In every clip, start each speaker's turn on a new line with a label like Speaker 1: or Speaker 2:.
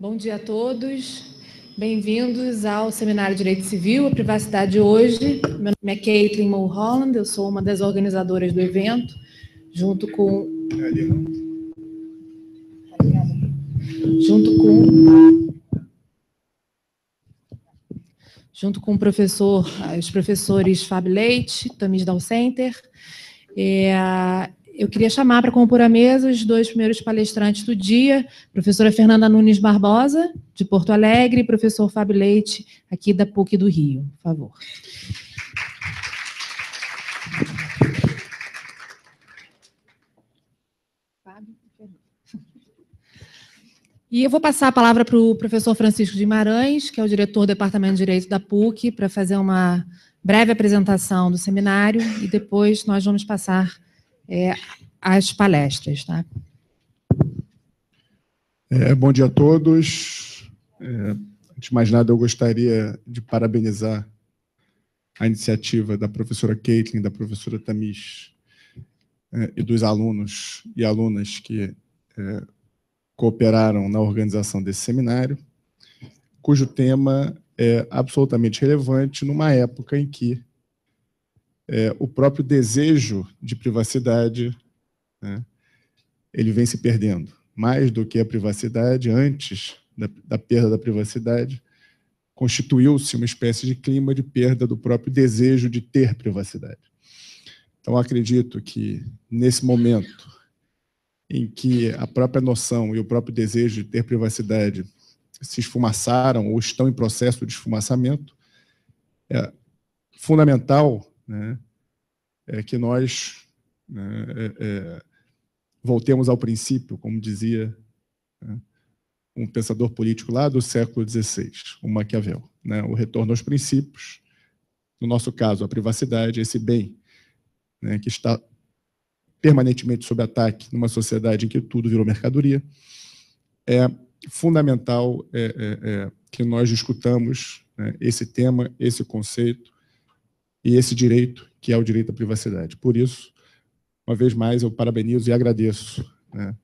Speaker 1: Bom dia a todos. Bem-vindos ao Seminário Direito Civil, a Privacidade de Hoje. Meu nome é Caitlin Mulholland, eu sou uma das organizadoras do evento, junto com...
Speaker 2: Junto com...
Speaker 1: Junto com o professor, os professores Fábio Leite, Tamis Dal Center, é, eu queria chamar para compor a mesa os dois primeiros palestrantes do dia, professora Fernanda Nunes Barbosa, de Porto Alegre, e professor Fábio Leite, aqui da PUC do Rio, por favor. E eu vou passar a palavra para o professor Francisco Guimarães, que é o diretor do Departamento de Direito da PUC, para fazer uma breve apresentação do seminário, e depois nós vamos passar é, as palestras. Tá?
Speaker 3: É, bom dia a todos. É, antes de mais nada, eu gostaria de parabenizar a iniciativa da professora Caitlin, da professora Tamis é, e dos alunos e alunas que é, cooperaram na organização desse seminário, cujo tema é absolutamente relevante numa época em que é, o próprio desejo de privacidade né, ele vem se perdendo. Mais do que a privacidade, antes da, da perda da privacidade, constituiu-se uma espécie de clima de perda do próprio desejo de ter privacidade. Então, acredito que, nesse momento em que a própria noção e o próprio desejo de ter privacidade se esfumaçaram ou estão em processo de esfumaçamento, é fundamental né, é que nós né, é, é, voltemos ao princípio, como dizia né, um pensador político lá do século XVI, o Maquiavel. Né, o retorno aos princípios, no nosso caso, a privacidade, esse bem né, que está permanentemente sob ataque numa sociedade em que tudo virou mercadoria, é fundamental é, é, é, que nós discutamos né, esse tema, esse conceito, e esse direito, que é o direito à privacidade. Por isso, uma vez mais, eu parabenizo e agradeço né,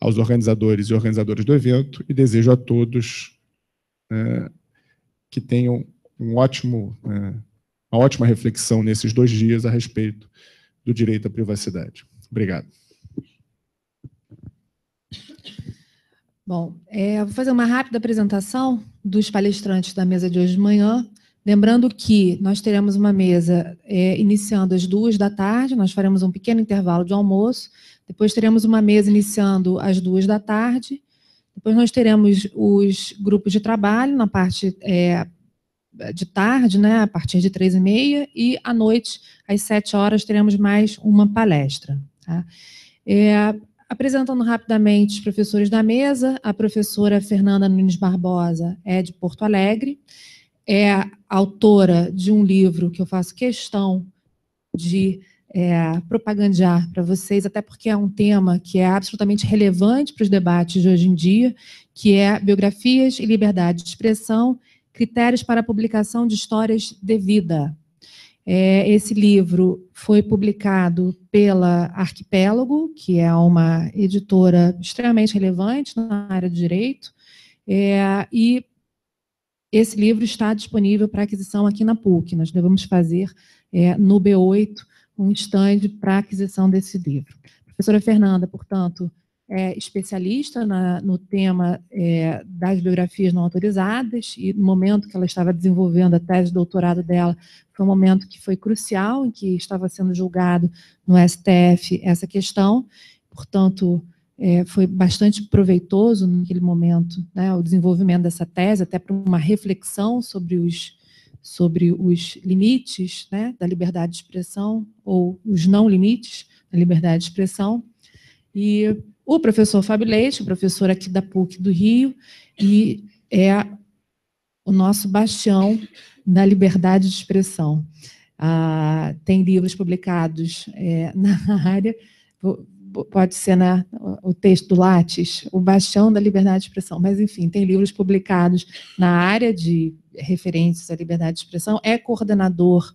Speaker 3: aos organizadores e organizadoras do evento e desejo a todos né, que tenham um ótimo, né, uma ótima reflexão nesses dois dias a respeito do direito à privacidade. Obrigado.
Speaker 1: Bom, é, vou fazer uma rápida apresentação dos palestrantes da mesa de hoje de manhã. Lembrando que nós teremos uma mesa é, iniciando às duas da tarde, nós faremos um pequeno intervalo de almoço, depois teremos uma mesa iniciando às duas da tarde, depois nós teremos os grupos de trabalho na parte é, de tarde, né, a partir de três e meia, e à noite, às sete horas, teremos mais uma palestra. Tá? É, apresentando rapidamente os professores da mesa, a professora Fernanda Nunes Barbosa é de Porto Alegre, é autora de um livro que eu faço questão de é, propagandear para vocês, até porque é um tema que é absolutamente relevante para os debates de hoje em dia, que é Biografias e Liberdade de Expressão, Critérios para a Publicação de Histórias de Vida. É, esse livro foi publicado pela Arquipélago, que é uma editora extremamente relevante na área de direito, é, e esse livro está disponível para aquisição aqui na PUC. Nós devemos fazer é, no B8 um stand para aquisição desse livro. A professora Fernanda, portanto, é especialista na, no tema é, das biografias não autorizadas e no momento que ela estava desenvolvendo a tese de doutorado dela, foi um momento que foi crucial, em que estava sendo julgado no STF essa questão. Portanto, é, foi bastante proveitoso naquele momento, né, o desenvolvimento dessa tese, até para uma reflexão sobre os, sobre os limites né, da liberdade de expressão, ou os não limites da liberdade de expressão. E o professor Fábio Leite, professor aqui da PUC do Rio, e é o nosso bastião da liberdade de expressão. Ah, tem livros publicados é, na área, vou, pode ser na, né, o texto do Lattes, O Bastião da Liberdade de Expressão, mas enfim, tem livros publicados na área de referentes à liberdade de expressão, é coordenador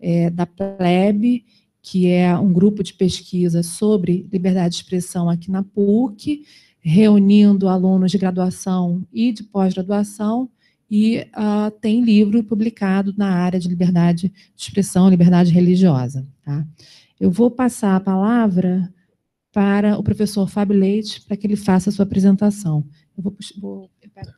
Speaker 1: é, da PLEB, que é um grupo de pesquisa sobre liberdade de expressão aqui na PUC, reunindo alunos de graduação e de pós-graduação, e uh, tem livro publicado na área de liberdade de expressão, liberdade religiosa. Tá? Eu vou passar a palavra para o professor Fábio Leite, para que ele faça a sua apresentação. Eu vou... vou... Obrigado.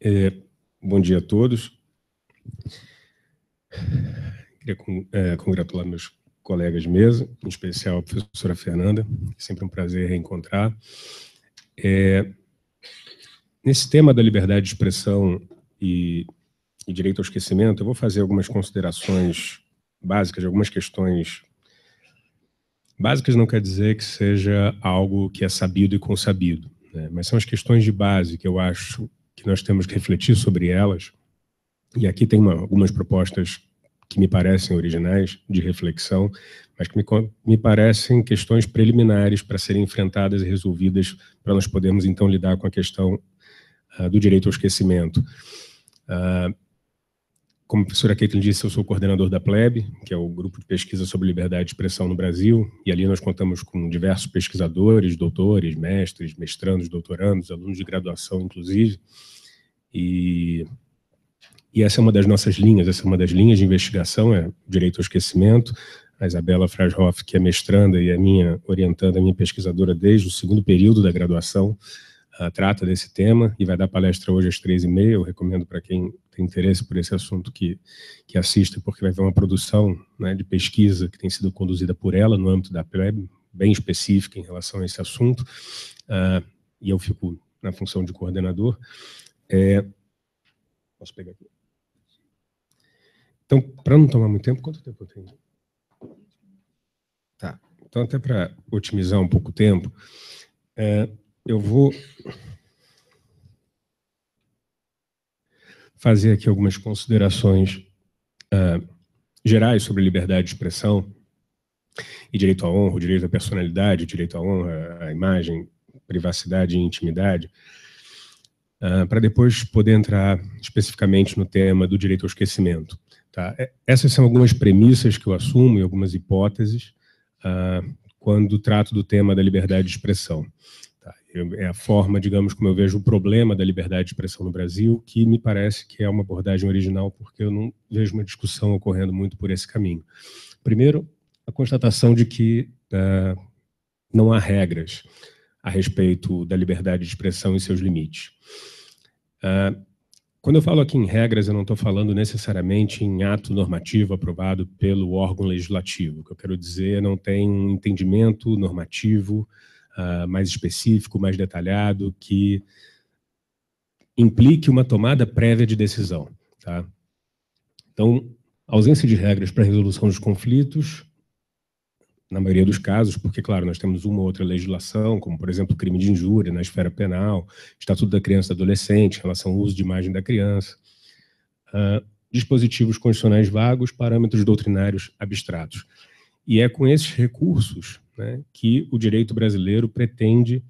Speaker 4: É, bom dia a todos. Queria é, congratular meus colegas de mesa, em especial a professora Fernanda, é sempre um prazer reencontrar. É, nesse tema da liberdade de expressão e e direito ao esquecimento, eu vou fazer algumas considerações básicas, algumas questões Básicas não quer dizer que seja algo que é sabido e consabido, né? mas são as questões de base que eu acho que nós temos que refletir sobre elas. E aqui tem uma, algumas propostas que me parecem originais de reflexão, mas que me, me parecem questões preliminares para serem enfrentadas e resolvidas para nós podermos então lidar com a questão uh, do direito ao esquecimento. Uh, como a professora Caitlin disse, eu sou coordenador da PLEB, que é o grupo de pesquisa sobre liberdade de expressão no Brasil, e ali nós contamos com diversos pesquisadores, doutores, mestres, mestrandos, doutorandos, alunos de graduação, inclusive, e, e essa é uma das nossas linhas, essa é uma das linhas de investigação, é direito ao esquecimento, a Isabela Frashoff, que é mestranda e é minha orientando, a minha pesquisadora desde o segundo período da graduação, uh, trata desse tema e vai dar palestra hoje às três e meia. Eu recomendo para quem tem interesse por esse assunto que, que assista, porque vai ver uma produção né, de pesquisa que tem sido conduzida por ela no âmbito da PLEB, bem específica em relação a esse assunto, uh, e eu fico na função de coordenador. É, posso pegar aqui. Então, para não tomar muito tempo, quanto tempo eu tenho? Tá. Então, até para otimizar um pouco o tempo, é, eu vou fazer aqui algumas considerações uh, gerais sobre liberdade de expressão e direito à honra, direito à personalidade, direito à honra, à imagem, privacidade e intimidade, uh, para depois poder entrar especificamente no tema do direito ao esquecimento. Tá? É, essas são algumas premissas que eu assumo e algumas hipóteses uh, quando trato do tema da liberdade de expressão é a forma, digamos, como eu vejo o problema da liberdade de expressão no Brasil, que me parece que é uma abordagem original, porque eu não vejo uma discussão ocorrendo muito por esse caminho. Primeiro, a constatação de que uh, não há regras a respeito da liberdade de expressão e seus limites. Uh, quando eu falo aqui em regras, eu não estou falando necessariamente em ato normativo aprovado pelo órgão legislativo. O que eu quero dizer é não tem um entendimento normativo ah, mais específico, mais detalhado, que implique uma tomada prévia de decisão. Tá? Então, ausência de regras para resolução dos conflitos, na maioria dos casos, porque, claro, nós temos uma ou outra legislação, como, por exemplo, crime de injúria na esfera penal, Estatuto da Criança e Adolescente, em relação ao uso de imagem da criança, uh, dispositivos condicionais vagos, parâmetros doutrinários abstratos. E é com esses recursos né, que o direito brasileiro pretende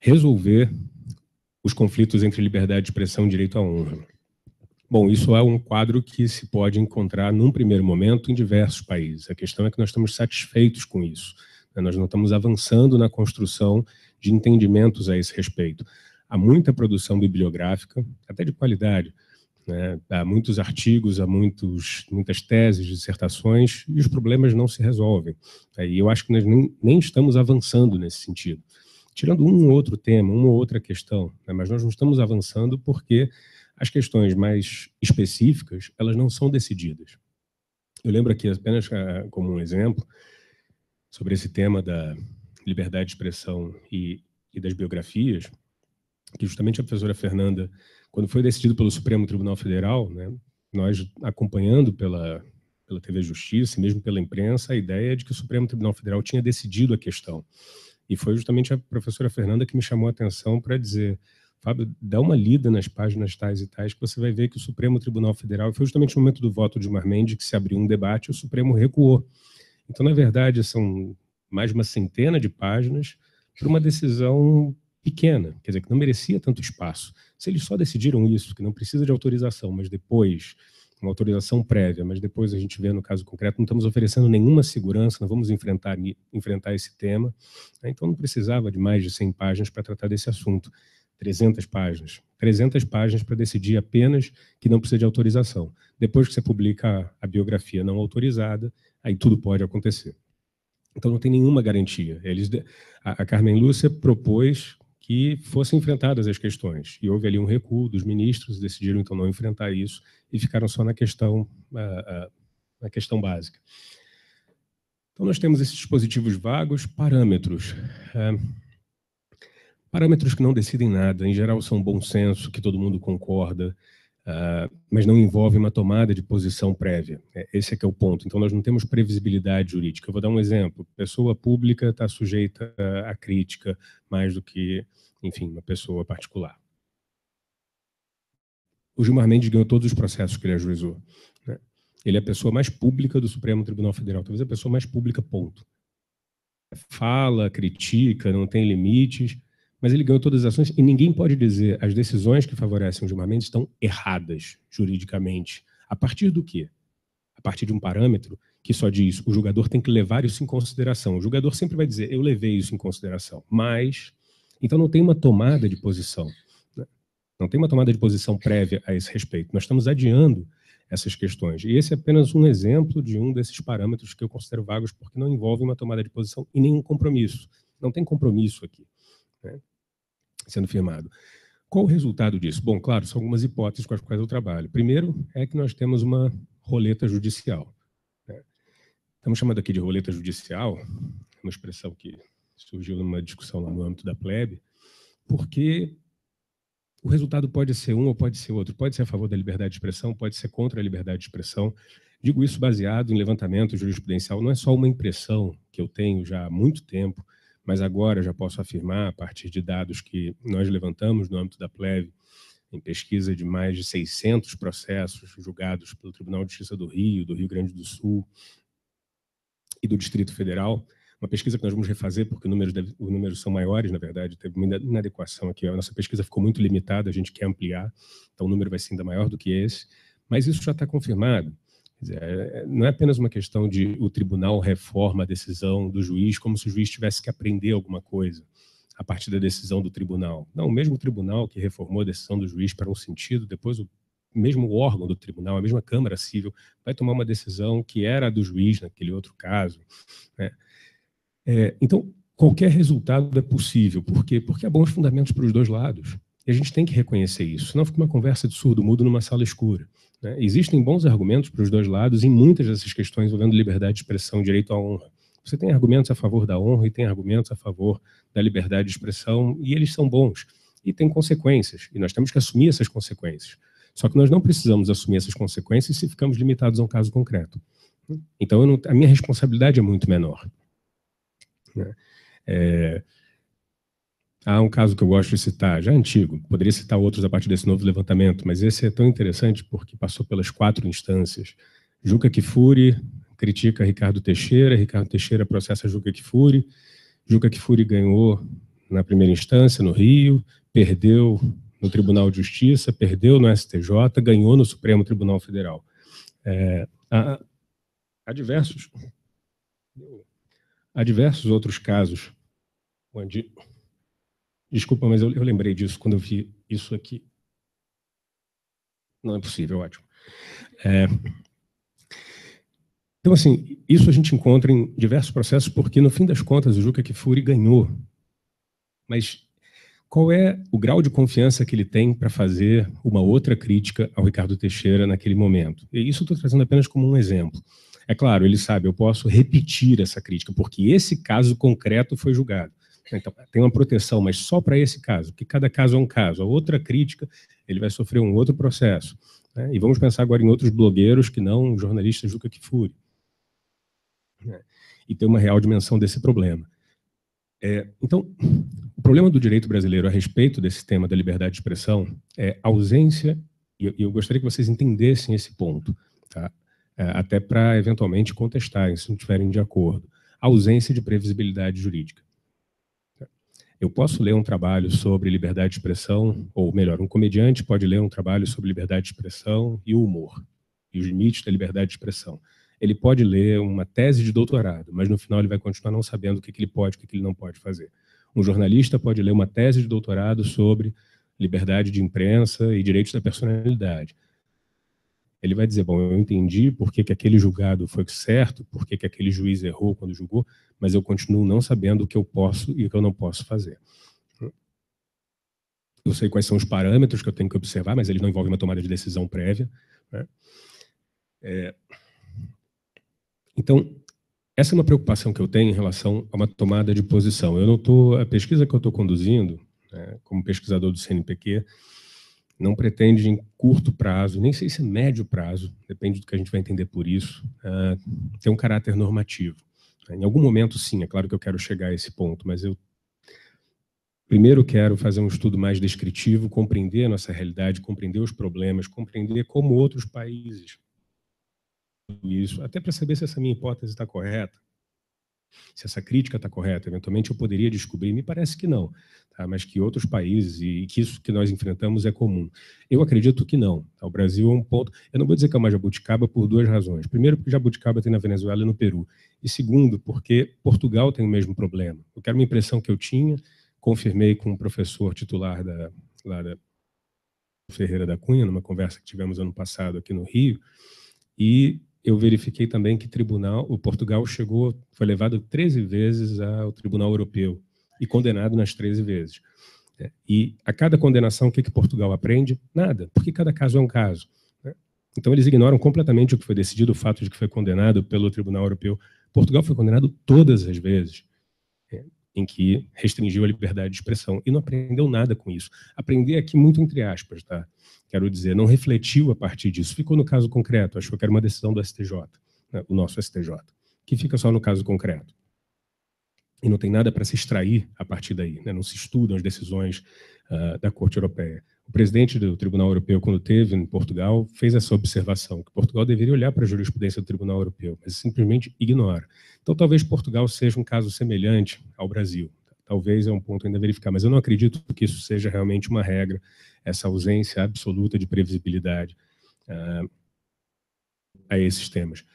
Speaker 4: resolver os conflitos entre liberdade de expressão e direito à honra. Bom, isso é um quadro que se pode encontrar num primeiro momento em diversos países. A questão é que nós estamos satisfeitos com isso. Né? Nós não estamos avançando na construção de entendimentos a esse respeito. Há muita produção bibliográfica, até de qualidade, né? Há muitos artigos, há muitos, muitas teses, dissertações, e os problemas não se resolvem. É, e eu acho que nós nem, nem estamos avançando nesse sentido. Tirando um ou outro tema, uma ou outra questão, né? mas nós não estamos avançando porque as questões mais específicas, elas não são decididas. Eu lembro aqui, apenas ah, como um exemplo, sobre esse tema da liberdade de expressão e, e das biografias, que justamente a professora Fernanda quando foi decidido pelo Supremo Tribunal Federal, né, nós acompanhando pela, pela TV Justiça e mesmo pela imprensa a ideia é de que o Supremo Tribunal Federal tinha decidido a questão. E foi justamente a professora Fernanda que me chamou a atenção para dizer, Fábio, dá uma lida nas páginas tais e tais, que você vai ver que o Supremo Tribunal Federal, foi justamente no momento do voto de Marmende que se abriu um debate e o Supremo recuou. Então, na verdade, são mais de uma centena de páginas para uma decisão pequena, quer dizer, que não merecia tanto espaço. Se eles só decidiram isso, que não precisa de autorização, mas depois uma autorização prévia, mas depois a gente vê no caso concreto, não estamos oferecendo nenhuma segurança, não vamos enfrentar, enfrentar esse tema. Né? Então não precisava de mais de 100 páginas para tratar desse assunto. 300 páginas. 300 páginas para decidir apenas que não precisa de autorização. Depois que você publica a biografia não autorizada, aí tudo pode acontecer. Então não tem nenhuma garantia. Eles, a, a Carmen Lúcia propôs que fossem enfrentadas as questões. E houve ali um recuo dos ministros, decidiram então não enfrentar isso e ficaram só na questão, ah, ah, na questão básica. Então nós temos esses dispositivos vagos, parâmetros. Ah, parâmetros que não decidem nada, em geral são bom senso, que todo mundo concorda, uh, mas não envolve uma tomada de posição prévia. É, esse é que é o ponto. Então, nós não temos previsibilidade jurídica. Eu vou dar um exemplo. Pessoa pública está sujeita a crítica mais do que, enfim, uma pessoa particular. O Gilmar Mendes ganhou todos os processos que ele ajuizou. Né? Ele é a pessoa mais pública do Supremo Tribunal Federal, talvez a pessoa mais pública, ponto. Fala, critica, não tem limites mas ele ganhou todas as ações e ninguém pode dizer as decisões que favorecem o Gilmar Mendes estão erradas juridicamente. A partir do quê? A partir de um parâmetro que só diz o jogador tem que levar isso em consideração. O jogador sempre vai dizer, eu levei isso em consideração, mas... Então não tem uma tomada de posição. Né? Não tem uma tomada de posição prévia a esse respeito. Nós estamos adiando essas questões. E esse é apenas um exemplo de um desses parâmetros que eu considero vagos, porque não envolve uma tomada de posição e nenhum compromisso. Não tem compromisso aqui sendo firmado. Qual o resultado disso? Bom, claro, são algumas hipóteses com as quais eu trabalho. Primeiro é que nós temos uma roleta judicial. Né? Estamos chamando aqui de roleta judicial, uma expressão que surgiu numa discussão lá no âmbito da plebe, porque o resultado pode ser um ou pode ser outro. Pode ser a favor da liberdade de expressão, pode ser contra a liberdade de expressão. Digo isso baseado em levantamento jurisprudencial, não é só uma impressão que eu tenho já há muito tempo, mas agora já posso afirmar, a partir de dados que nós levantamos no âmbito da Pleve, em pesquisa de mais de 600 processos julgados pelo Tribunal de Justiça do Rio, do Rio Grande do Sul e do Distrito Federal, uma pesquisa que nós vamos refazer, porque números os números são maiores, na verdade, teve uma inadequação aqui. A nossa pesquisa ficou muito limitada, a gente quer ampliar, então o número vai ser ainda maior do que esse. Mas isso já está confirmado. Dizer, é, é, não é apenas uma questão de o tribunal reforma a decisão do juiz como se o juiz tivesse que aprender alguma coisa a partir da decisão do tribunal. Não, o mesmo tribunal que reformou a decisão do juiz para um sentido, depois o mesmo órgão do tribunal, a mesma Câmara Civil, vai tomar uma decisão que era a do juiz naquele outro caso. Né? É, então, qualquer resultado é possível. Por quê? Porque há bons fundamentos para os dois lados. E a gente tem que reconhecer isso, senão fica uma conversa de surdo-mudo numa sala escura. Né? Existem bons argumentos para os dois lados em muitas dessas questões envolvendo liberdade de expressão, direito à honra. Você tem argumentos a favor da honra e tem argumentos a favor da liberdade de expressão, e eles são bons. E tem consequências, e nós temos que assumir essas consequências. Só que nós não precisamos assumir essas consequências se ficamos limitados a um caso concreto. Então, não, a minha responsabilidade é muito menor. Né? É, Há um caso que eu gosto de citar, já antigo, poderia citar outros a partir desse novo levantamento, mas esse é tão interessante porque passou pelas quatro instâncias. Juca Kifuri critica Ricardo Teixeira, Ricardo Teixeira processa Juca Kifuri, Juca Kifuri ganhou na primeira instância no Rio, perdeu no Tribunal de Justiça, perdeu no STJ, ganhou no Supremo Tribunal Federal. É, há, há, diversos há diversos outros casos onde Desculpa, mas eu, eu lembrei disso quando eu vi isso aqui. Não é possível, ótimo. É... Então, assim, isso a gente encontra em diversos processos, porque no fim das contas o Juca Kifuri ganhou. Mas qual é o grau de confiança que ele tem para fazer uma outra crítica ao Ricardo Teixeira naquele momento? E isso estou trazendo apenas como um exemplo. É claro, ele sabe, eu posso repetir essa crítica, porque esse caso concreto foi julgado. Então, tem uma proteção, mas só para esse caso, que cada caso é um caso. A outra crítica, ele vai sofrer um outro processo. Né? E vamos pensar agora em outros blogueiros que não jornalistas Juca Kakifuri. Né? E ter uma real dimensão desse problema. É, então, o problema do direito brasileiro a respeito desse tema da liberdade de expressão é ausência, e eu, gostaria que vocês entendessem esse ponto, tá? é, até para eventualmente contestarem, se não estiverem de acordo, ausência de previsibilidade jurídica. Eu posso ler um trabalho sobre liberdade de expressão, ou melhor, um comediante pode ler um trabalho sobre liberdade de expressão e o humor, e os limites da liberdade de expressão. Ele pode ler uma tese de doutorado, mas no final ele vai continuar não sabendo o que, ele pode e o que ele não pode fazer. Um jornalista pode ler uma tese de doutorado sobre liberdade de imprensa e direitos da personalidade, ele vai dizer, bom, eu entendi por que, que aquele julgado foi certo, por que, que aquele juiz errou quando julgou, mas eu continuo não sabendo o que eu posso e o que eu não posso fazer. Eu sei quais são os parâmetros que eu tenho que observar, mas eles não envolvem uma tomada de decisão prévia. Né? É... Então, essa é uma preocupação que eu tenho em relação a uma tomada de posição. Eu não tô, a pesquisa que eu estou conduzindo, né, como pesquisador do CNPq, não pretende em curto prazo, nem sei se é médio prazo, depende do que a gente vai entender por isso, uh, ter um caráter normativo. Ah, em algum momento, sim, é claro que eu quero chegar a esse ponto, mas eu primeiro quero fazer um estudo mais descritivo, compreender a nossa realidade, compreender os problemas, compreender como outros países isso, até para saber se essa minha hipótese está correta. Se essa crítica está correta, eventualmente eu poderia descobrir, me parece que não, tá? mas que outros países e que isso que nós enfrentamos é comum. Eu acredito que não. Tá? O Brasil é um ponto... Eu não vou dizer que é uma jabuticaba por duas razões. Primeiro, porque jabuticaba tem na Venezuela e no Peru. E segundo, porque Portugal tem o mesmo problema. Eu quero uma impressão que eu tinha, confirmei com um professor titular da, lá da Ferreira da Cunha, numa conversa que tivemos ano passado aqui no Rio, e eu verifiquei também que tribunal, o Portugal chegou, foi levado 13 vezes ao Tribunal Europeu e condenado nas 13 vezes. É, e a cada condenação, o que, que Portugal aprende? Nada, porque cada caso é um caso. Né? Então eles ignoram completamente o que foi decidido, o fato de que foi condenado pelo Tribunal Europeu. Portugal foi condenado todas as vezes em que restringiu a liberdade de expressão. E não aprendeu nada com isso. Aprender aqui muito entre aspas, tá? Quero dizer, não refletiu a partir disso. Ficou no caso concreto, achou que era uma decisão do STJ, né? o nosso STJ, que fica só no caso concreto. E não tem nada para se extrair a partir daí. Né? Não se estudam as decisões ah, da Corte Europeia. O presidente do Tribunal Europeu, quando teve em Portugal, fez essa observação, que Portugal deveria olhar para a jurisprudência do Tribunal Europeu, mas simplesmente ignora. Então, talvez Portugal seja um caso semelhante ao Brasil. Talvez é um ponto ainda a verificar, mas eu não acredito que isso seja realmente uma regra, essa ausência absoluta de previsibilidade uh, a esses temas.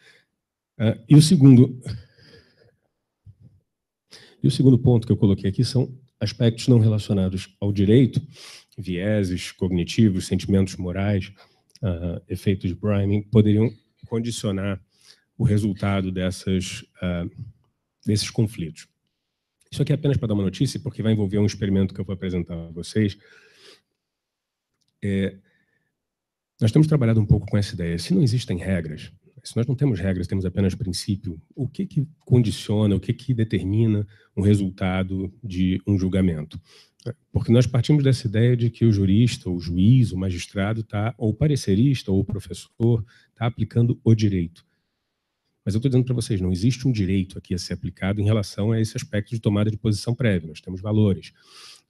Speaker 4: Uh, e o segundo... E o segundo ponto que eu coloquei aqui são aspectos não relacionados ao direito, vieses cognitivos, sentimentos morais, uh, efeitos de priming, poderiam condicionar o resultado dessas, uh, desses conflitos. Isso aqui é apenas para dar uma notícia, porque vai envolver um experimento que eu vou apresentar a vocês. É, nós temos trabalhado um pouco com essa ideia. Se não existem regras, se nós não temos regras, temos apenas princípio, o que, que condiciona, o que, que determina um resultado de um julgamento? É, porque nós partimos dessa ideia de que o jurista, o juiz, o magistrado, tá, ou o parecerista, ou o professor, está aplicando o direito. Mas eu estou dizendo para vocês, não existe um direito aqui a ser aplicado em relação a esse aspecto de tomada de posição prévia. Nós temos valores.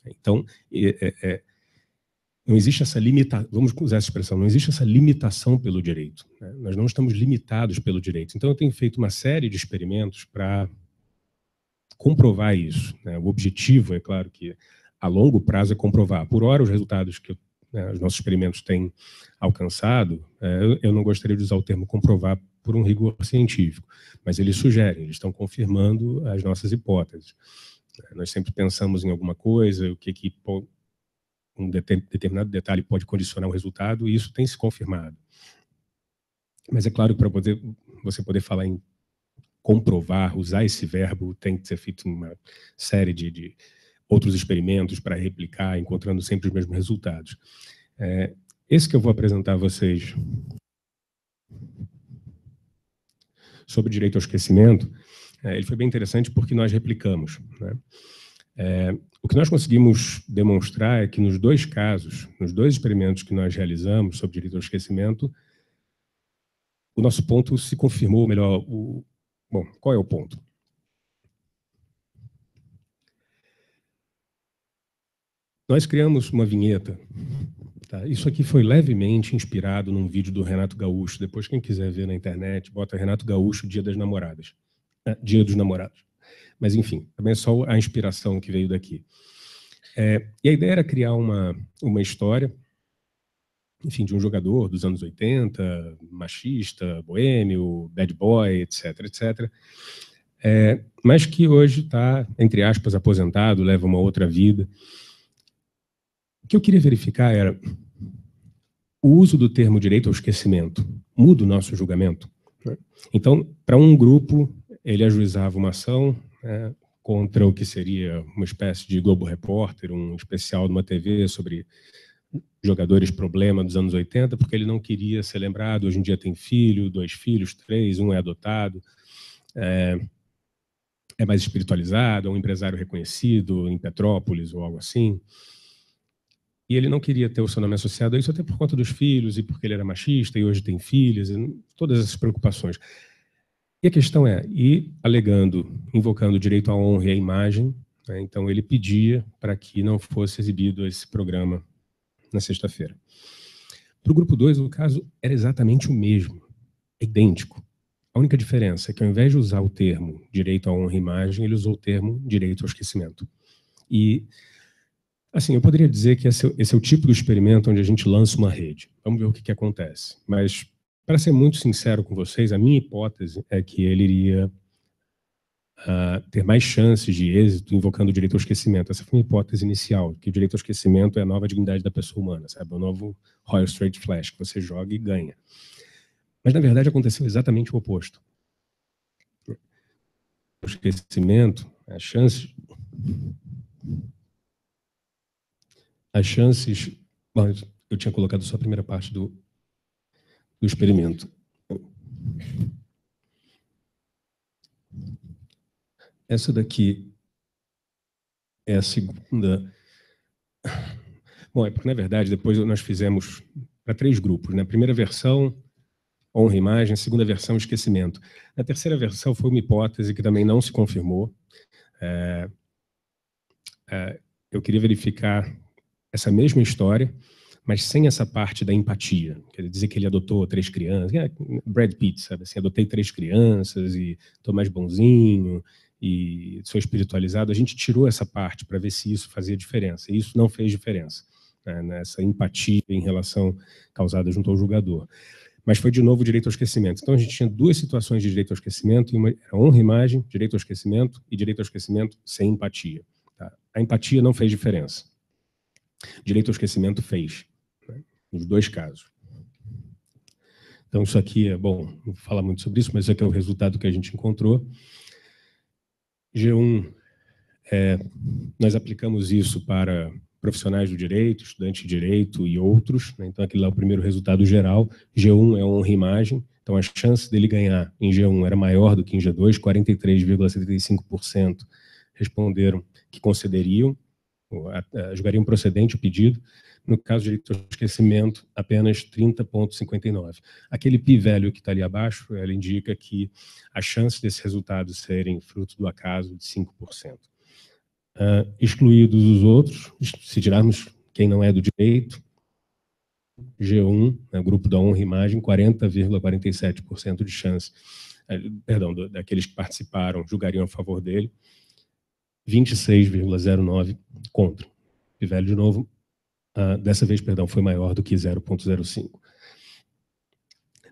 Speaker 4: Então, é, é, não existe essa limitação, vamos usar essa expressão, não existe essa limitação pelo direito. Né? Nós não estamos limitados pelo direito. Então, eu tenho feito uma série de experimentos para comprovar isso. Né? O objetivo, é claro que a longo prazo, é comprovar. Por hora, os resultados que né, os nossos experimentos têm alcançado, é, eu não gostaria de usar o termo comprovar por um rigor científico, mas eles sugerem, eles estão confirmando as nossas hipóteses. Nós sempre pensamos em alguma coisa, o que, que um determinado detalhe pode condicionar o resultado, e isso tem se confirmado. Mas é claro, para poder, você poder falar em comprovar, usar esse verbo, tem que ser feito uma série de, de outros experimentos para replicar, encontrando sempre os mesmos resultados. É, esse que eu vou apresentar a vocês sobre direito ao esquecimento, é, ele foi bem interessante porque nós replicamos. Né? É, o que nós conseguimos demonstrar é que nos dois casos, nos dois experimentos que nós realizamos sobre direito ao esquecimento, o nosso ponto se confirmou, melhor, o, bom, qual é o ponto? Nós criamos uma vinheta. Tá? Isso aqui foi levemente inspirado num vídeo do Renato Gaúcho. Depois, quem quiser ver na internet, bota Renato Gaúcho, Dia das Namoradas. É, Dia dos Namorados. Mas, enfim, também é só a inspiração que veio daqui. É, e a ideia era criar uma, uma história, enfim, de um jogador dos anos 80, machista, boêmio, bad boy, etc, etc. É, mas que hoje está, entre aspas, aposentado, leva uma outra vida. O que eu queria verificar era o uso do termo direito ao esquecimento muda o nosso julgamento. É. Então, para um grupo, ele ajuizava uma ação, é, contra o que seria uma espécie de Globo Repórter, um especial de uma TV sobre jogadores problema dos anos 80, porque ele não queria ser lembrado. Hoje em dia tem filho, dois filhos, três, um é adotado, é, é mais espiritualizado, é um empresário reconhecido em Petrópolis ou algo assim. E ele não queria ter o seu nome associado a isso, até por conta dos filhos e porque ele era machista e hoje tem filhas, todas essas preocupações a questão é, e alegando, invocando o direito à honra e à imagem, né, então ele pedia para que não fosse exibido esse programa na sexta-feira. Para o grupo 2, o caso era exatamente o mesmo, idêntico. A única diferença é que ao invés de usar o termo direito à honra e imagem, ele usou o termo direito ao esquecimento. E, assim, eu poderia dizer que esse, é o é tipo de experimento onde a gente lança uma rede. Vamos ver o que, que acontece. Mas para ser muito sincero com vocês, a minha hipótese é que ele iria uh, ter mais chances de êxito invocando o direito ao esquecimento. Essa foi uma hipótese inicial, que o direito ao esquecimento é a nova dignidade da pessoa humana, sabe? É o novo Royal Straight Flash, que você joga e ganha. Mas, na verdade, aconteceu exatamente o oposto. O esquecimento, as chances... As chances... Bom, eu tinha colocado só a primeira parte do, do experimento. Essa daqui é a segunda. Bom, é porque, na verdade, depois nós fizemos para três grupos. Né? primeira versão, honra e imagem. A segunda versão, esquecimento. Na terceira versão foi uma hipótese que também não se confirmou. É... É... eu queria verificar essa mesma história mas sem essa parte da empatia. Quer dizer que ele adotou três crianças, é Brad Pitt, sabe? Assim, adotei três crianças e estou mais bonzinho e sou espiritualizado. A gente tirou essa parte para ver se isso fazia diferença. E isso não fez diferença, né? nessa empatia em relação causada junto ao julgador. Mas foi de novo direito ao esquecimento. Então a gente tinha duas situações de direito ao esquecimento: uma honra e imagem, direito ao esquecimento, e direito ao esquecimento sem empatia. Tá? A empatia não fez diferença. Direito ao esquecimento fez nos dois casos. Então, isso aqui é, bom, não vou falar muito sobre isso, mas isso aqui é o resultado que a gente encontrou. G1, é, nós aplicamos isso para profissionais do direito, estudante de direito e outros. Né? Então, aquele lá é o primeiro resultado geral. G1 é honra imagem, então a chance dele ganhar em G1 era maior do que em G2, 43,75% responderam que concederiam, julgariam procedente o pedido. No caso de esquecimento apenas 30,59. Aquele p velho que está ali abaixo, ela indica que a chance desse resultado serem fruto do acaso de 5%. Uh, excluídos os outros, se tirarmos quem não é do direito, G1, né, grupo da honra e imagem, 40,47% de chance, eh, perdão, daqueles que participaram, julgariam a favor dele, 26,09% contra. velho de novo, uh, dessa vez, perdão, foi maior do que 0,05.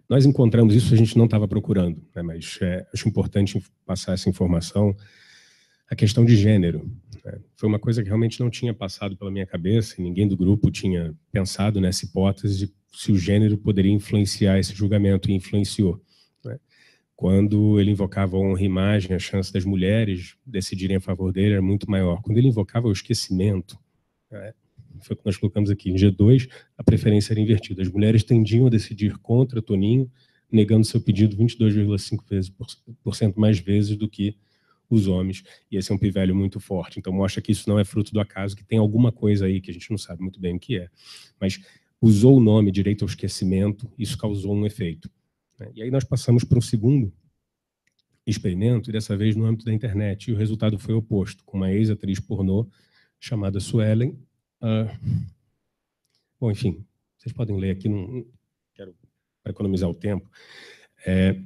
Speaker 4: Nós encontramos isso, a gente não estava procurando, né, mas é, acho importante passar essa informação. A questão de gênero né, foi uma coisa que realmente não tinha passado pela minha cabeça, e ninguém do grupo tinha pensado nessa hipótese de se o gênero poderia influenciar esse julgamento, e influenciou. Né. Quando ele invocava a honra e imagem, a chance das mulheres decidirem a favor dele era muito maior. Quando ele invocava o esquecimento, né, foi o que nós colocamos aqui, em G2, a preferência era invertida. As mulheres tendiam a decidir contra Toninho, negando seu pedido 22,5 vezes mais vezes do que os homens. E esse é um pivelho muito forte. Então mostra que isso não é fruto do acaso, que tem alguma coisa aí que a gente não sabe muito bem o que é. Mas usou o nome direito ao esquecimento, isso causou um efeito. Né? E aí nós passamos para um segundo experimento, e dessa vez no âmbito da internet, e o resultado foi oposto, com uma ex-atriz pornô chamada Suellen, Uh, bom, enfim, vocês podem ler aqui, não, não quero economizar o tempo. É,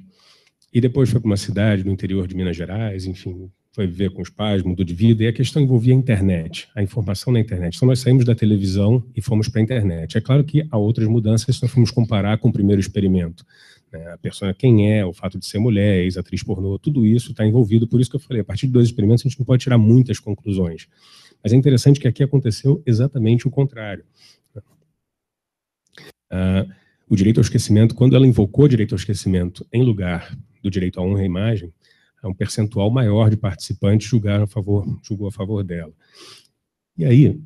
Speaker 4: e depois foi para uma cidade no interior de Minas Gerais, enfim, foi viver com os pais, mudou de vida, e a questão envolvia a internet, a informação na internet. Então, nós saímos da televisão e fomos para a internet. É claro que há outras mudanças se nós formos comparar com o primeiro experimento. Né? A pessoa quem é, o fato de ser mulher, ex-atriz pornô, tudo isso está envolvido. Por isso que eu falei, a partir de dois experimentos, a gente não pode tirar muitas conclusões. Mas é interessante que aqui aconteceu exatamente o contrário. Ah, o direito ao esquecimento, quando ela invocou o direito ao esquecimento em lugar do direito à honra e imagem, é um percentual maior de participantes julgaram a favor, julgou a favor dela. E aí...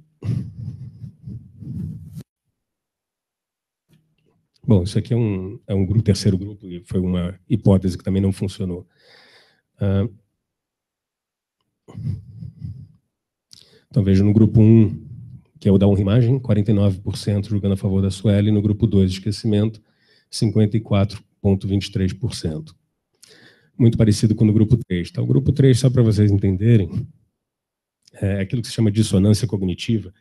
Speaker 4: Bom, isso aqui é um, é um grupo, terceiro grupo, e foi uma hipótese que também não funcionou. Uh, então vejo no grupo 1, que é o da honra imagem, 49% julgando a favor da Sueli, no grupo 2, esquecimento, 54,23%. Muito parecido com o grupo 3. Então, o grupo 3, só para vocês entenderem, é aquilo que se chama dissonância cognitiva.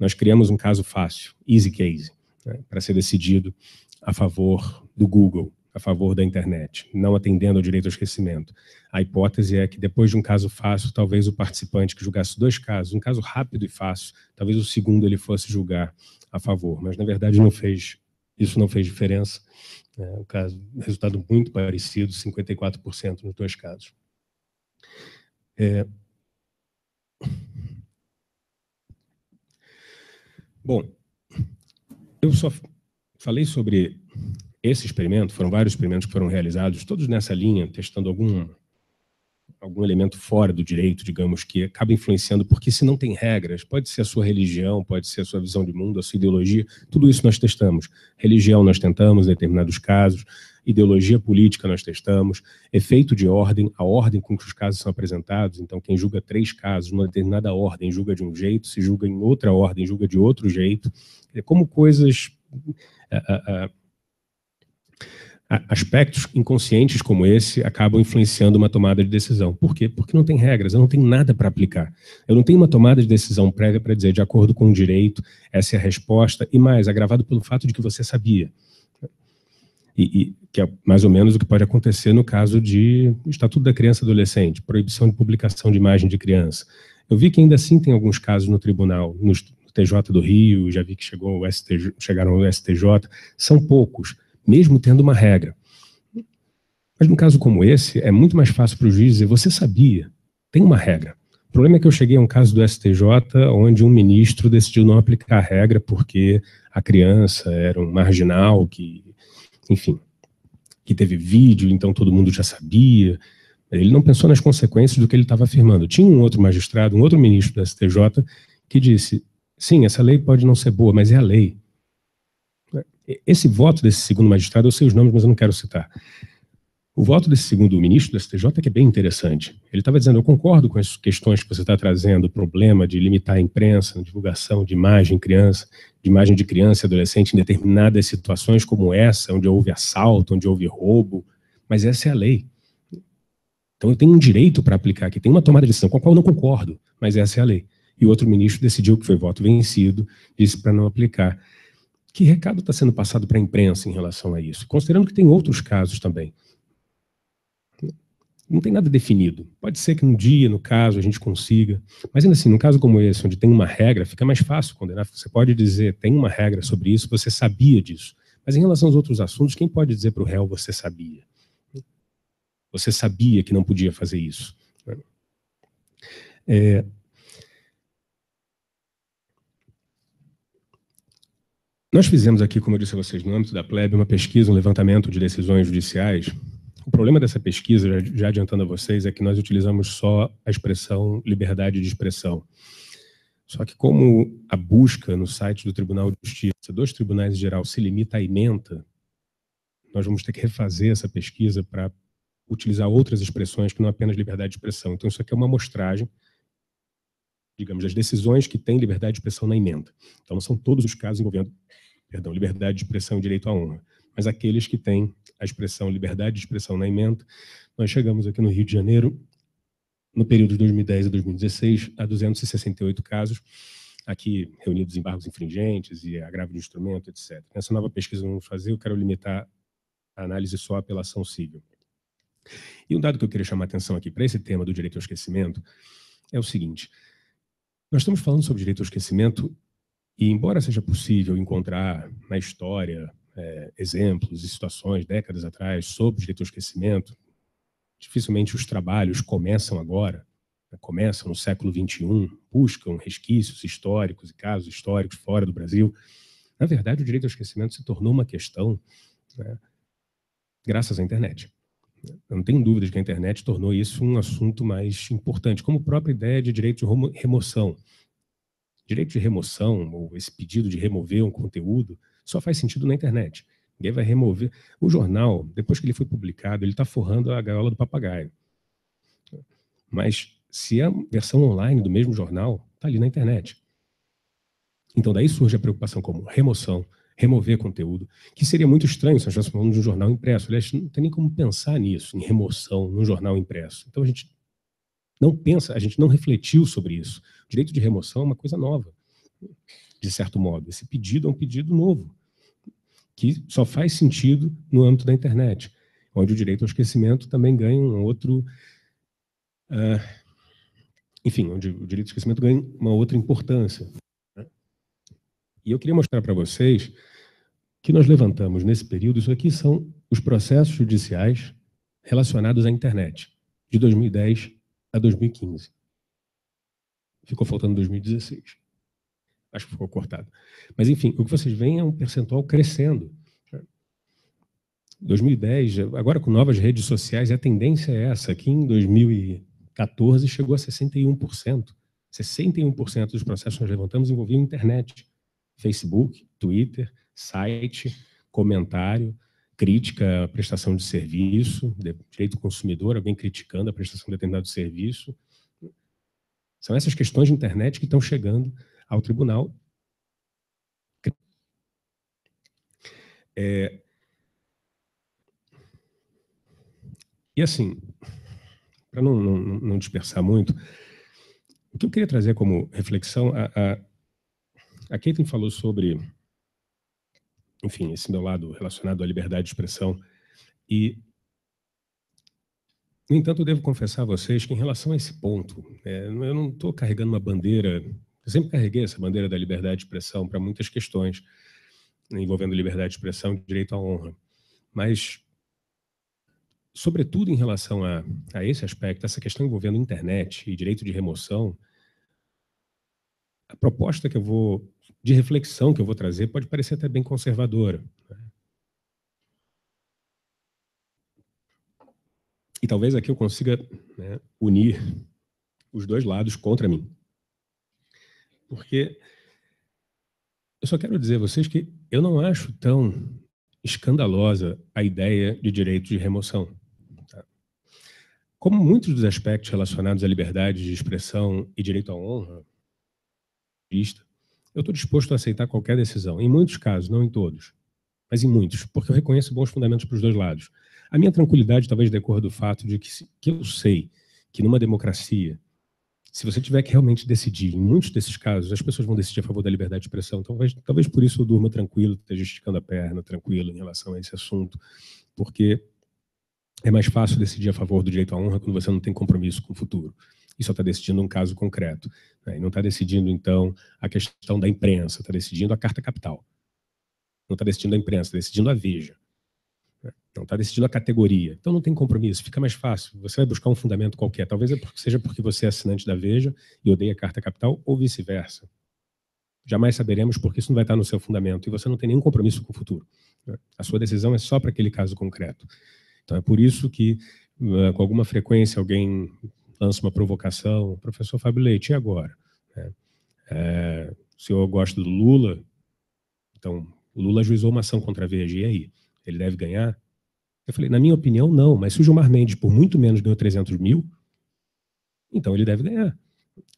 Speaker 4: Nós criamos um caso fácil, easy case, né, para ser decidido a favor do Google a favor da internet, não atendendo ao direito ao esquecimento. A hipótese é que, depois de um caso fácil, talvez o participante que julgasse dois casos, um caso rápido e fácil, talvez o segundo ele fosse julgar a favor. Mas, na verdade, não fez isso não fez diferença. É, o caso, resultado muito parecido, 54% nos dois casos. É... Bom, eu só falei sobre esse experimento, foram vários experimentos que foram realizados, todos nessa linha, testando algum, algum elemento fora do direito, digamos, que acaba influenciando, porque se não tem regras, pode ser a sua religião, pode ser a sua visão de mundo, a sua ideologia, tudo isso nós testamos. Religião nós tentamos em determinados casos, ideologia política nós testamos, efeito de ordem, a ordem com que os casos são apresentados, então quem julga três casos numa determinada ordem julga de um jeito, se julga em outra ordem julga de outro jeito, é como coisas... Uh, uh, uh, aspectos inconscientes como esse acabam influenciando uma tomada de decisão. Por quê? Porque não tem regras, eu não tenho nada para aplicar. Eu não tenho uma tomada de decisão prévia para dizer, de acordo com o direito, essa é a resposta, e mais, agravado pelo fato de que você sabia. E, e, que é mais ou menos o que pode acontecer no caso de Estatuto da Criança e Adolescente, proibição de publicação de imagem de criança. Eu vi que ainda assim tem alguns casos no tribunal, no TJ do Rio, já vi que chegou ao STJ, chegaram ao STJ, são poucos, mesmo tendo uma regra. Mas num caso como esse, é muito mais fácil para o juiz dizer: você sabia, tem uma regra. O problema é que eu cheguei a um caso do STJ onde um ministro decidiu não aplicar a regra porque a criança era um marginal que, enfim, que teve vídeo, então todo mundo já sabia. Ele não pensou nas consequências do que ele estava afirmando. Tinha um outro magistrado, um outro ministro do STJ, que disse: sim, essa lei pode não ser boa, mas é a lei. Esse voto desse segundo magistrado, eu sei os nomes, mas eu não quero citar. O voto desse segundo ministro do STJ é que é bem interessante. Ele estava dizendo: eu concordo com as questões que você está trazendo, o problema de limitar a imprensa, a divulgação de imagem criança, de imagem de criança e adolescente em determinadas situações como essa, onde houve assalto, onde houve roubo, mas essa é a lei. Então eu tenho um direito para aplicar aqui, tem uma tomada de decisão com a qual eu não concordo, mas essa é a lei. E o outro ministro decidiu que foi voto vencido, disse para não aplicar que recado está sendo passado para a imprensa em relação a isso? Considerando que tem outros casos também. Não tem nada definido. Pode ser que um dia, no caso, a gente consiga. Mas ainda assim, num caso como esse, onde tem uma regra, fica mais fácil condenar. Você pode dizer, tem uma regra sobre isso, você sabia disso. Mas em relação aos outros assuntos, quem pode dizer para o réu, você sabia? Você sabia que não podia fazer isso. É, Nós fizemos aqui, como eu disse a vocês, no âmbito da plebe, uma pesquisa, um levantamento de decisões judiciais. O problema dessa pesquisa, já adiantando a vocês, é que nós utilizamos só a expressão liberdade de expressão. Só que como a busca no site do Tribunal de Justiça dos tribunais em geral se limita à ementa, nós vamos ter que refazer essa pesquisa para utilizar outras expressões que não apenas liberdade de expressão. Então isso aqui é uma amostragem, digamos, das decisões que têm liberdade de expressão na emenda. Então não são todos os casos envolvendo perdão, liberdade de expressão e direito à honra. Mas aqueles que têm a expressão liberdade de expressão na emenda, nós chegamos aqui no Rio de Janeiro, no período de 2010 a 2016, a 268 casos, aqui reunidos em barros infringentes e agravo de instrumento, etc. Nessa nova pesquisa que vamos fazer, eu quero limitar a análise só à apelação civil. E um dado que eu queria chamar a atenção aqui para esse tema do direito ao esquecimento é o seguinte, nós estamos falando sobre direito ao esquecimento e embora seja possível encontrar na história é, exemplos e situações décadas atrás sobre o direito ao esquecimento, dificilmente os trabalhos começam agora, né, começam no século XXI, buscam resquícios históricos e casos históricos fora do Brasil. Na verdade, o direito ao esquecimento se tornou uma questão né, graças à internet. Eu não tenho dúvidas que a internet tornou isso um assunto mais importante, como a própria ideia de direito de remoção. Direito de remoção, ou esse pedido de remover um conteúdo, só faz sentido na internet. Ninguém vai remover. O jornal, depois que ele foi publicado, ele está forrando a gaiola do papagaio. Mas se a versão online do mesmo jornal está ali na internet. Então daí surge a preocupação como remoção, remover conteúdo, que seria muito estranho se nós estivéssemos falando de um jornal impresso. Aliás, não tem nem como pensar nisso, em remoção num jornal impresso. Então a gente não pensa, a gente não refletiu sobre isso. O direito de remoção é uma coisa nova, de certo modo. Esse pedido é um pedido novo, que só faz sentido no âmbito da internet, onde o direito ao esquecimento também ganha um outro. Uh, enfim, onde o direito ao esquecimento ganha uma outra importância. Né? E eu queria mostrar para vocês que nós levantamos nesse período, isso aqui são os processos judiciais relacionados à internet, de 2010 a 2015. Ficou faltando 2016. Acho que ficou cortado. Mas, enfim, o que vocês veem é um percentual crescendo. 2010, agora com novas redes sociais, a tendência é essa. Aqui em 2014 chegou a 61%. 61% dos processos que nós levantamos envolviam internet. Facebook, Twitter, site, comentário, crítica à prestação de serviço, direito do consumidor, alguém criticando a prestação de determinado serviço. São essas questões de internet que estão chegando ao tribunal. É... E assim, para não, não, não, dispersar muito, o que eu queria trazer como reflexão, a, a, a Caitlin falou sobre enfim, esse meu lado relacionado à liberdade de expressão. E, no entanto, eu devo confessar a vocês que, em relação a esse ponto, é, eu não estou carregando uma bandeira, eu sempre carreguei essa bandeira da liberdade de expressão para muitas questões envolvendo liberdade de expressão e direito à honra. Mas, sobretudo em relação a, a esse aspecto, essa questão envolvendo internet e direito de remoção, a proposta que eu vou de reflexão que eu vou trazer pode parecer até bem conservadora. Né? E talvez aqui eu consiga né, unir os dois lados contra mim. Porque eu só quero dizer a vocês que eu não acho tão escandalosa a ideia de direito de remoção. Tá? Como muitos dos aspectos relacionados à liberdade de expressão e direito à honra, eu estou disposto a aceitar qualquer decisão, em muitos casos, não em todos, mas em muitos, porque eu reconheço bons fundamentos para os dois lados. A minha tranquilidade talvez decorra do fato de que, que eu sei que numa democracia, se você tiver que realmente decidir, em muitos desses casos, as pessoas vão decidir a favor da liberdade de expressão. Talvez, talvez por isso eu durma tranquilo, esteja esticando a perna tranquilo em relação a esse assunto, porque é mais fácil decidir a favor do direito à honra quando você não tem compromisso com o futuro só está decidindo um caso concreto. Né? E não está decidindo, então, a questão da imprensa, está decidindo a carta capital. Não está decidindo a imprensa, está decidindo a Veja. Né? Não está decidindo a categoria. Então não tem compromisso, fica mais fácil. Você vai buscar um fundamento qualquer. Talvez é seja porque você é assinante da Veja e odeia a carta capital, ou vice-versa. Jamais saberemos porque isso não vai estar no seu fundamento e você não tem nenhum compromisso com o futuro. Né? A sua decisão é só para aquele caso concreto. Então é por isso que, ah, com alguma frequência, alguém lança uma provocação, professor Fábio Leite, e agora? É, é, o senhor gosta do Lula, então o Lula ajuizou uma ação contra a VG, e aí? Ele deve ganhar? Eu falei, na minha opinião, não, mas se o Gilmar Mendes por muito menos ganhou 300 mil, então ele deve ganhar.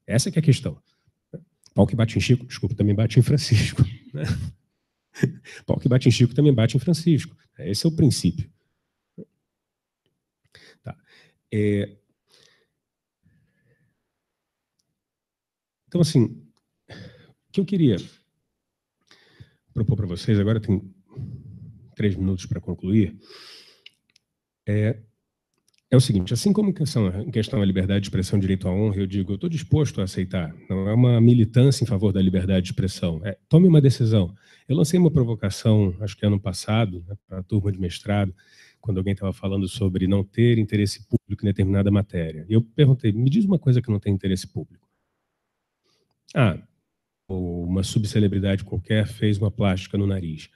Speaker 4: Essa é a questão. Pau que bate em Chico, desculpa, também bate em Francisco. Né? Pau que bate em Chico também bate em Francisco. Né? Esse é o princípio. Tá. É, Então, assim, o que eu queria propor para vocês, agora tem três minutos para concluir, é, é o seguinte, assim como em questão, em questão à liberdade de expressão, direito à honra, eu digo, eu estou disposto a aceitar, não é uma militância em favor da liberdade de expressão, é, tome uma decisão. Eu lancei uma provocação, acho que ano passado, né, para a turma de mestrado, quando alguém estava falando sobre não ter interesse público em determinada matéria. Eu perguntei, me diz uma coisa que não tem interesse público. Ah, uma subcelebridade qualquer fez uma plástica no nariz.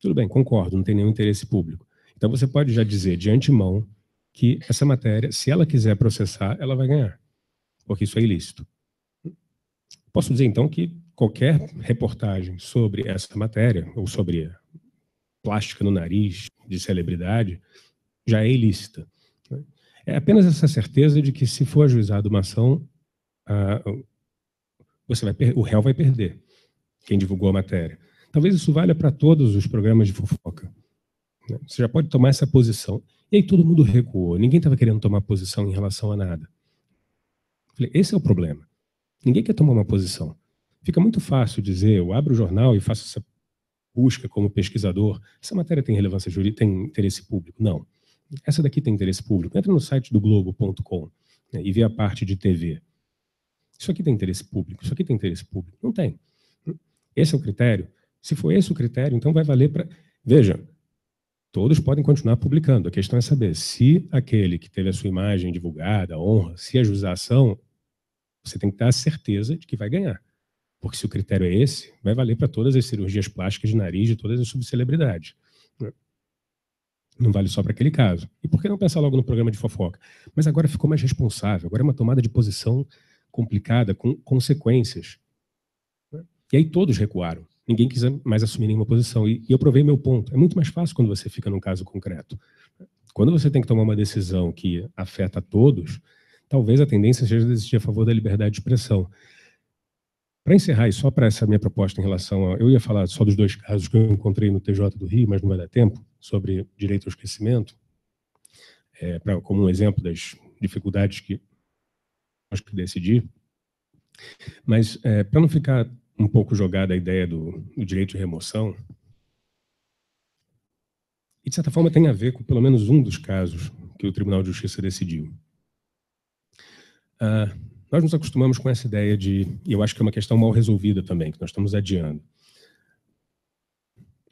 Speaker 4: Tudo bem, concordo, não tem nenhum interesse público. Então você pode já dizer de antemão que essa matéria, se ela quiser processar, ela vai ganhar, porque isso é ilícito. Posso dizer então que qualquer reportagem sobre essa matéria, ou sobre plástica no nariz de celebridade, já é ilícita. Né? É apenas essa certeza de que, se for ajuizada uma ação, ah, você vai o réu vai perder, quem divulgou a matéria. Talvez isso valha para todos os programas de fofoca. Né? Você já pode tomar essa posição. E aí todo mundo recuou, ninguém estava querendo tomar posição em relação a nada. Falei, esse é o problema. Ninguém quer tomar uma posição. Fica muito fácil dizer, eu abro o jornal e faço essa busca como pesquisador, essa matéria tem relevância jurídica, tem interesse público? Não. Essa daqui tem interesse público. Entra no site do Globo.com né, e vê a parte de TV. Isso aqui tem interesse público, isso aqui tem interesse público. Não tem. Esse é o critério. Se for esse o critério, então vai valer para. Veja, todos podem continuar publicando. A questão é saber se aquele que teve a sua imagem divulgada, honra, se a acusação, você tem que ter a certeza de que vai ganhar. Porque se o critério é esse, vai valer para todas as cirurgias plásticas de nariz de todas as subcelebridades. Não vale só para aquele caso. E por que não pensar logo no programa de fofoca? Mas agora ficou mais responsável, agora é uma tomada de posição complicada com consequências. E aí todos recuaram. Ninguém quis mais assumir nenhuma posição. E, e eu provei meu ponto. É muito mais fácil quando você fica num caso concreto. Quando você tem que tomar uma decisão que afeta a todos, talvez a tendência seja desistir a favor da liberdade de expressão. Para encerrar, e só para essa minha proposta em relação a. Eu ia falar só dos dois casos que eu encontrei no TJ do Rio, mas não vai dar tempo, sobre direito ao esquecimento, é, pra, como um exemplo das dificuldades que acho que decidi, Mas, é, para não ficar um pouco jogada a ideia do, do, direito de remoção, e, de certa forma, tem a ver com pelo menos um dos casos que o Tribunal de Justiça decidiu. Ah, nós nos acostumamos com essa ideia de, e eu acho que é uma questão mal resolvida também, que nós estamos adiando.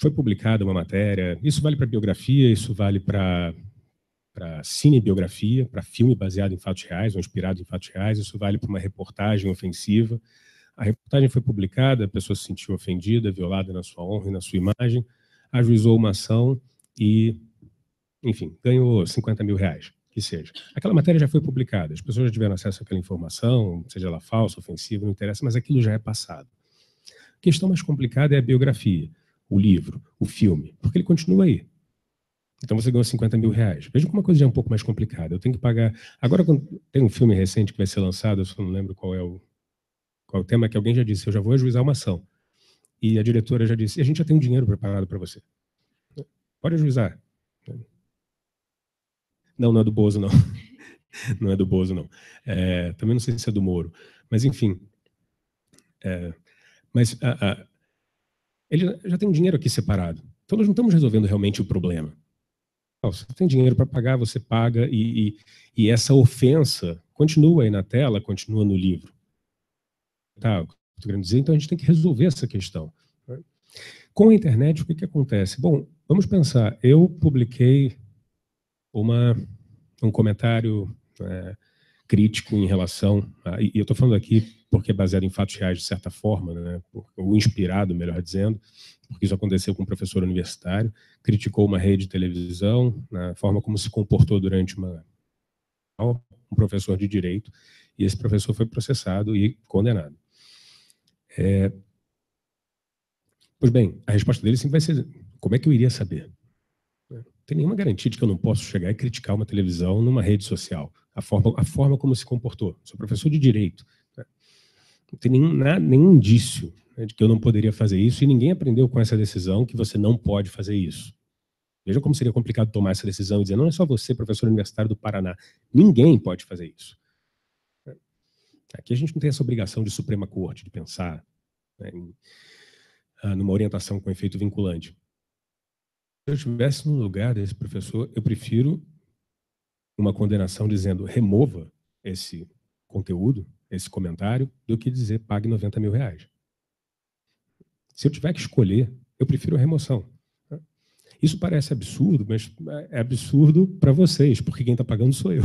Speaker 4: Foi publicada uma matéria, isso vale para biografia, isso vale para para cinebiografia, para filme baseado em fatos reais ou inspirado em fatos reais, isso vale para uma reportagem ofensiva. A reportagem foi publicada, a pessoa se sentiu ofendida, violada na sua honra e na sua imagem, ajuizou uma ação e, enfim, ganhou 50 mil reais, que seja. Aquela matéria já foi publicada, as pessoas já tiveram acesso àquela informação, seja ela falsa, ofensiva, não interessa, mas aquilo já é passado. A questão mais complicada é a biografia, o livro, o filme, porque ele continua aí então você ganhou 50 mil reais. Veja como uma coisa já é um pouco mais complicada. Eu tenho que pagar. Agora, tem um filme recente que vai ser lançado, eu só não lembro qual é o, qual é o tema, que alguém já disse: eu já vou ajuizar uma ação. E a diretora já disse: a gente já tem um dinheiro preparado para você. Pode ajuizar. Não, não é do Bozo, não. Não é do Bozo, não. É, também não sei se é do Moro. Mas, enfim. É, mas a, ah, a, ah, ele já tem um dinheiro aqui separado. Então, nós não estamos resolvendo realmente o problema você tem dinheiro para pagar, você paga, e, e, e, essa ofensa continua aí na tela, continua no livro. Tá, querendo dizer, então a gente tem que resolver essa questão. Né? Com a internet, o que, que acontece? Bom, vamos pensar, eu publiquei uma, um comentário é, crítico em relação. A, e eu estou falando aqui porque é baseado em fatos reais, de certa forma, né, ou inspirado, melhor dizendo, porque isso aconteceu com um professor universitário, criticou uma rede de televisão, na forma como se comportou durante uma. um professor de direito, e esse professor foi processado e condenado. É, pois bem, a resposta dele sempre vai ser: como é que eu iria saber? tem nenhuma garantia de que eu não posso chegar e criticar uma televisão numa rede social, a forma, a forma como se comportou. Sou professor de direito. Né? Não tem nenhum, nada, nenhum indício né, de que eu não poderia fazer isso e ninguém aprendeu com essa decisão que você não pode fazer isso. Veja como seria complicado tomar essa decisão e dizer, não é só você, professor universitário do Paraná, ninguém pode fazer isso. Né? Aqui a gente não tem essa obrigação de Suprema Corte de pensar né, em, ah, numa orientação com efeito vinculante eu estivesse no lugar desse professor, eu prefiro uma condenação dizendo remova esse conteúdo, esse comentário, do que dizer pague 90 mil reais. Se eu tiver que escolher, eu prefiro a remoção. Tá? Isso parece absurdo, mas é absurdo para vocês, porque quem está pagando sou eu.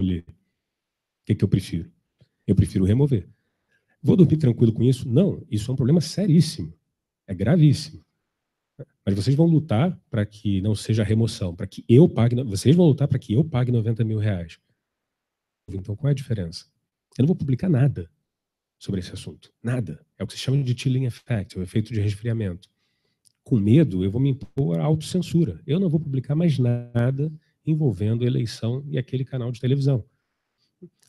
Speaker 4: O que, é que eu prefiro? Eu prefiro remover. Vou dormir tranquilo com isso? Não, isso é um problema seríssimo. É gravíssimo mas vocês vão lutar para que não seja remoção, para que eu pague, vocês vão lutar para que eu pague 90 mil reais. Então, qual é a diferença? Eu não vou publicar nada sobre esse assunto, nada. É o que se chama de chilling effect, é o efeito de resfriamento. Com medo, eu vou me impor à autocensura. Eu não vou publicar mais nada envolvendo a eleição e aquele canal de televisão.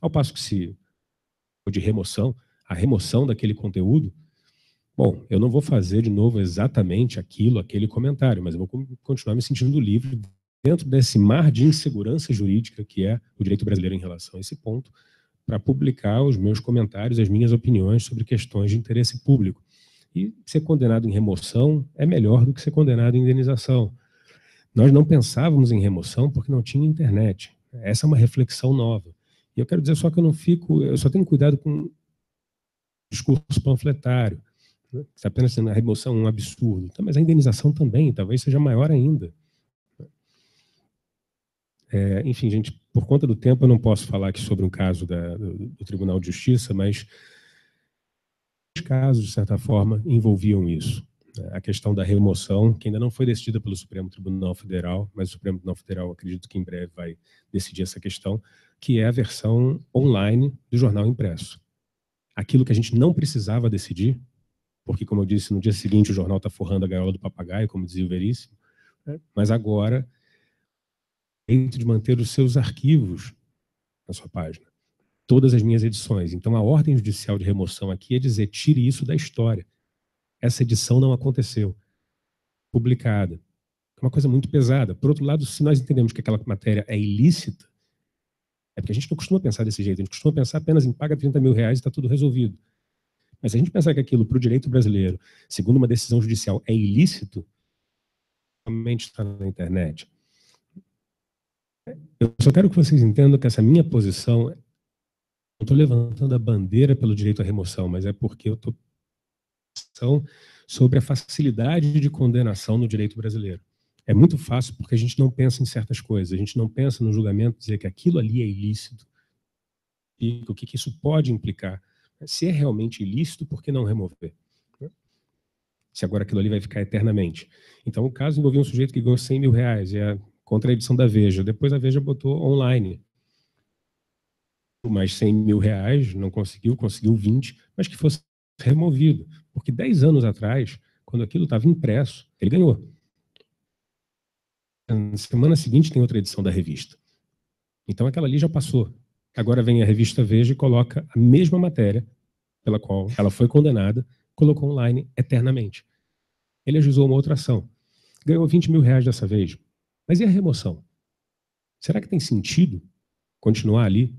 Speaker 4: Ao passo que se de remoção, a remoção daquele conteúdo, Bom, eu não vou fazer de novo exatamente aquilo, aquele comentário, mas eu vou continuar me sentindo livre dentro desse mar de insegurança jurídica que é o direito brasileiro em relação a esse ponto, para publicar os meus comentários, as minhas opiniões sobre questões de interesse público. E ser condenado em remoção é melhor do que ser condenado em indenização. Nós não pensávamos em remoção porque não tinha internet. Essa é uma reflexão nova. E eu quero dizer só que eu não fico, eu só tenho cuidado com discurso panfletário. Né? Está apenas sendo a remoção um absurdo. Então, mas a indenização também, talvez seja maior ainda. Né? É, enfim, gente, por conta do tempo, eu não posso falar aqui sobre um caso da, do, do Tribunal de Justiça, mas os casos, de certa forma, envolviam isso. Né? A questão da remoção, que ainda não foi decidida pelo Supremo Tribunal Federal, mas o Supremo Tribunal Federal acredito que em breve vai decidir essa questão, que é a versão online do jornal impresso. Aquilo que a gente não precisava decidir, porque, como eu disse, no dia seguinte o jornal está forrando a gaiola do papagaio, como dizia o Veríssimo, né? mas agora, entre manter os seus arquivos na sua página, todas as minhas edições. Então, a ordem judicial de remoção aqui é dizer: tire isso da história. Essa edição não aconteceu. Publicada. É uma coisa muito pesada. Por outro lado, se nós entendemos que aquela matéria é ilícita, é porque a gente não costuma pensar desse jeito, a gente costuma pensar apenas em paga 30 mil reais e está tudo resolvido. Mas se a gente pensar que aquilo, para o direito brasileiro, segundo uma decisão judicial, é ilícito, realmente está na internet. Eu só quero que vocês entendam que essa minha posição, não estou levantando a bandeira pelo direito à remoção, mas é porque eu estou sobre a facilidade de condenação no direito brasileiro. É muito fácil porque a gente não pensa em certas coisas, a gente não pensa no julgamento dizer que aquilo ali é ilícito e o que, que isso pode implicar se é realmente ilícito, por que não remover? Né? Se agora aquilo ali vai ficar eternamente. Então, o caso envolveu um sujeito que ganhou 100 mil reais, é contra a edição da Veja. Depois a Veja botou online. Mais 100 mil reais, não conseguiu, conseguiu 20, mas que fosse removido. Porque 10 anos atrás, quando aquilo estava impresso, ele ganhou. Na semana seguinte tem outra edição da revista. Então aquela ali já passou. Agora vem a revista Veja e coloca a mesma matéria pela qual ela foi condenada, colocou online eternamente. Ele ajuizou uma outra ação. Ganhou 20 mil reais dessa vez. Mas e a remoção? Será que tem sentido continuar ali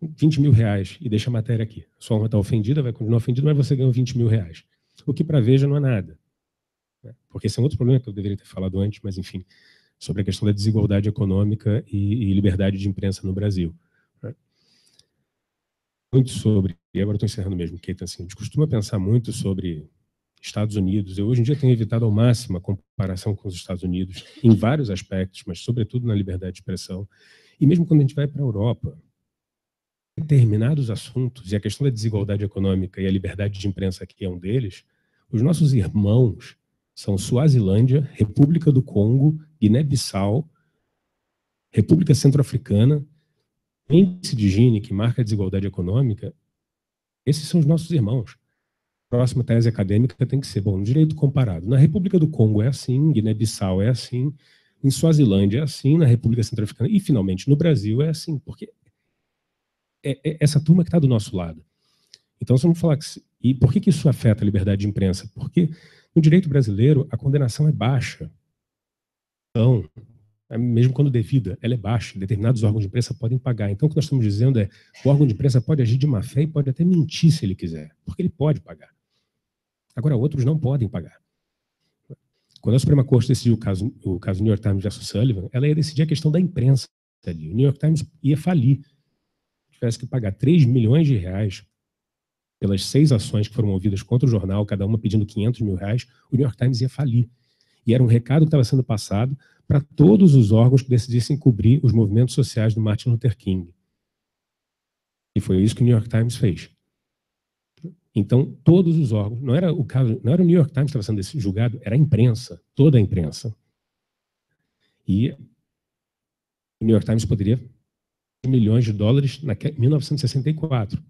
Speaker 4: 20 mil reais e deixa a matéria aqui? A sua honra está ofendida, vai continuar ofendida, mas você ganhou 20 mil reais. O que para Veja não é nada. Né? Porque esse é um outro problema que eu deveria ter falado antes, mas enfim, sobre a questão da desigualdade econômica e, e liberdade de imprensa no Brasil muito sobre, e agora estou encerrando mesmo, Keita, assim, a gente costuma pensar muito sobre Estados Unidos. Eu hoje em dia tenho evitado ao máximo a comparação com os Estados Unidos em vários aspectos, mas sobretudo na liberdade de expressão. E mesmo quando a gente vai para a Europa, determinados assuntos, e a questão da desigualdade econômica e a liberdade de imprensa aqui é um deles, os nossos irmãos são Suazilândia, República do Congo, Guiné-Bissau, República Centro-Africana, índice de Gini que marca a desigualdade econômica, esses são os nossos irmãos. próxima tese acadêmica tem que ser, bom, direito comparado. Na República do Congo é assim, Guiné-Bissau é assim, em Suazilândia é assim, na República Centro-Africana e, finalmente, no Brasil é assim, porque é, é essa turma que está do nosso lado. Então, vamos falar que, e por que, que isso afeta a liberdade de imprensa? Porque no direito brasileiro a condenação é baixa. Então, é, mesmo quando devida, ela é baixa, determinados órgãos de imprensa podem pagar. Então, o que nós estamos dizendo é, o órgão de imprensa pode agir de má fé e pode até mentir se ele quiser, porque ele pode pagar. Agora, outros não podem pagar. Quando a Suprema Corte decidiu o caso, o caso New York Times versus Sullivan, ela ia decidir a questão da imprensa ali. O New York Times ia falir. Tivesse que pagar 3 milhões de reais pelas seis ações que foram movidas contra o jornal, cada uma pedindo 500 mil reais, o New York Times ia falir. E era um recado que estava sendo passado para todos os órgãos que decidissem cobrir os movimentos sociais do Martin Luther King. E foi isso que o New York Times fez. Então, todos os órgãos, não era o caso, não era o New York Times que estava sendo julgado, era a imprensa, toda a imprensa. E o New York Times poderia milhões de dólares em 1964.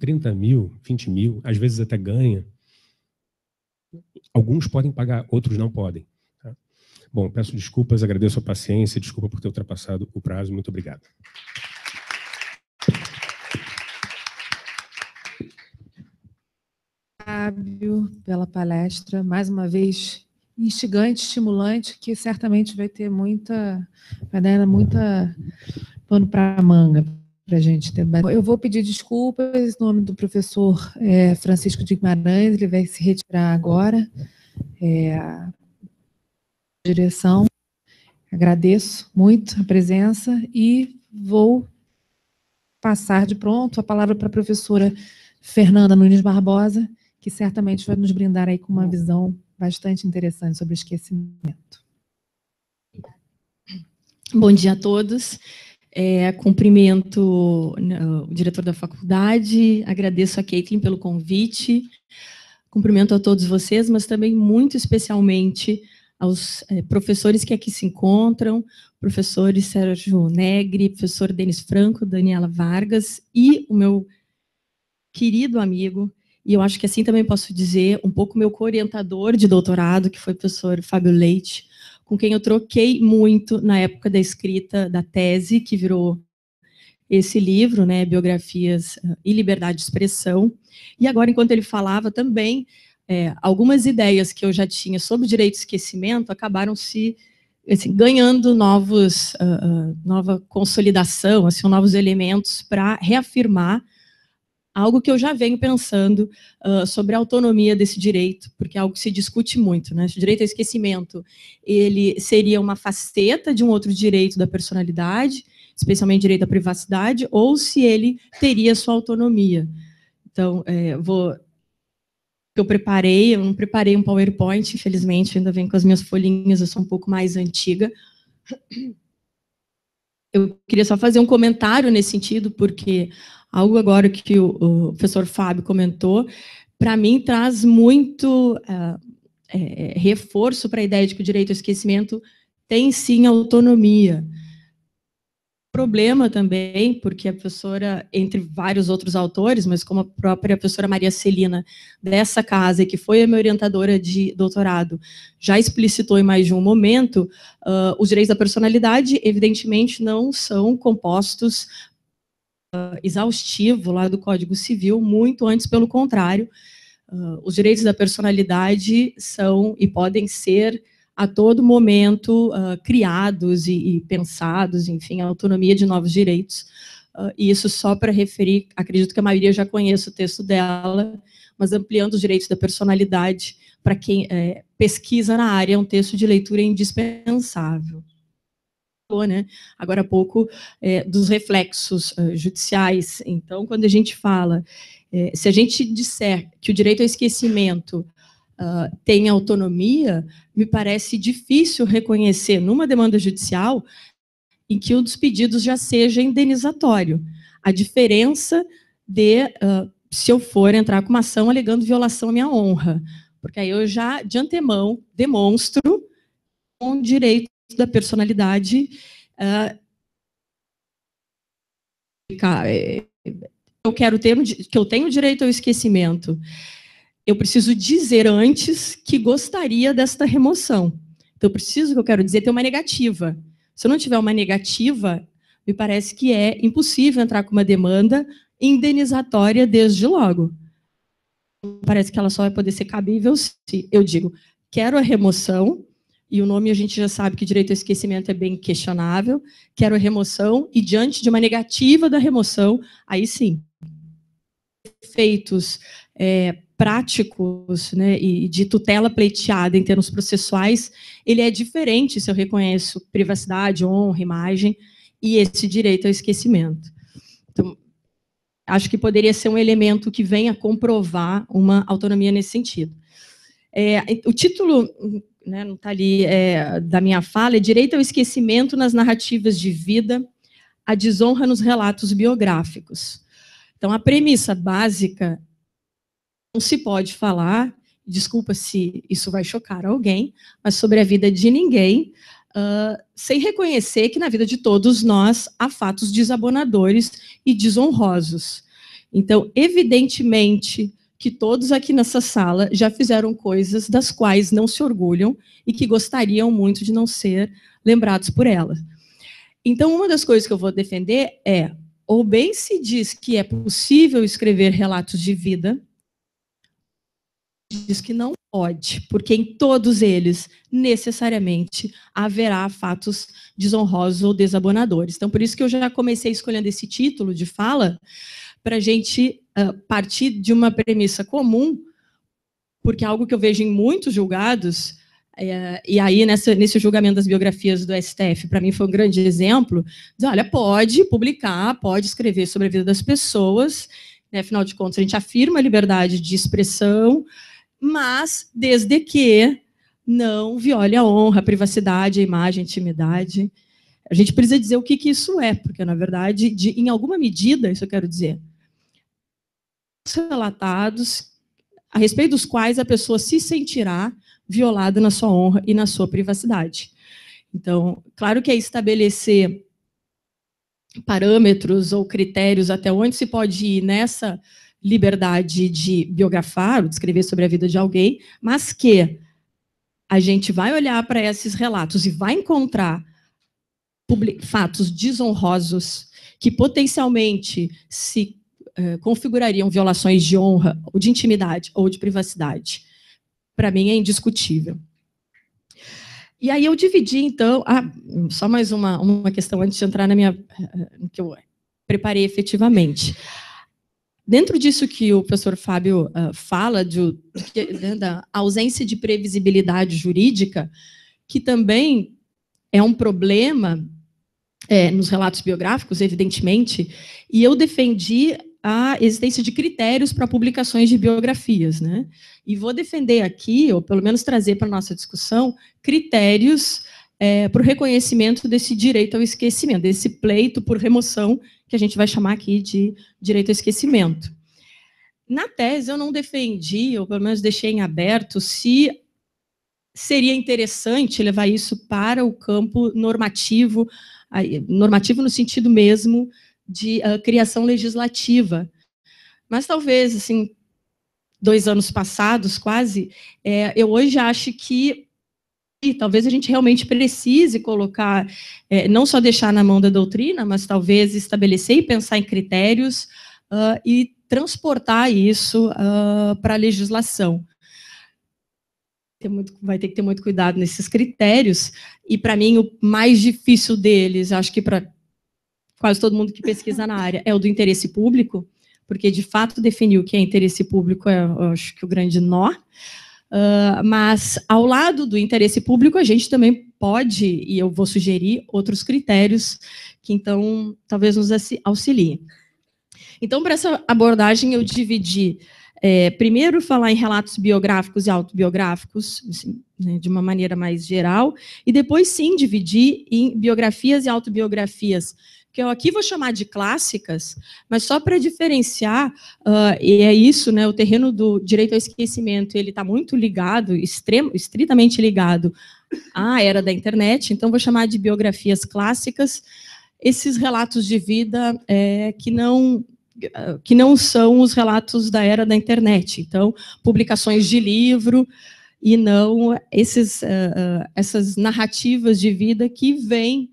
Speaker 4: 30 mil, 20 mil, às vezes até ganha. Alguns podem pagar, outros não podem. Bom, peço desculpas, agradeço a paciência, desculpa por ter ultrapassado o prazo, muito obrigado.
Speaker 1: Fábio, pela palestra, mais uma vez instigante, estimulante, que certamente vai ter muita, vai dar muita pano para a manga para a gente debater. Eu vou pedir desculpas em nome do professor é, Francisco de Guimarães, ele vai se retirar agora. É, direção. Agradeço muito a presença e vou passar de pronto a palavra para a professora Fernanda Nunes Barbosa, que certamente vai nos brindar aí com uma visão bastante interessante sobre esquecimento.
Speaker 5: Bom dia a todos. É, cumprimento né, o diretor da faculdade, agradeço a Caitlin pelo convite, cumprimento a todos vocês, mas também muito especialmente aos é, professores que aqui se encontram, professores Sérgio Negri, professor Denis Franco, Daniela Vargas e o meu querido amigo, e eu acho que assim também posso dizer, um pouco meu orientador de doutorado, que foi o professor Fábio Leite, com quem eu troquei muito na época da escrita da tese, que virou esse livro, né, Biografias eh, e Liberdade de Expressão. E agora, enquanto ele falava, também é, algumas ideias que eu já tinha sobre direito de esquecimento acabaram se assim, ganhando novos, uh, nova consolidação, assim, novos elementos para reafirmar algo que eu já venho pensando uh, sobre a autonomia desse direito, porque é algo que se discute muito. Né? Esse direito ao esquecimento ele seria uma faceta de um outro direito da personalidade, especialmente direito à privacidade, ou se ele teria sua autonomia. Então, é, vou que eu preparei, eu não preparei um PowerPoint, infelizmente, ainda vem com as minhas folhinhas, eu sou um pouco mais antiga. Eu queria só fazer um comentário nesse sentido, porque algo agora que o, o professor Fábio comentou, para mim traz muito é, reforço para a ideia de que o direito ao esquecimento tem sim autonomia problema também, porque a professora, entre vários outros autores, mas como a própria professora Maria Celina, dessa casa, que foi a minha orientadora de doutorado, já explicitou em mais de um momento, uh, os direitos da personalidade, evidentemente, não são compostos uh, exaustivo lá do Código Civil, muito antes, pelo contrário, uh, os direitos da personalidade são e podem ser a todo momento uh, criados e, e, pensados, enfim, a autonomia de novos direitos. Uh, e isso só para referir, acredito que a maioria já conhece o texto dela, mas ampliando os direitos da personalidade para quem é, pesquisa na área, é um texto de leitura indispensável. Né? agora há pouco, é, dos reflexos uh, judiciais. Então, quando a gente fala, é, se a gente disser que o direito ao esquecimento uh, tem autonomia, me parece difícil reconhecer numa demanda judicial em que um dos pedidos já seja indenizatório. A diferença de uh, se eu for entrar com uma ação alegando violação à minha honra, porque aí eu já, de antemão, demonstro um direito da personalidade uh, eu quero ter que eu tenho direito ao esquecimento eu preciso dizer antes que gostaria desta remoção. Então, eu preciso, o que eu quero dizer, ter uma negativa. Se eu não tiver uma negativa, me parece que é impossível entrar com uma demanda indenizatória desde logo. Parece que ela só vai poder ser cabível se eu digo, quero a remoção, e o nome a gente já sabe que direito ao esquecimento é bem questionável, quero a remoção, e diante de uma negativa da remoção, aí sim, efeitos é, práticos né, e de tutela pleiteada em termos processuais, ele é diferente se eu reconheço privacidade, honra, imagem e esse direito ao esquecimento. Então, acho que poderia ser um elemento que venha comprovar uma autonomia nesse sentido. É, o título né, não está ali é, da minha fala, é Direito ao Esquecimento nas Narrativas de Vida, a Desonra nos Relatos Biográficos. Então, a premissa básica não se pode falar, desculpa se isso vai chocar alguém, mas sobre a vida de ninguém, uh, sem reconhecer que na vida de todos nós há fatos desabonadores e desonrosos. Então, evidentemente que todos aqui nessa sala já fizeram coisas das quais não se orgulham e que gostariam muito de não ser lembrados por elas. Então, uma das coisas que eu vou defender é, ou bem se diz que é possível escrever relatos de vida, diz que não pode, porque em todos eles, necessariamente, haverá fatos desonrosos ou desabonadores. Então, por isso que eu já comecei escolhendo esse título de fala, para a gente uh, partir de uma premissa comum, porque é algo que eu vejo em muitos julgados, é, e aí nessa, nesse julgamento das biografias do STF, para mim foi um grande exemplo, diz, olha, pode publicar, pode escrever sobre a vida das pessoas, né, afinal de contas, a gente afirma a liberdade de expressão, mas desde que não viole a honra, a privacidade, a imagem, a intimidade. A gente precisa dizer o que, que isso é, porque, na verdade, de, em alguma medida, isso eu quero dizer, relatados a respeito dos quais a pessoa se sentirá violada na sua honra e na sua privacidade. Então, claro que é estabelecer parâmetros ou critérios até onde se pode ir nessa liberdade de biografar, de escrever sobre a vida de alguém, mas que a gente vai olhar para esses relatos e vai encontrar fatos desonrosos que potencialmente se eh, configurariam violações de honra, ou de intimidade, ou de privacidade. Para mim é indiscutível. E aí eu dividi, então, ah, só mais uma, uma questão antes de entrar na minha, eh, eh, que eu preparei efetivamente. Dentro disso que o professor Fábio uh, fala, de, de, né, da ausência de previsibilidade jurídica, que também é um problema é, nos relatos biográficos, evidentemente, e eu defendi a existência de critérios para publicações de biografias. Né? E vou defender aqui, ou pelo menos trazer para a nossa discussão, critérios é, para o reconhecimento desse direito ao esquecimento, desse pleito por remoção, que a gente vai chamar aqui de direito ao esquecimento. Na tese, eu não defendi, ou pelo menos deixei em aberto, se seria interessante levar isso para o campo normativo, normativo no sentido mesmo de uh, criação legislativa. Mas talvez, assim, dois anos passados, quase, é, eu hoje acho que talvez a gente realmente precise colocar, é, não só deixar na mão da doutrina, mas talvez estabelecer e pensar em critérios uh, e transportar isso uh, ah, para a legislação. Muito, vai ter que ter muito cuidado nesses critérios, e para mim o mais difícil deles, acho que para quase todo mundo que pesquisa na área, é o do interesse público, porque de fato definir o que é interesse público é, acho que, o grande nó. Uh, mas, ao lado do interesse público, a gente também pode, e eu vou sugerir, outros critérios que, então, talvez nos auxiliem. Então, para essa abordagem, eu dividi é, primeiro falar em relatos biográficos e autobiográficos, assim, né, de uma maneira mais geral, e depois sim dividir em biografias e autobiografias que eu aqui vou chamar de clássicas, mas só para diferenciar, uh, e é isso, né, o terreno do direito ao esquecimento, ele está muito ligado, extremo, estritamente ligado à era da internet, então vou chamar de biografias clássicas, esses relatos de vida é, que não que não são os relatos da era da internet. Então, publicações de livro, e não esses, uh, essas narrativas de vida que vêm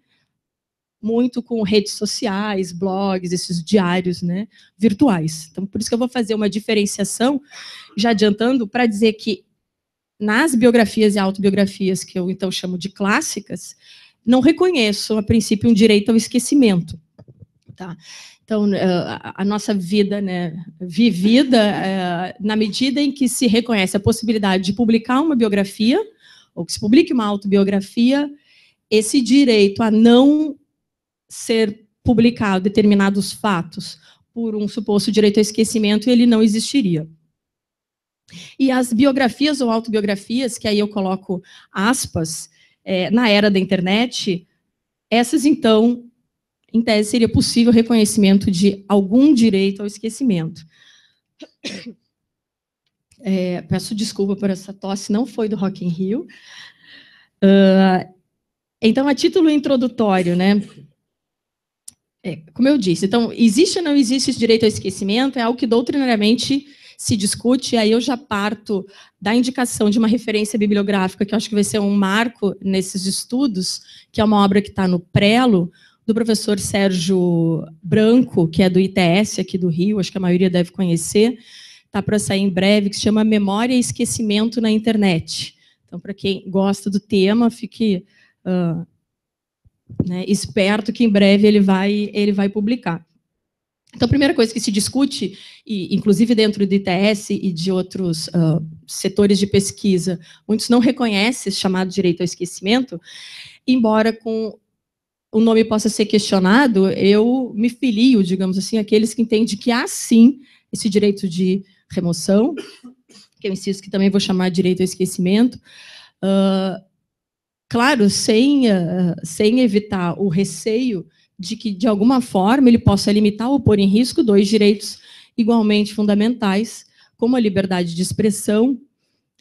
Speaker 5: muito com redes sociais, blogs, esses diários né, virtuais. Então, por isso que eu vou fazer uma diferenciação, já adiantando, para dizer que nas biografias e autobiografias, que eu então chamo de clássicas, não reconheço, a princípio, um direito ao esquecimento. Tá? Então, eh, a nossa vida né, vivida, eh, na medida em que se reconhece a possibilidade de publicar uma biografia, ou que se publique uma autobiografia, esse direito a não ser publicado determinados fatos por um suposto direito ao esquecimento, ele não existiria. E as biografias ou autobiografias, que aí eu coloco aspas, é, na era da internet, essas, então, em tese, seria possível reconhecimento de algum direito ao esquecimento. É, peço desculpa por essa tosse, não foi do Rock in Rio. Uh, então, a título introdutório, né? É, como eu disse, então, existe ou não existe esse direito ao esquecimento? É algo que doutrinariamente se discute, e aí eu já parto da indicação de uma referência bibliográfica, que eu acho que vai ser um marco nesses estudos, que é uma obra que está no prelo, do professor Sérgio Branco, que é do ITS aqui do Rio, acho que a maioria deve conhecer, está para sair em breve, que se chama Memória e Esquecimento na Internet. Então, para quem gosta do tema, fique uh, né, esperto que em breve ele vai, ele vai publicar. Então, a primeira coisa que se discute, e, inclusive dentro do ITS e de outros uh, setores de pesquisa, muitos não reconhecem esse chamado direito ao esquecimento, embora com o nome possa ser questionado, eu me filio, digamos assim, àqueles que entendem que há sim esse direito de remoção, que eu insisto que também vou chamar de direito ao esquecimento, uh, Claro, sem, eh, sem evitar o receio de que, de alguma forma, ele possa limitar ou pôr em risco dois direitos igualmente fundamentais, como a liberdade de expressão,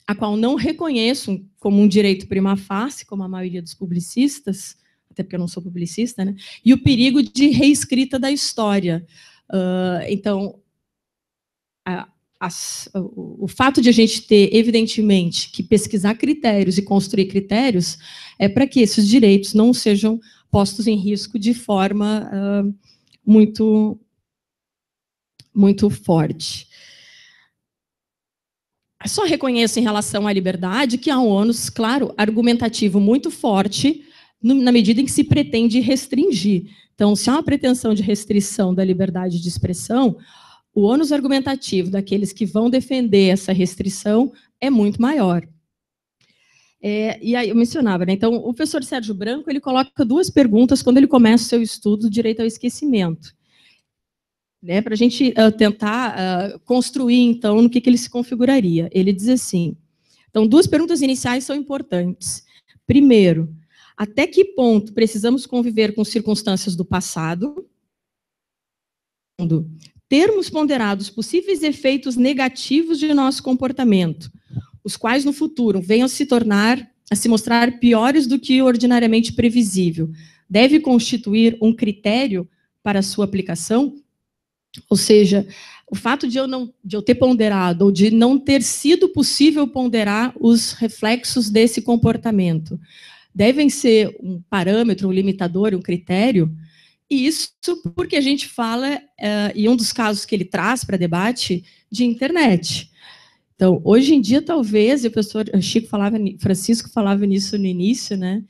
Speaker 5: a qual não reconheço como um direito prima facie, como a maioria dos publicistas, até porque eu não sou publicista, né? e o perigo de reescrita da história. Uh, então, a, as, o, o, fato de a gente ter, evidentemente, que pesquisar critérios e construir critérios é para que esses direitos não sejam postos em risco de forma uh, muito, muito forte. Só reconheço em relação à liberdade que há um ônus, claro, argumentativo muito forte no, na medida em que se pretende restringir. Então, se há uma pretensão de restrição da liberdade de expressão, o ônus argumentativo daqueles que vão defender essa restrição é muito maior. É, e aí eu mencionava, né? então o professor Sérgio Branco ele coloca duas perguntas quando ele começa o seu estudo do direito ao esquecimento. Né, para a gente uh, tentar uh, construir, então, no que, que ele se configuraria. Ele diz assim, então, duas perguntas iniciais são importantes. Primeiro, até que ponto precisamos conviver com circunstâncias do passado? Segundo, termos ponderados possíveis efeitos negativos de nosso comportamento, os quais no futuro venham a se tornar a se mostrar piores do que ordinariamente previsível, deve constituir um critério para sua aplicação? Ou seja, o fato de eu não de eu ter ponderado ou de não ter sido possível ponderar os reflexos desse comportamento devem ser um parâmetro, um limitador, um critério isso porque a gente fala, uh, e um dos casos que ele traz para debate, de internet. Então, hoje em dia, talvez, e o professor Chico falava, Francisco falava nisso no início, né,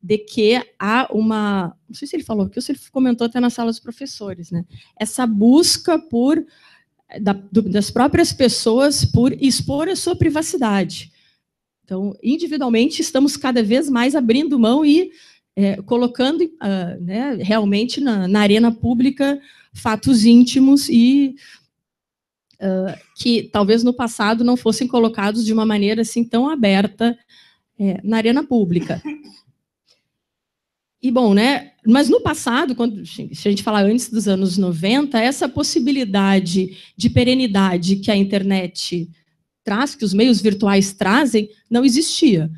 Speaker 5: de que há uma, não sei se ele falou que ou se ele comentou até na sala dos professores, né, essa busca por, da, do, das próprias pessoas por expor a sua privacidade. Então, individualmente, estamos cada vez mais abrindo mão e é, colocando uh, né, realmente na, na, arena pública fatos íntimos e uh, que talvez no passado não fossem colocados de uma maneira assim tão aberta é, na arena pública. E bom, né? Mas no passado, quando, se a gente falar antes dos anos 90, essa possibilidade de perenidade que a internet traz, que os meios virtuais trazem, não existia.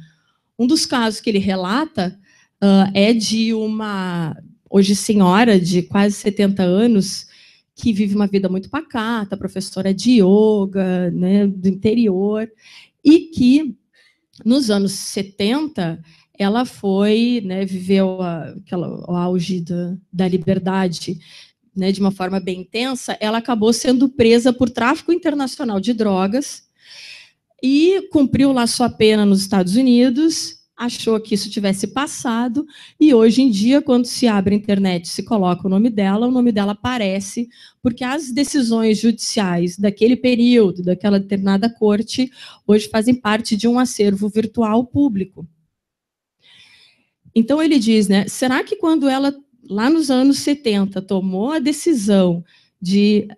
Speaker 5: Um dos casos que ele relata uh, é de uma, hoje, senhora de quase 70 anos, que vive uma vida muito pacata, professora de yoga, né, do interior, e que nos anos 70 ela foi, né, viveu a, aquela, o auge da, da liberdade né, de uma forma bem intensa, ela acabou sendo presa por tráfico internacional de drogas e cumpriu lá sua pena nos Estados Unidos achou que isso tivesse passado, e hoje em dia, quando se abre a internet se coloca o nome dela, o nome dela aparece, porque as decisões judiciais daquele período, daquela determinada corte, hoje fazem parte de um acervo virtual público. Então ele diz, né, será que quando ela, lá nos anos 70, tomou a decisão de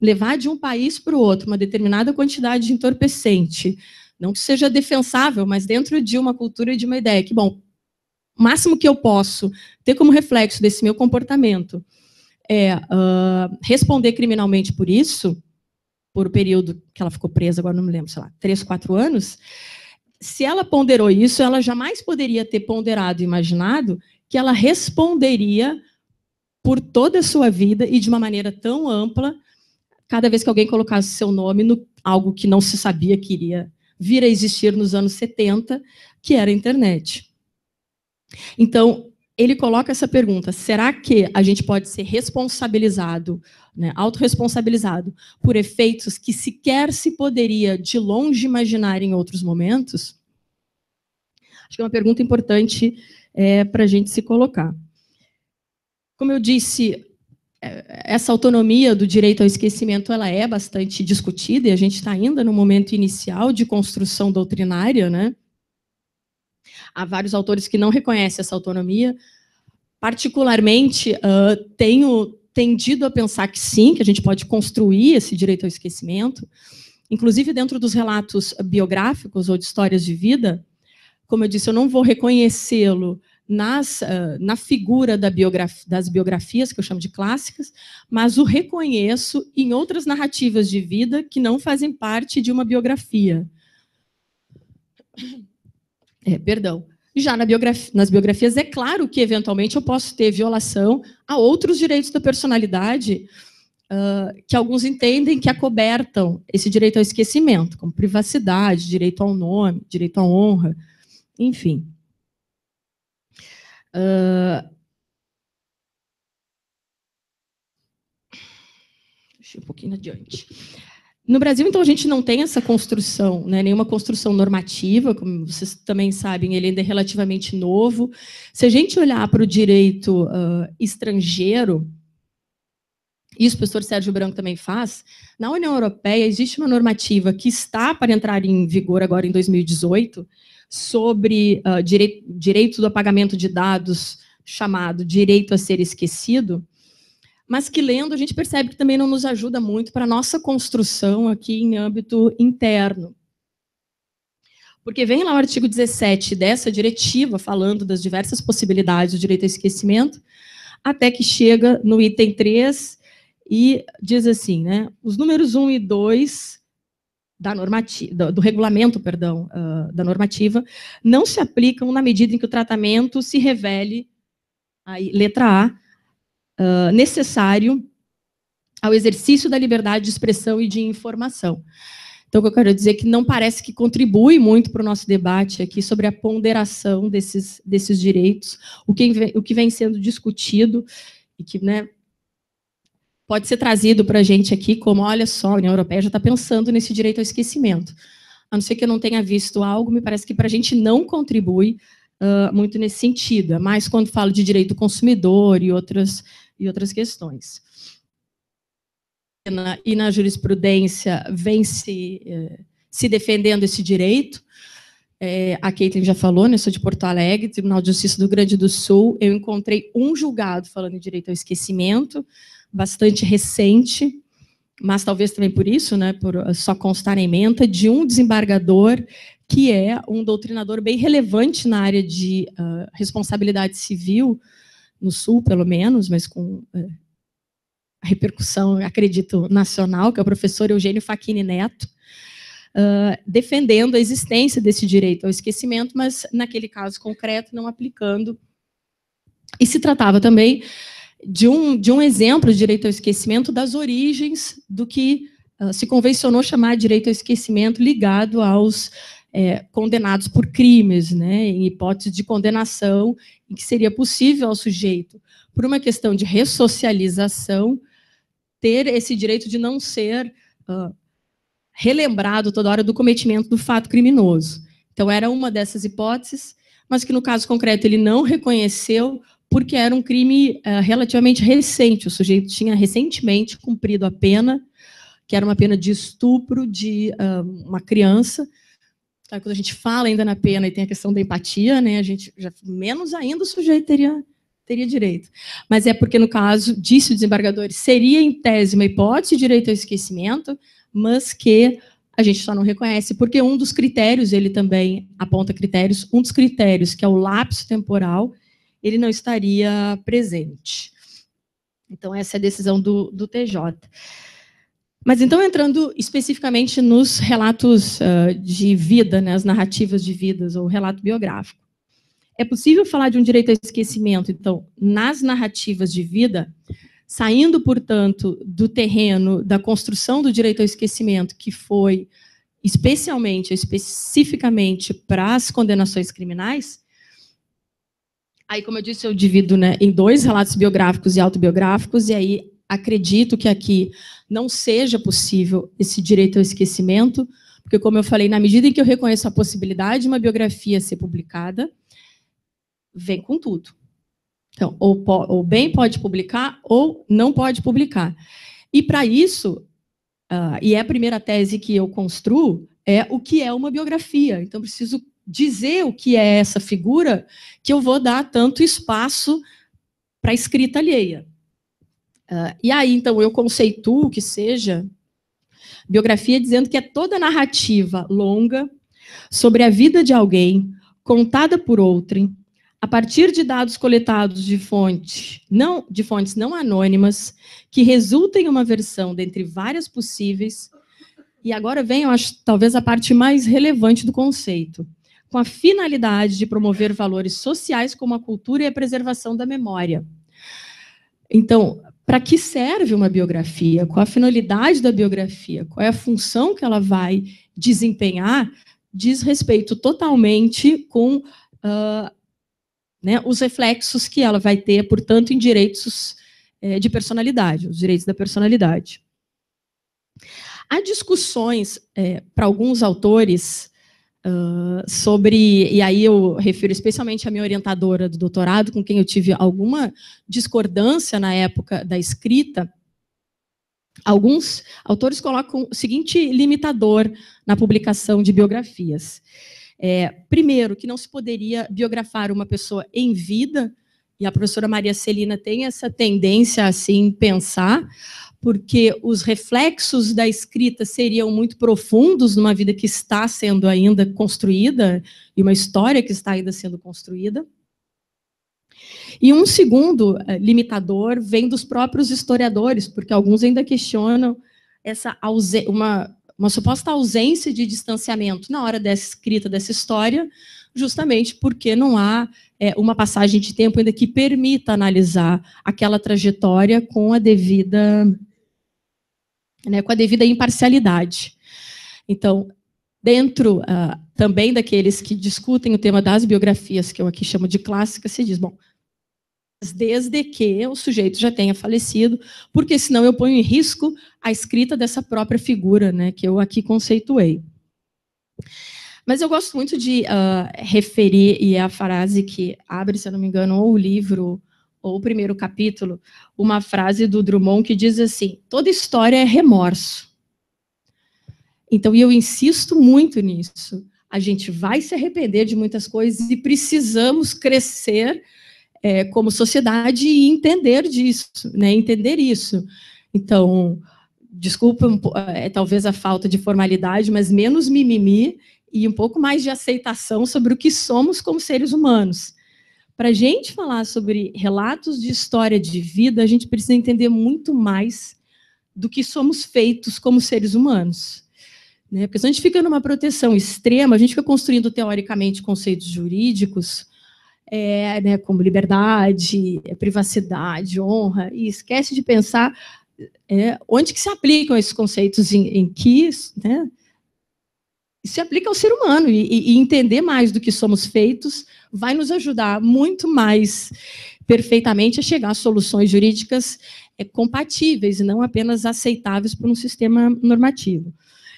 Speaker 5: levar de um país para o outro uma determinada quantidade de entorpecente, não que seja defensável, mas dentro de uma cultura e de uma ideia que, bom, o máximo que eu posso ter como reflexo desse meu comportamento é uh, responder criminalmente por isso, por o período que ela ficou presa, agora não me lembro, sei lá, três, quatro anos, se ela ponderou isso, ela jamais poderia ter ponderado e imaginado que ela responderia por toda a sua vida e de uma maneira tão ampla, cada vez que alguém colocasse seu nome no algo que não se sabia que iria vir a existir nos anos 70, que era a internet. Então, ele coloca essa pergunta, será que a gente pode ser responsabilizado, né, autorresponsabilizado, por efeitos que sequer se poderia de longe imaginar em outros momentos? Acho que é uma pergunta importante é, para a gente se colocar. Como eu disse, essa autonomia do direito ao esquecimento ela é bastante discutida e a gente está ainda no momento inicial de construção doutrinária, né? Há vários autores que não reconhecem essa autonomia. Particularmente, uh, tenho tendido a pensar que sim, que a gente pode construir esse direito ao esquecimento. Inclusive, dentro dos relatos biográficos ou de histórias de vida, como eu disse, eu não vou reconhecê-lo nas, uh, na figura da das biografias, que eu chamo de clássicas, mas o reconheço em outras narrativas de vida que não fazem parte de uma biografia. É, perdão. Já na nas biografias, é claro que, eventualmente, eu posso ter violação a outros direitos da personalidade uh, que alguns entendem que acobertam esse direito ao esquecimento, como privacidade, direito ao nome, direito à honra, enfim. Uh... Deixa um pouquinho adiante. No Brasil, então, a gente não tem essa construção, né, nenhuma construção normativa, como vocês também sabem, ele ainda é relativamente novo. Se a gente olhar para o direito uh, estrangeiro, isso o professor Sérgio Branco também faz, na União Europeia existe uma normativa que está para entrar em vigor agora em 2018, sobre uh, ah, direi direito do apagamento de dados, chamado direito a ser esquecido, mas que lendo a gente percebe que também não nos ajuda muito para a nossa construção aqui em âmbito interno. Porque vem lá o artigo 17 dessa diretiva, falando das diversas possibilidades do direito ao esquecimento, até que chega no item 3 e diz assim, né, os números 1 e 2 da normativa, do, do regulamento, perdão, uh, da normativa, não se aplicam na medida em que o tratamento se revele, aí, letra A, uh, necessário ao exercício da liberdade de expressão e de informação. Então, o que eu quero dizer é que não parece que contribui muito para o nosso debate aqui sobre a ponderação desses, desses direitos, o que, o que vem sendo discutido e que né, pode ser trazido para a gente aqui como, olha só, a União Europeia já está pensando nesse direito ao esquecimento. A não ser que eu não tenha visto algo, me parece que para a gente não contribui uh, muito nesse sentido, é mas quando falo de direito do consumidor e outras, e outras questões. Na, e na jurisprudência vem se, eh, se defendendo esse direito, é, a Caitlin já falou, né, eu sou de Porto Alegre, Tribunal de Justiça do Grande do Sul, eu encontrei um julgado falando em direito ao esquecimento, bastante recente, mas talvez também por isso, né, por eh, só constar em menta, de um desembargador que é um doutrinador bem relevante na área de uh, responsabilidade civil, no Sul, pelo menos, mas com uh, repercussão, acredito, nacional, que é o professor Eugênio Faquini Neto, uh, defendendo a existência desse direito ao esquecimento, mas, naquele caso concreto, não aplicando. E se tratava também de um, de um exemplo de direito ao esquecimento das origens do que uh, se convencionou chamar de direito ao esquecimento ligado aos é, condenados por crimes, né, em hipótese de condenação, em que seria possível ao sujeito, por uma questão de ressocialização, ter esse direito de não ser uh, relembrado toda hora do cometimento do fato criminoso. Então, era uma dessas hipóteses, mas que, no caso concreto, ele não reconheceu porque era um crime eh, relativamente recente. O sujeito tinha recentemente cumprido a pena, que era uma pena de estupro de uh, uma criança. quando a gente fala ainda na pena e tem a questão da empatia, né, a gente já, menos ainda o sujeito teria teria direito. Mas é porque, no caso, disse o desembargador, seria em tese uma hipótese de direito ao esquecimento, mas que a gente só não reconhece, porque um dos critérios, ele também aponta critérios, um dos critérios, que é o lapso temporal, ele não estaria presente. Então, essa é a decisão do, do TJ. Mas então, entrando especificamente nos relatos uh, de vida, né, as narrativas de vidas, ou relato biográfico. É possível falar de um direito a esquecimento, então, nas narrativas de vida, saindo, portanto, do terreno da construção do direito ao esquecimento, que foi especialmente, especificamente para as condenações criminais, Aí, como eu disse, eu divido né, em dois relatos biográficos e autobiográficos, e aí acredito que aqui não seja possível esse direito ao esquecimento, porque, como eu falei, na medida em que eu reconheço a possibilidade de uma biografia ser publicada, vem com tudo. Então, ou, ou bem pode publicar, ou não pode publicar. E, para isso, uh, e é a primeira tese que eu construo, é o que é uma biografia. Então, preciso dizer o que é essa figura que eu vou dar tanto espaço para a escrita alheia. Uh, e aí, então, eu conceituo que seja biografia dizendo que é toda narrativa longa sobre a vida de alguém, contada por outrem, a partir de dados coletados de, fonte não, de fontes não anônimas, que resulta em uma versão dentre várias possíveis. E agora vem, eu acho, talvez a parte mais relevante do conceito com a finalidade de promover valores sociais como a cultura e a preservação da memória. Então, para que serve uma biografia? Qual a finalidade da biografia? Qual é a função que ela vai desempenhar? Diz respeito totalmente com uh, né, os reflexos que ela vai ter, portanto, em direitos eh, de personalidade, os direitos da personalidade. Há discussões, eh, para alguns autores, sobre, e aí eu refiro especialmente à minha orientadora do doutorado, com quem eu tive alguma discordância na época da escrita, alguns autores colocam o seguinte limitador na publicação de biografias. É, primeiro, que não se poderia biografar uma pessoa em vida, e a professora Maria Celina tem essa tendência a assim, pensar, porque os reflexos da escrita seriam muito profundos numa vida que está sendo ainda construída e uma história que está ainda sendo construída. E um segundo eh, limitador vem dos próprios historiadores, porque alguns ainda questionam essa uma, uma suposta ausência de distanciamento na hora dessa escrita dessa história, justamente porque não há é, uma passagem de tempo ainda que permita analisar aquela trajetória com a devida, né, com a devida imparcialidade. Então, dentro uh, também daqueles que discutem o tema das biografias, que eu aqui chamo de clássica, se diz, bom, desde que o sujeito já tenha falecido, porque senão eu ponho em risco a escrita dessa própria figura, né, que eu aqui conceituei. Mas eu gosto muito de uh, referir, e é a frase que abre, se eu não me engano, ou o livro ou o primeiro capítulo, uma frase do Drummond que diz assim, toda história é remorso. Então, eu insisto muito nisso. A gente vai se arrepender de muitas coisas e precisamos crescer é, como sociedade e entender disso, né? entender isso. Então, desculpa, é, talvez a falta de formalidade, mas menos mimimi e um pouco mais de aceitação sobre o que somos como seres humanos. Para a gente falar sobre relatos de história de vida, a gente precisa entender muito mais do que somos feitos como seres humanos. Né? Porque se a gente fica numa proteção extrema, a gente fica construindo teoricamente conceitos jurídicos, é, né, como liberdade, é, privacidade, honra, e esquece de pensar é, onde que se aplicam esses conceitos, em, em que, né, isso se aplica ao ser humano e, e, entender mais do que somos feitos vai nos ajudar muito mais perfeitamente a chegar a soluções jurídicas é, compatíveis e não apenas aceitáveis por um sistema normativo.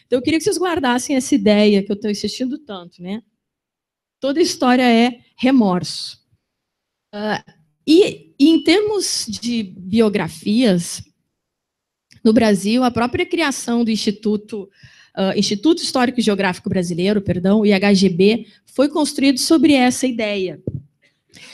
Speaker 5: Então, eu queria que vocês guardassem essa ideia que eu estou insistindo tanto, né? Toda história é remorso. Uh, ah, e, e em termos de biografias, no Brasil, a própria criação do Instituto uh, Instituto Histórico e Geográfico Brasileiro, perdão, o IHGB, foi construído sobre essa ideia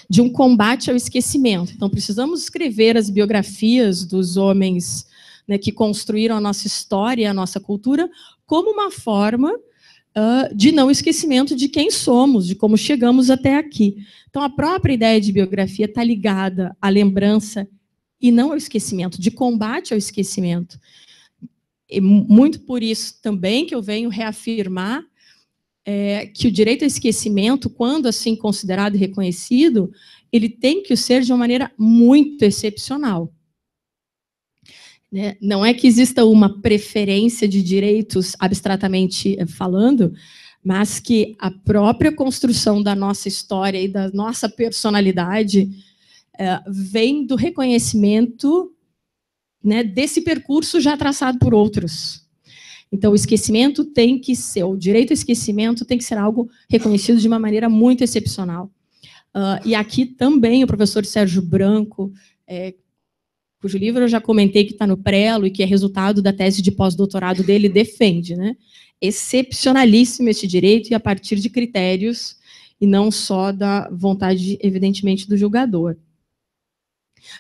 Speaker 5: de um combate ao esquecimento. Então, precisamos escrever as biografias dos homens né, que construíram a nossa história e a nossa cultura como uma forma uh, de não esquecimento de quem somos, de como chegamos até aqui. Então, a própria ideia de biografia está ligada à lembrança e não ao esquecimento, de combate ao esquecimento. E muito por isso também que eu venho reafirmar é, que o direito ao esquecimento, quando assim considerado e reconhecido, ele tem que ser de uma maneira muito excepcional. Né? Não é que exista uma preferência de direitos, abstratamente eh, falando, mas que a própria construção da nossa história e da nossa personalidade é, vem do reconhecimento né, desse percurso já traçado por outros. Então, o esquecimento tem que ser, o direito ao esquecimento tem que ser algo reconhecido de uma maneira muito excepcional. Uh, e aqui também o professor Sérgio Branco, é, cujo livro eu já comentei que está no prelo e que é resultado da tese de pós-doutorado dele, defende, né? Excepcionalíssimo este direito e a partir de critérios e não só da vontade, evidentemente, do julgador.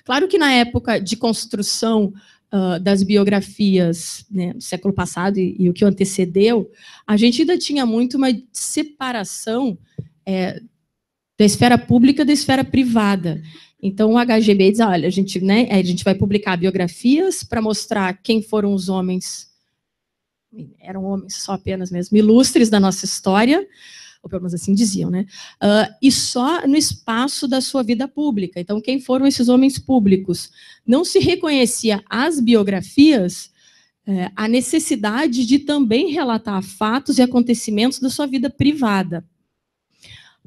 Speaker 5: Claro que na época de construção Uh, das biografias né, do século passado e, e, o que antecedeu, a gente ainda tinha muito uma separação é, da esfera pública da esfera privada. Então, o HGB diz, olha, a gente, né, a gente vai publicar biografias para mostrar quem foram os homens, eram homens só apenas mesmo, ilustres da nossa história, ou pelo menos assim diziam, né? Uh, e só no espaço da sua vida pública. Então, quem foram esses homens públicos? Não se reconhecia as biografias eh, a necessidade de também relatar fatos e acontecimentos da sua vida privada.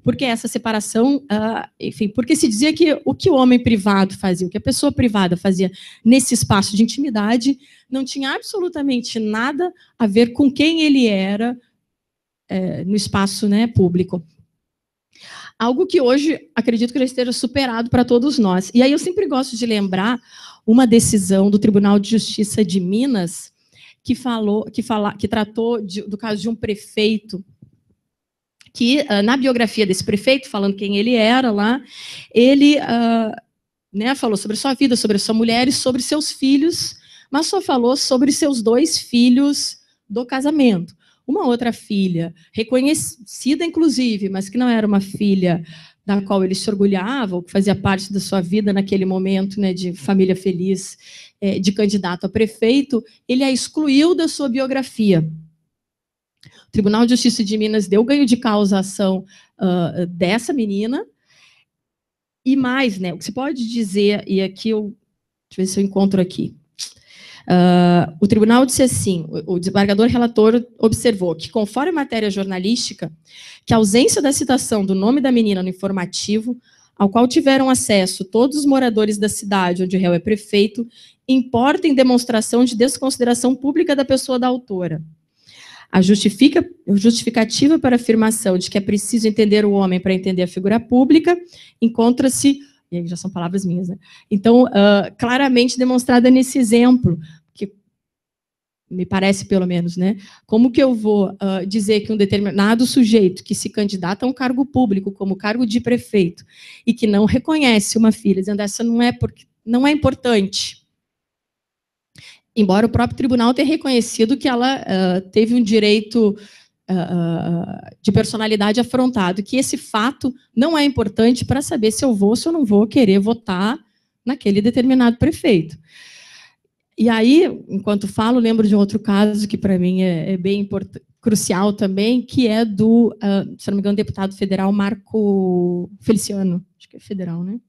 Speaker 5: Porque essa separação, uh, enfim, porque se dizia que o que o homem privado fazia, o que a pessoa privada fazia nesse espaço de intimidade, não tinha absolutamente nada a ver com quem ele era, é, no espaço né, público. Algo que hoje acredito que já esteja superado para todos nós. E aí eu sempre gosto de lembrar uma decisão do Tribunal de Justiça de Minas que falou, que fala, que tratou de, do caso de um prefeito que ah, na biografia desse prefeito, falando quem ele era lá, ele uh, né, falou sobre sua vida, sobre sua mulher e sobre seus filhos, mas só falou sobre seus dois filhos do casamento uma outra filha, reconhecida inclusive, mas que não era uma filha da qual ele se orgulhava, ou que fazia parte da sua vida naquele momento né, de família feliz, é, de candidato a prefeito, ele a excluiu da sua biografia. O Tribunal de Justiça de Minas deu ganho de causa à ação uh, dessa menina, e mais, né, o que se pode dizer, e aqui eu, deixa eu ver se eu encontro aqui, Uh, o tribunal disse assim, o, desembargador relator observou que, conforme matéria jornalística, que a ausência da citação do nome da menina no informativo, ao qual tiveram acesso todos os moradores da cidade onde o réu é prefeito, importa em demonstração de desconsideração pública da pessoa da autora. A justifica, justificativa para a afirmação de que é preciso entender o homem para entender a figura pública encontra-se e aí já são palavras minhas, né? Então, uh, claramente demonstrada nesse exemplo, que me parece pelo menos, né? Como que eu vou uh, dizer que um determinado sujeito que se candidata a um cargo público, como cargo de prefeito, e que não reconhece uma filha, dizendo essa não é porque não é importante, embora o próprio tribunal tenha reconhecido que ela uh, teve um direito ah, ah, ah, de personalidade afrontado, que esse fato não é importante para saber se eu vou, se eu não vou querer votar naquele determinado prefeito. E aí, enquanto falo, lembro de um outro caso que para mim é, é bem crucial também, que é do, uh, se não me engano, deputado federal Marco Feliciano, acho que é federal, né?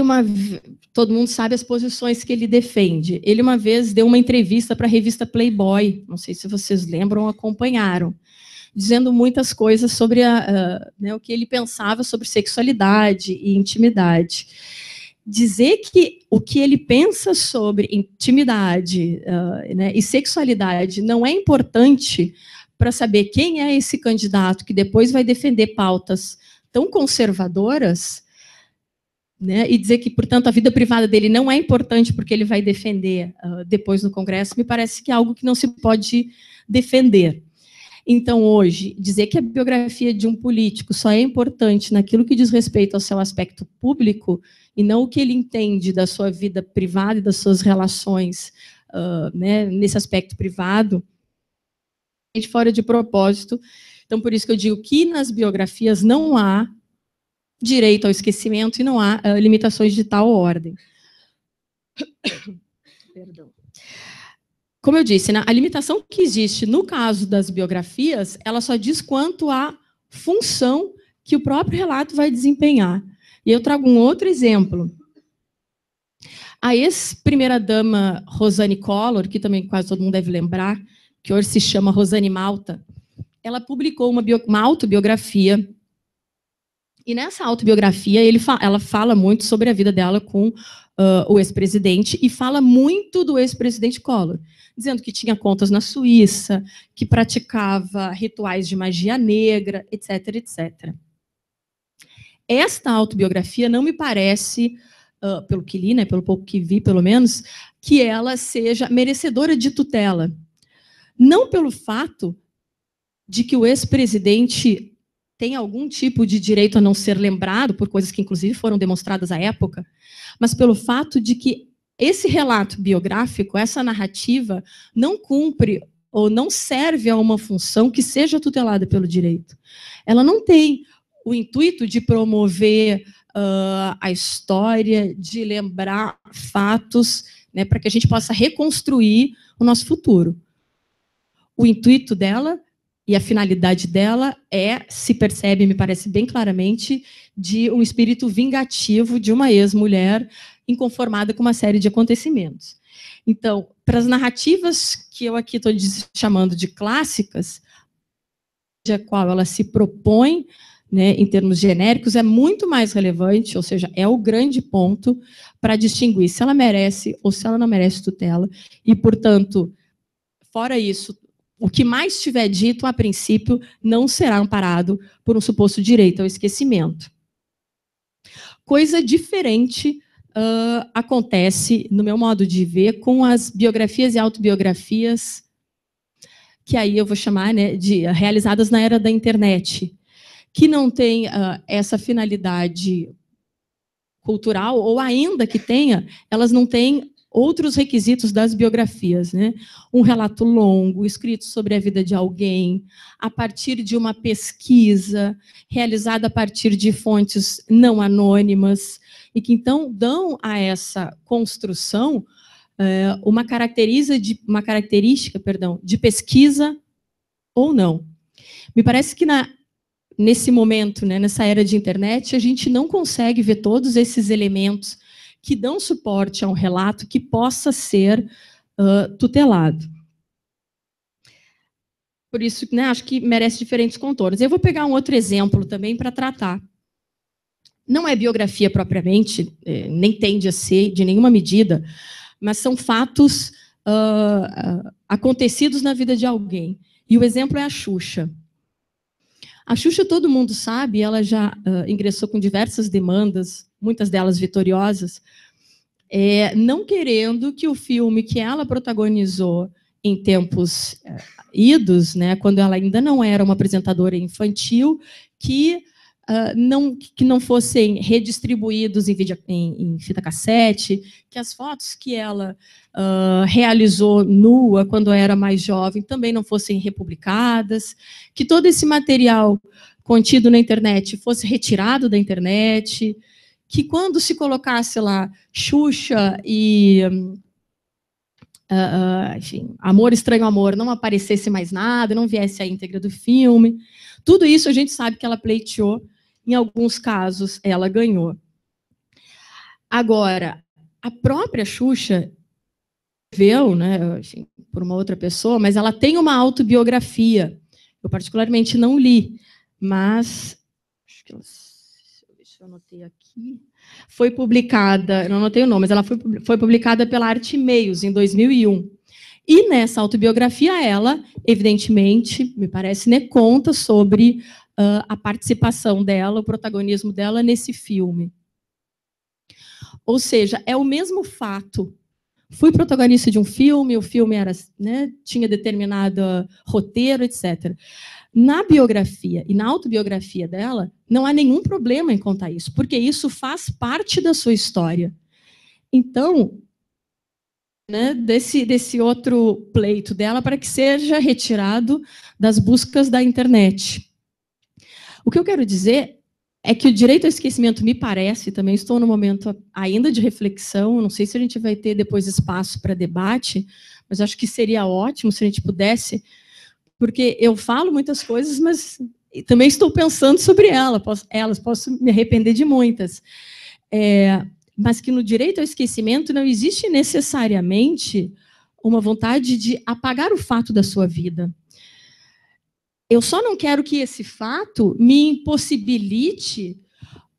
Speaker 5: uma, todo mundo sabe as posições que ele defende. Ele uma vez deu uma entrevista para a revista Playboy, não sei se vocês lembram, ou acompanharam, dizendo muitas coisas sobre a, né, o que ele pensava sobre sexualidade e intimidade. Dizer que o que ele pensa sobre intimidade uh, né, e sexualidade não é importante para saber quem é esse candidato que depois vai defender pautas tão conservadoras né, e dizer que, portanto, a vida privada dele não é importante porque ele vai defender uh, depois no Congresso, me parece que é algo que não se pode defender. Então, hoje, dizer que a biografia de um político só é importante naquilo que diz respeito ao seu aspecto público e não o que ele entende da sua vida privada e das suas relações uh, né, nesse aspecto privado, é fora de propósito. Então, por isso que eu digo que nas biografias não há direito ao esquecimento e não há uh, limitações de tal ordem. Perdão. Como eu disse, né, a limitação que existe no caso das biografias, ela só diz quanto à função que o próprio relato vai desempenhar. E eu trago um outro exemplo. A ex-primeira-dama Rosane Collor, que também quase todo mundo deve lembrar, que hoje se chama Rosane Malta, ela publicou uma, uma autobiografia e nessa autobiografia, ele fa ela fala muito sobre a vida dela com uh, o ex-presidente e fala muito do ex-presidente Collor, dizendo que tinha contas na Suíça, que praticava rituais de magia negra, etc, etc. Esta autobiografia não me parece, uh, pelo que li, né, pelo pouco que vi, pelo menos, que ela seja merecedora de tutela. Não pelo fato de que o ex-presidente tem algum tipo de direito a não ser lembrado, por coisas que inclusive foram demonstradas à época, mas pelo fato de que esse relato biográfico, essa narrativa, não cumpre ou não serve a uma função que seja tutelada pelo direito. Ela não tem o intuito de promover uh, a história, de lembrar fatos, né, para que a gente possa reconstruir o nosso futuro. O intuito dela e a finalidade dela é, se percebe, me parece bem claramente, de um espírito vingativo de uma ex-mulher inconformada com uma série de acontecimentos. Então, para as narrativas que eu aqui estou chamando de clássicas, a qual ela se propõe, né, em termos genéricos, é muito mais relevante, ou seja, é o grande ponto para distinguir se ela merece ou se ela não merece tutela. E, portanto, fora isso, o que mais tiver dito a princípio não será amparado por um suposto direito ao esquecimento. Coisa diferente uh, acontece, no meu modo de ver, com as biografias e autobiografias, que aí eu vou chamar né, de realizadas na era da internet, que não tem uh, essa finalidade cultural, ou ainda que tenha, elas não têm outros requisitos das biografias, né? Um relato longo, escrito sobre a vida de alguém, a partir de uma pesquisa realizada a partir de fontes não anônimas e que então dão a essa construção eh, uma característica de uma característica, perdão, de pesquisa ou não. Me parece que na nesse momento, né, nessa era de internet, a gente não consegue ver todos esses elementos que dão suporte a um relato que possa ser uh, tutelado. Por isso, né, acho que merece diferentes contornos. Eu vou pegar um outro exemplo também para tratar. Não é biografia propriamente, é, nem tende a ser de nenhuma medida, mas são fatos uh, uh, acontecidos na vida de alguém. E o exemplo é a Xuxa. A Xuxa, todo mundo sabe, ela já uh, ingressou com diversas demandas muitas delas vitoriosas, é, não querendo que o filme que ela protagonizou em tempos eh, idos, né, quando ela ainda não era uma apresentadora infantil, que Uh, não, que não fossem redistribuídos em, video, em, em, fita cassete, que as fotos que ela uh, realizou nua quando era mais jovem também não fossem republicadas, que todo esse material contido na internet fosse retirado da internet, que quando se colocasse lá Xuxa e Uh, enfim, Amor Estranho Amor não aparecesse mais nada, não viesse a íntegra do filme. Tudo isso a gente sabe que ela pleiteou, em alguns casos ela ganhou. Agora, a própria Xuxa escreveu, né, enfim, por uma outra pessoa, mas ela tem uma autobiografia. Eu particularmente não li, mas acho que eu, deixa eu anotei aqui aqui, foi publicada, não anotei o nome, mas ela foi, foi publicada pela Arte Meios, em 2001. E nessa autobiografia, ela, evidentemente, me parece, né, conta sobre uh, a participação dela, o protagonismo dela nesse filme. Ou seja, é o mesmo fato. Fui protagonista de um filme, o filme era, né, tinha determinado roteiro, etc. Na biografia e na autobiografia dela, não há nenhum problema em contar isso, porque isso faz parte da sua história. Então, né, desse, desse outro pleito dela para que seja retirado das buscas da internet. O que eu quero dizer é que o direito ao esquecimento me parece, também estou no momento ainda de reflexão, não sei se a gente vai ter depois espaço para debate, mas acho que seria ótimo se a gente pudesse porque eu falo muitas coisas, mas também estou pensando sobre ela, posso, elas, posso me arrepender de muitas. É, mas que no direito ao esquecimento não existe necessariamente uma vontade de apagar o fato da sua vida. Eu só não quero que esse fato me impossibilite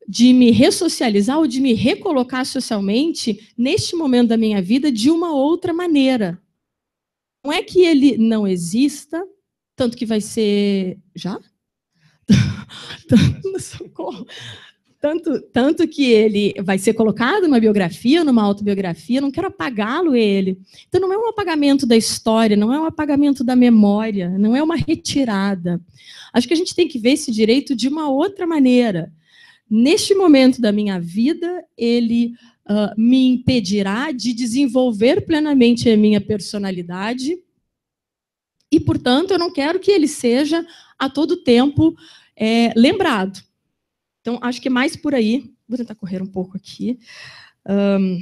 Speaker 5: de me ressocializar ou de me recolocar socialmente neste momento da minha vida de uma outra maneira. Não é que ele não exista, tanto que vai ser... Já? Socorro! Tanto, tanto que ele vai ser colocado numa biografia, numa autobiografia, não quero apagá-lo ele. Então não é um apagamento da história, não é um apagamento da memória, não é uma retirada. Acho que a gente tem que ver esse direito de uma outra maneira. Neste momento da minha vida, ele uh, me impedirá de desenvolver plenamente a minha personalidade, e, portanto, eu não quero que ele seja a todo tempo é, lembrado. Então, acho que mais por aí. Vou tentar correr um pouco aqui. Um...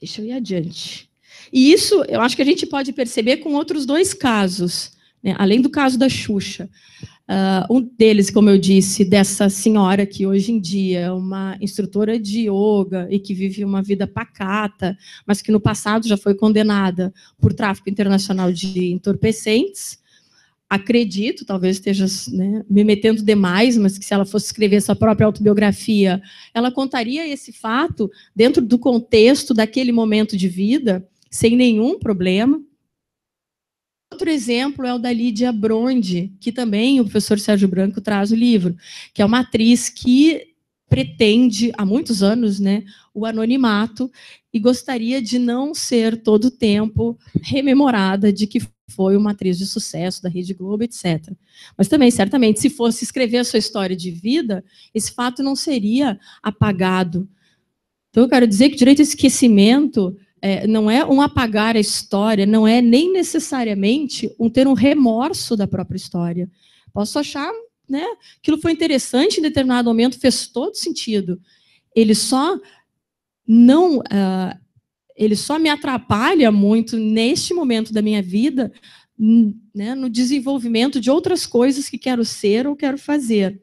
Speaker 5: Deixa eu ir adiante. E isso eu acho que a gente pode perceber com outros dois casos, né? além do caso da Xuxa. Uh, um deles, como eu disse, dessa senhora que hoje em dia é uma instrutora de yoga e que vive uma vida pacata, mas que no passado já foi condenada por tráfico internacional de entorpecentes. Acredito, talvez esteja né, me metendo demais, mas que se ela fosse escrever sua própria autobiografia, ela contaria esse fato dentro do contexto daquele momento de vida, sem nenhum problema. Outro exemplo é o da Lídia Brondi, que também o professor Sérgio Branco traz o livro, que é uma atriz que pretende, há muitos anos, né, o anonimato e gostaria de não ser todo o tempo rememorada de que foi uma atriz de sucesso da Rede Globo, etc. Mas também, certamente, se fosse escrever a sua história de vida, esse fato não seria apagado. Então, eu quero dizer que o direito ao esquecimento é, não é um apagar a história, não é nem necessariamente um ter um remorso da própria história. Posso achar, né? Aquilo foi interessante em determinado momento, fez todo sentido. Ele só não, uh, ele só me atrapalha muito neste momento da minha vida, né, no desenvolvimento de outras coisas que quero ser ou quero fazer.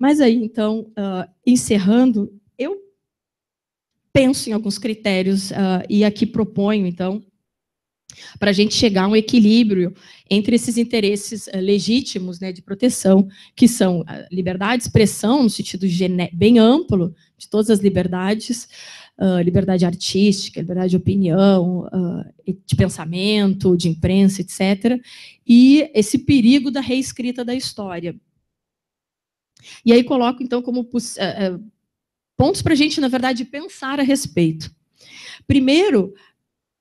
Speaker 5: Mas aí, então, uh, encerrando, eu penso em alguns critérios uh, e aqui proponho, então, para a gente chegar a um equilíbrio entre esses interesses uh, legítimos né, de proteção, que são a ah, liberdade de expressão, no sentido bem amplo, de todas as liberdades, uh, liberdade artística, liberdade de opinião, uh, de pensamento, de imprensa, etc., e esse perigo da reescrita da história. E aí coloco, então, como eh, eh, pontos para a gente, na verdade, pensar a respeito. Primeiro,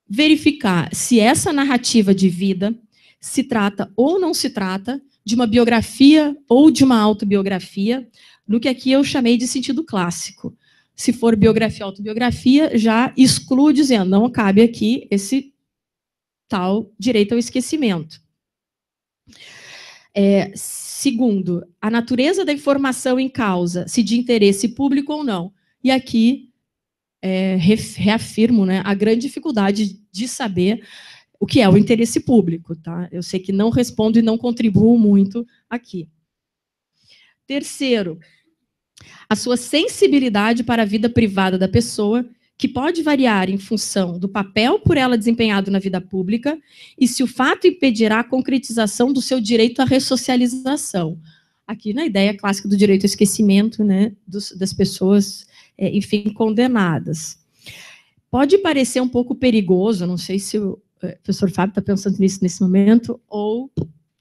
Speaker 5: verificar se essa narrativa de vida se trata ou não se trata de uma biografia ou de uma autobiografia, no que aqui eu chamei de sentido clássico. Se for biografia ou autobiografia, já excluo, dizendo, não cabe aqui esse tal direito ao esquecimento. É, Segundo, a natureza da informação em causa, se de interesse público ou não. E aqui é, reafirmo né, a grande dificuldade de saber o que é o interesse público. Tá? Eu sei que não respondo e não contribuo muito aqui. Terceiro, a sua sensibilidade para a vida privada da pessoa que pode variar em função do papel por ela desempenhado na vida pública e se o fato impedirá a concretização do seu direito à ressocialização. Aqui na ideia clássica do direito ao esquecimento né, dos, das pessoas, é, enfim, condenadas. Pode parecer um pouco perigoso, não sei se o é, professor Fábio está pensando nisso nesse momento, ou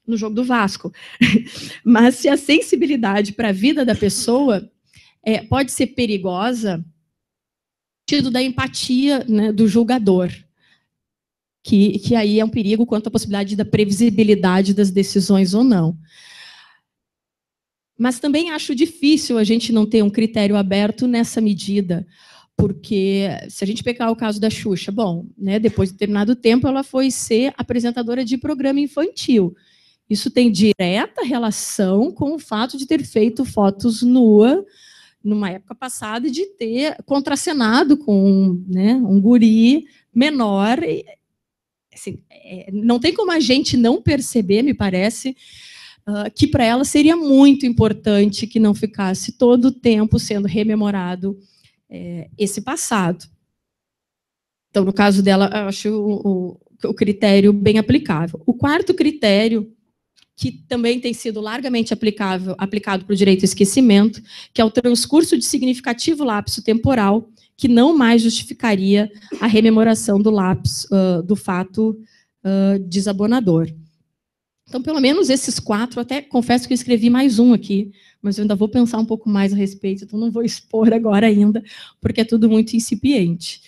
Speaker 5: no jogo do Vasco, mas se a sensibilidade para a vida da pessoa é, pode ser perigosa, sentido da empatia né, do julgador, que, que aí é um perigo quanto à possibilidade da previsibilidade das decisões ou não. Mas também acho difícil a gente não ter um critério aberto nessa medida, porque se a gente pegar o caso da Xuxa, bom, né, depois de determinado tempo ela foi ser apresentadora de programa infantil. Isso tem direta relação com o fato de ter feito fotos nua numa época passada, de ter contracenado com um, né, um guri menor. E, assim, é, não tem como a gente não perceber, me parece, uh, que para ela seria muito importante que não ficasse todo o tempo sendo rememorado é, esse passado. Então, no caso dela, eu acho o, o, o critério bem aplicável. O quarto critério que também tem sido largamente aplicável, aplicado para o direito ao esquecimento, que é o transcurso de significativo lapso temporal, que não mais justificaria a rememoração do lapso, uh, do fato uh, desabonador. Então, pelo menos esses quatro, até confesso que eu escrevi mais um aqui, mas eu ainda vou pensar um pouco mais a respeito, então não vou expor agora ainda, porque é tudo muito incipiente.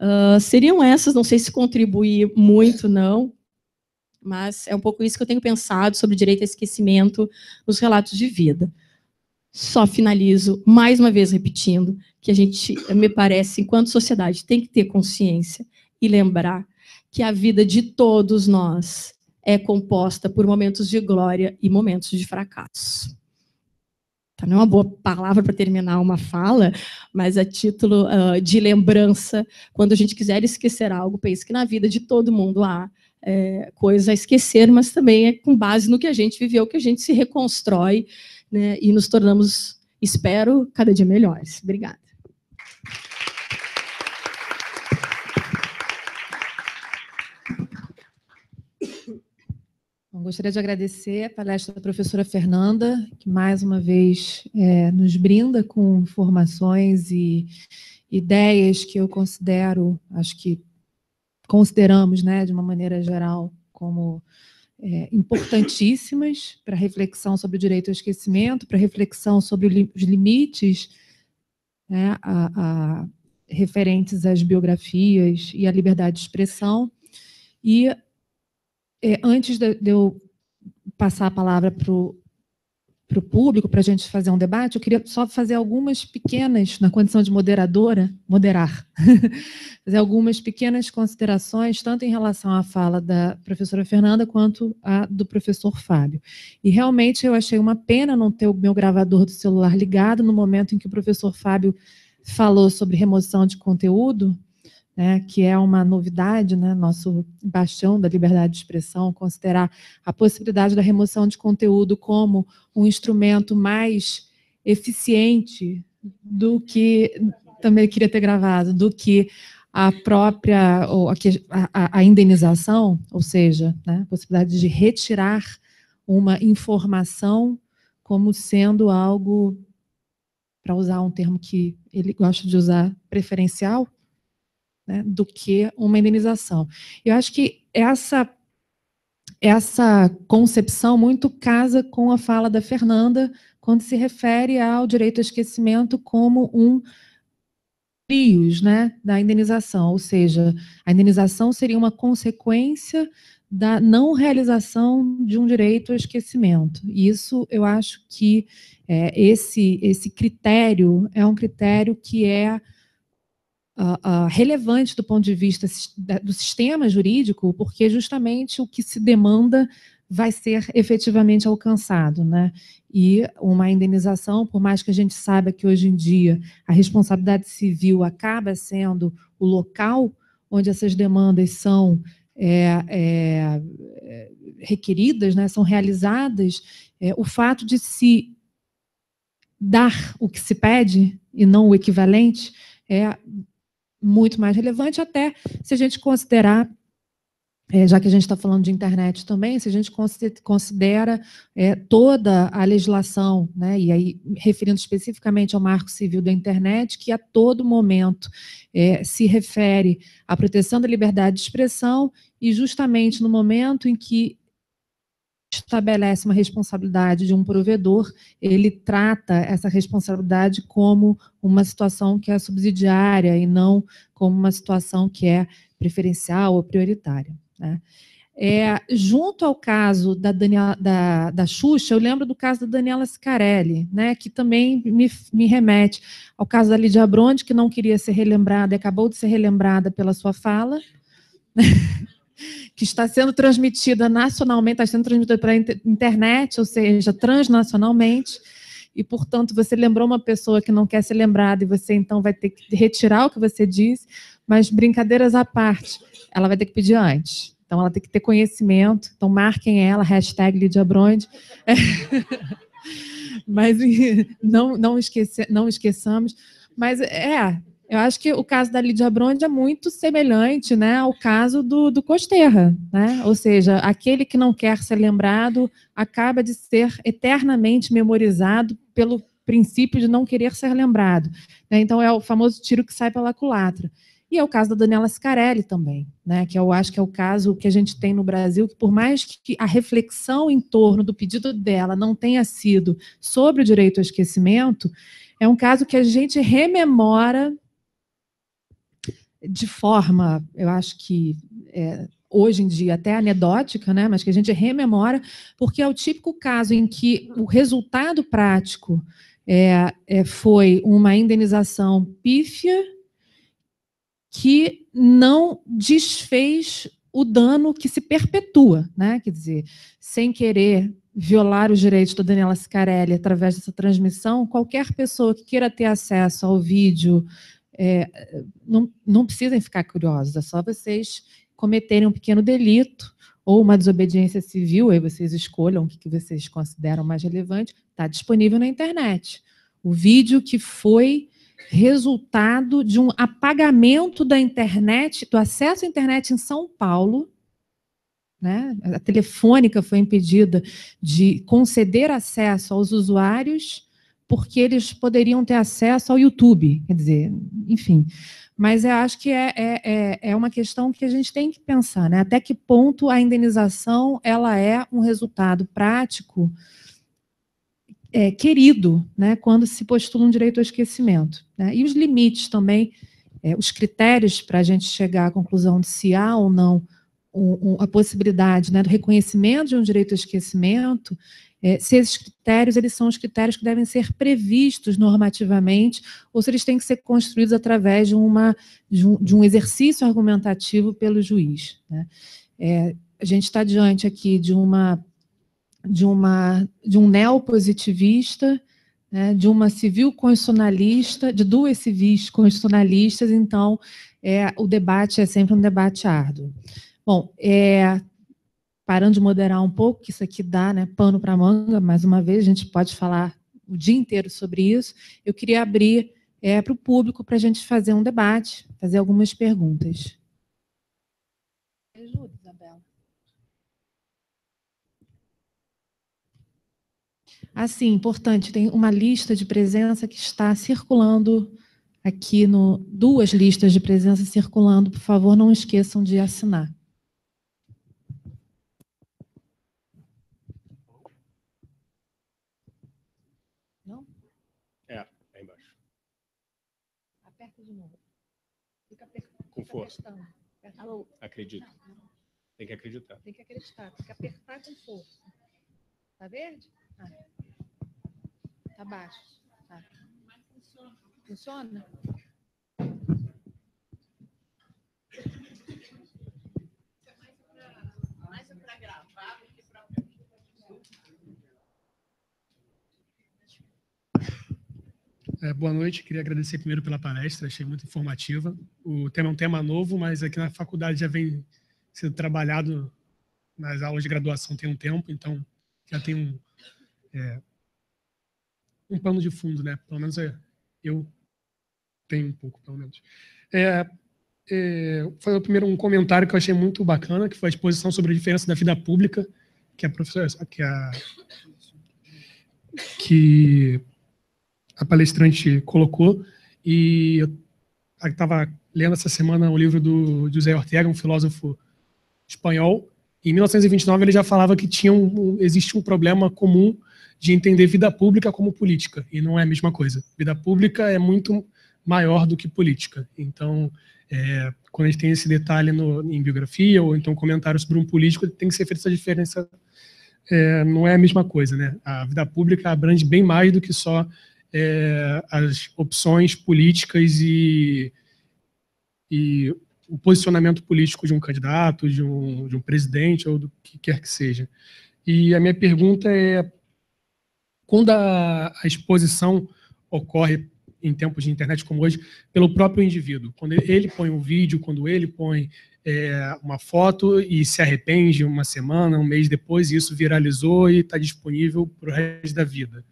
Speaker 5: Uh, seriam essas, não sei se contribuir muito, não, mas é um pouco isso que eu tenho pensado sobre o direito a esquecimento nos relatos de vida. Só finalizo, mais uma vez repetindo, que a gente, me parece, enquanto sociedade, tem que ter consciência e lembrar que a vida de todos nós é composta por momentos de glória e momentos de fracasso. Tá, não é uma boa palavra para terminar uma fala, mas a é título uh, de lembrança, quando a gente quiser esquecer algo, pense que na vida de todo mundo há é, coisa a esquecer, mas também é com base no que a gente viveu que a gente se reconstrói né, e nos tornamos, espero, cada dia melhores. Obrigada.
Speaker 1: gostaria de agradecer a palestra da professora Fernanda, que mais uma vez é, nos brinda com informações e ideias que eu considero, acho que consideramos, né, de uma maneira geral, como é, importantíssimas para reflexão sobre o direito ao esquecimento, para reflexão sobre os limites né, a, a, referentes às biografias e à liberdade de expressão. E é, antes de, de eu passar a palavra para o para o público, para a gente fazer um debate, eu queria só fazer algumas pequenas, na condição de moderadora, moderar, fazer algumas pequenas considerações, tanto em relação à fala da professora Fernanda quanto à do professor Fábio. E realmente eu achei uma pena não ter o meu gravador do celular ligado no momento em que o professor Fábio falou sobre remoção de conteúdo, né, que é uma novidade, né, nosso bastião da liberdade de expressão, considerar a possibilidade da remoção de conteúdo como um instrumento mais eficiente do que também queria ter gravado, do que a própria ou a, a indenização, ou seja, né, a possibilidade de retirar uma informação como sendo algo, para usar um termo que ele gosta de usar, preferencial, né, do que uma indenização. Eu acho que essa essa concepção muito casa com a fala da Fernanda quando se refere ao direito ao esquecimento como um prios, né, da indenização, ou seja, a indenização seria uma consequência da não realização de um direito ao esquecimento. E isso, eu acho que é, esse, esse critério é um critério que é uh, uh, relevante do ponto de vista do sistema jurídico, porque justamente o que se demanda vai ser efetivamente alcançado, né? E uma indenização, por mais que a gente saiba que hoje em dia a responsabilidade civil acaba sendo o local onde essas demandas são é, é, é requeridas, né, são realizadas, é, o fato de se dar o que se pede e não o equivalente é, muito mais relevante, até se a gente considerar é, já que a gente está falando de internet também, se a gente considera é, toda a legislação, né, e aí referindo especificamente ao Marco Civil da Internet, que a todo momento é, se refere à proteção da liberdade de expressão, e justamente no momento em que estabelece uma responsabilidade de um provedor, ele trata essa responsabilidade como uma situação que é subsidiária e não como uma situação que é preferencial ou prioritária. Né? É, junto ao caso da, Daniela, da, da Xuxa, eu lembro do caso da Daniela Scarelli, né, que também me, me remete ao caso da Lídia Brondi, que não queria ser relembrada e acabou de ser relembrada pela sua fala. que está sendo transmitida nacionalmente, está sendo transmitida pela internet, ou seja, transnacionalmente, e, portanto, você lembrou uma pessoa que não quer ser lembrada e você, então, vai ter que retirar o que você disse, mas, brincadeiras à parte, ela vai ter que pedir antes. Então, ela tem que ter conhecimento. Então, marquem ela, hashtag É. Mas não, não, esquece, não esqueçamos. Mas é, eu acho que o caso da Lídia Bronde é muito semelhante né, ao caso do, do Costerra, né? ou seja, aquele que não quer ser lembrado acaba de ser eternamente memorizado pelo princípio de não querer ser lembrado. Né? Então, é o famoso tiro que sai pela culatra. E é o caso da Daniela Scarelli também, né, que eu acho que é o caso que a gente tem no Brasil, que por mais que a reflexão em torno do pedido dela não tenha sido sobre o direito ao esquecimento, é um caso que a gente rememora de forma, eu acho que é, hoje em dia até anedótica, né, mas que a gente rememora, porque é o típico caso em que o resultado prático é, é, foi uma indenização pífia que não desfez o dano que se perpetua, né? Quer dizer, sem querer violar os direitos da Daniela Sicarelli através dessa transmissão, qualquer pessoa que queira ter acesso ao vídeo é, não, não precisem ficar curiosos, é só vocês cometerem um pequeno delito ou uma desobediência civil, aí vocês escolham o que vocês consideram mais relevante, está disponível na internet. O vídeo que foi resultado de um apagamento da internet, do acesso à internet em São Paulo, né? a telefônica foi impedida de conceder acesso aos usuários porque eles poderiam ter acesso ao YouTube, quer dizer, enfim. Mas eu acho que é, é, é, é uma questão que a gente tem que pensar, né? Até que ponto a indenização ela é um resultado prático é, querido, né? Quando se postula um direito ao esquecimento. Né? E os limites também, é, os critérios para a gente chegar à conclusão de se há ou não um, um, a possibilidade né, do reconhecimento de um direito ao esquecimento, é, se esses critérios eles são os critérios que devem ser previstos normativamente ou se eles têm que ser construídos através de, uma, de, um, de um exercício argumentativo pelo juiz. Né? É, a gente está diante aqui de uma de uma de um neopositivista, né, de uma civil constitucionalista, de duas civis constitucionalistas, então é, o debate é sempre um debate árduo. Bom, é, parando de moderar um pouco, que isso aqui dá né, pano para manga, mais uma vez, a gente pode falar o dia inteiro sobre isso, eu queria abrir é, para o público para a gente fazer um debate, fazer algumas perguntas. Ajuda, Isabela. Assim, importante, tem uma lista de presença que está circulando aqui, no duas listas de presença circulando, por favor, não esqueçam de assinar. É força. Alô? Acredito. Tem que acreditar. Tem que acreditar, tem que apertar com força. Tá verde? Ah. Tá baixo. Tá. Funciona? Funciona?
Speaker 6: É, boa noite, queria agradecer primeiro pela palestra, achei muito informativa. O tema é um tema novo, mas aqui na faculdade já vem sendo trabalhado nas aulas de graduação tem um tempo, então já tem um, é, um pano de fundo, né? Pelo menos eu, é, eu tenho um pouco, pelo menos. É, é, primeiro um comentário que eu achei muito bacana, que foi a exposição sobre a diferença da vida pública, que a professora, que a que a palestrante colocou. E eu estava lendo essa semana um livro do José Ortega, um filósofo espanhol. Em 1929 ele já falava que tinha um, existe um problema comum de entender vida pública como política, e não é a mesma coisa. Vida pública é muito maior do que política. Então, é, quando a gente tem esse detalhe no, em biografia ou então comentário sobre um político, tem que ser feita essa diferença. É, não é a mesma coisa, né? A vida pública abrange bem mais do que só é, as opções políticas e, e, o posicionamento político de um candidato, de um, de um presidente ou do que quer que seja. E a minha pergunta é: quando a, a exposição ocorre em tempos de internet como hoje, pelo próprio indivíduo. Quando ele põe um vídeo, quando ele põe é, uma foto e se arrepende uma semana, um mês depois, e isso viralizou e está disponível para o resto da vida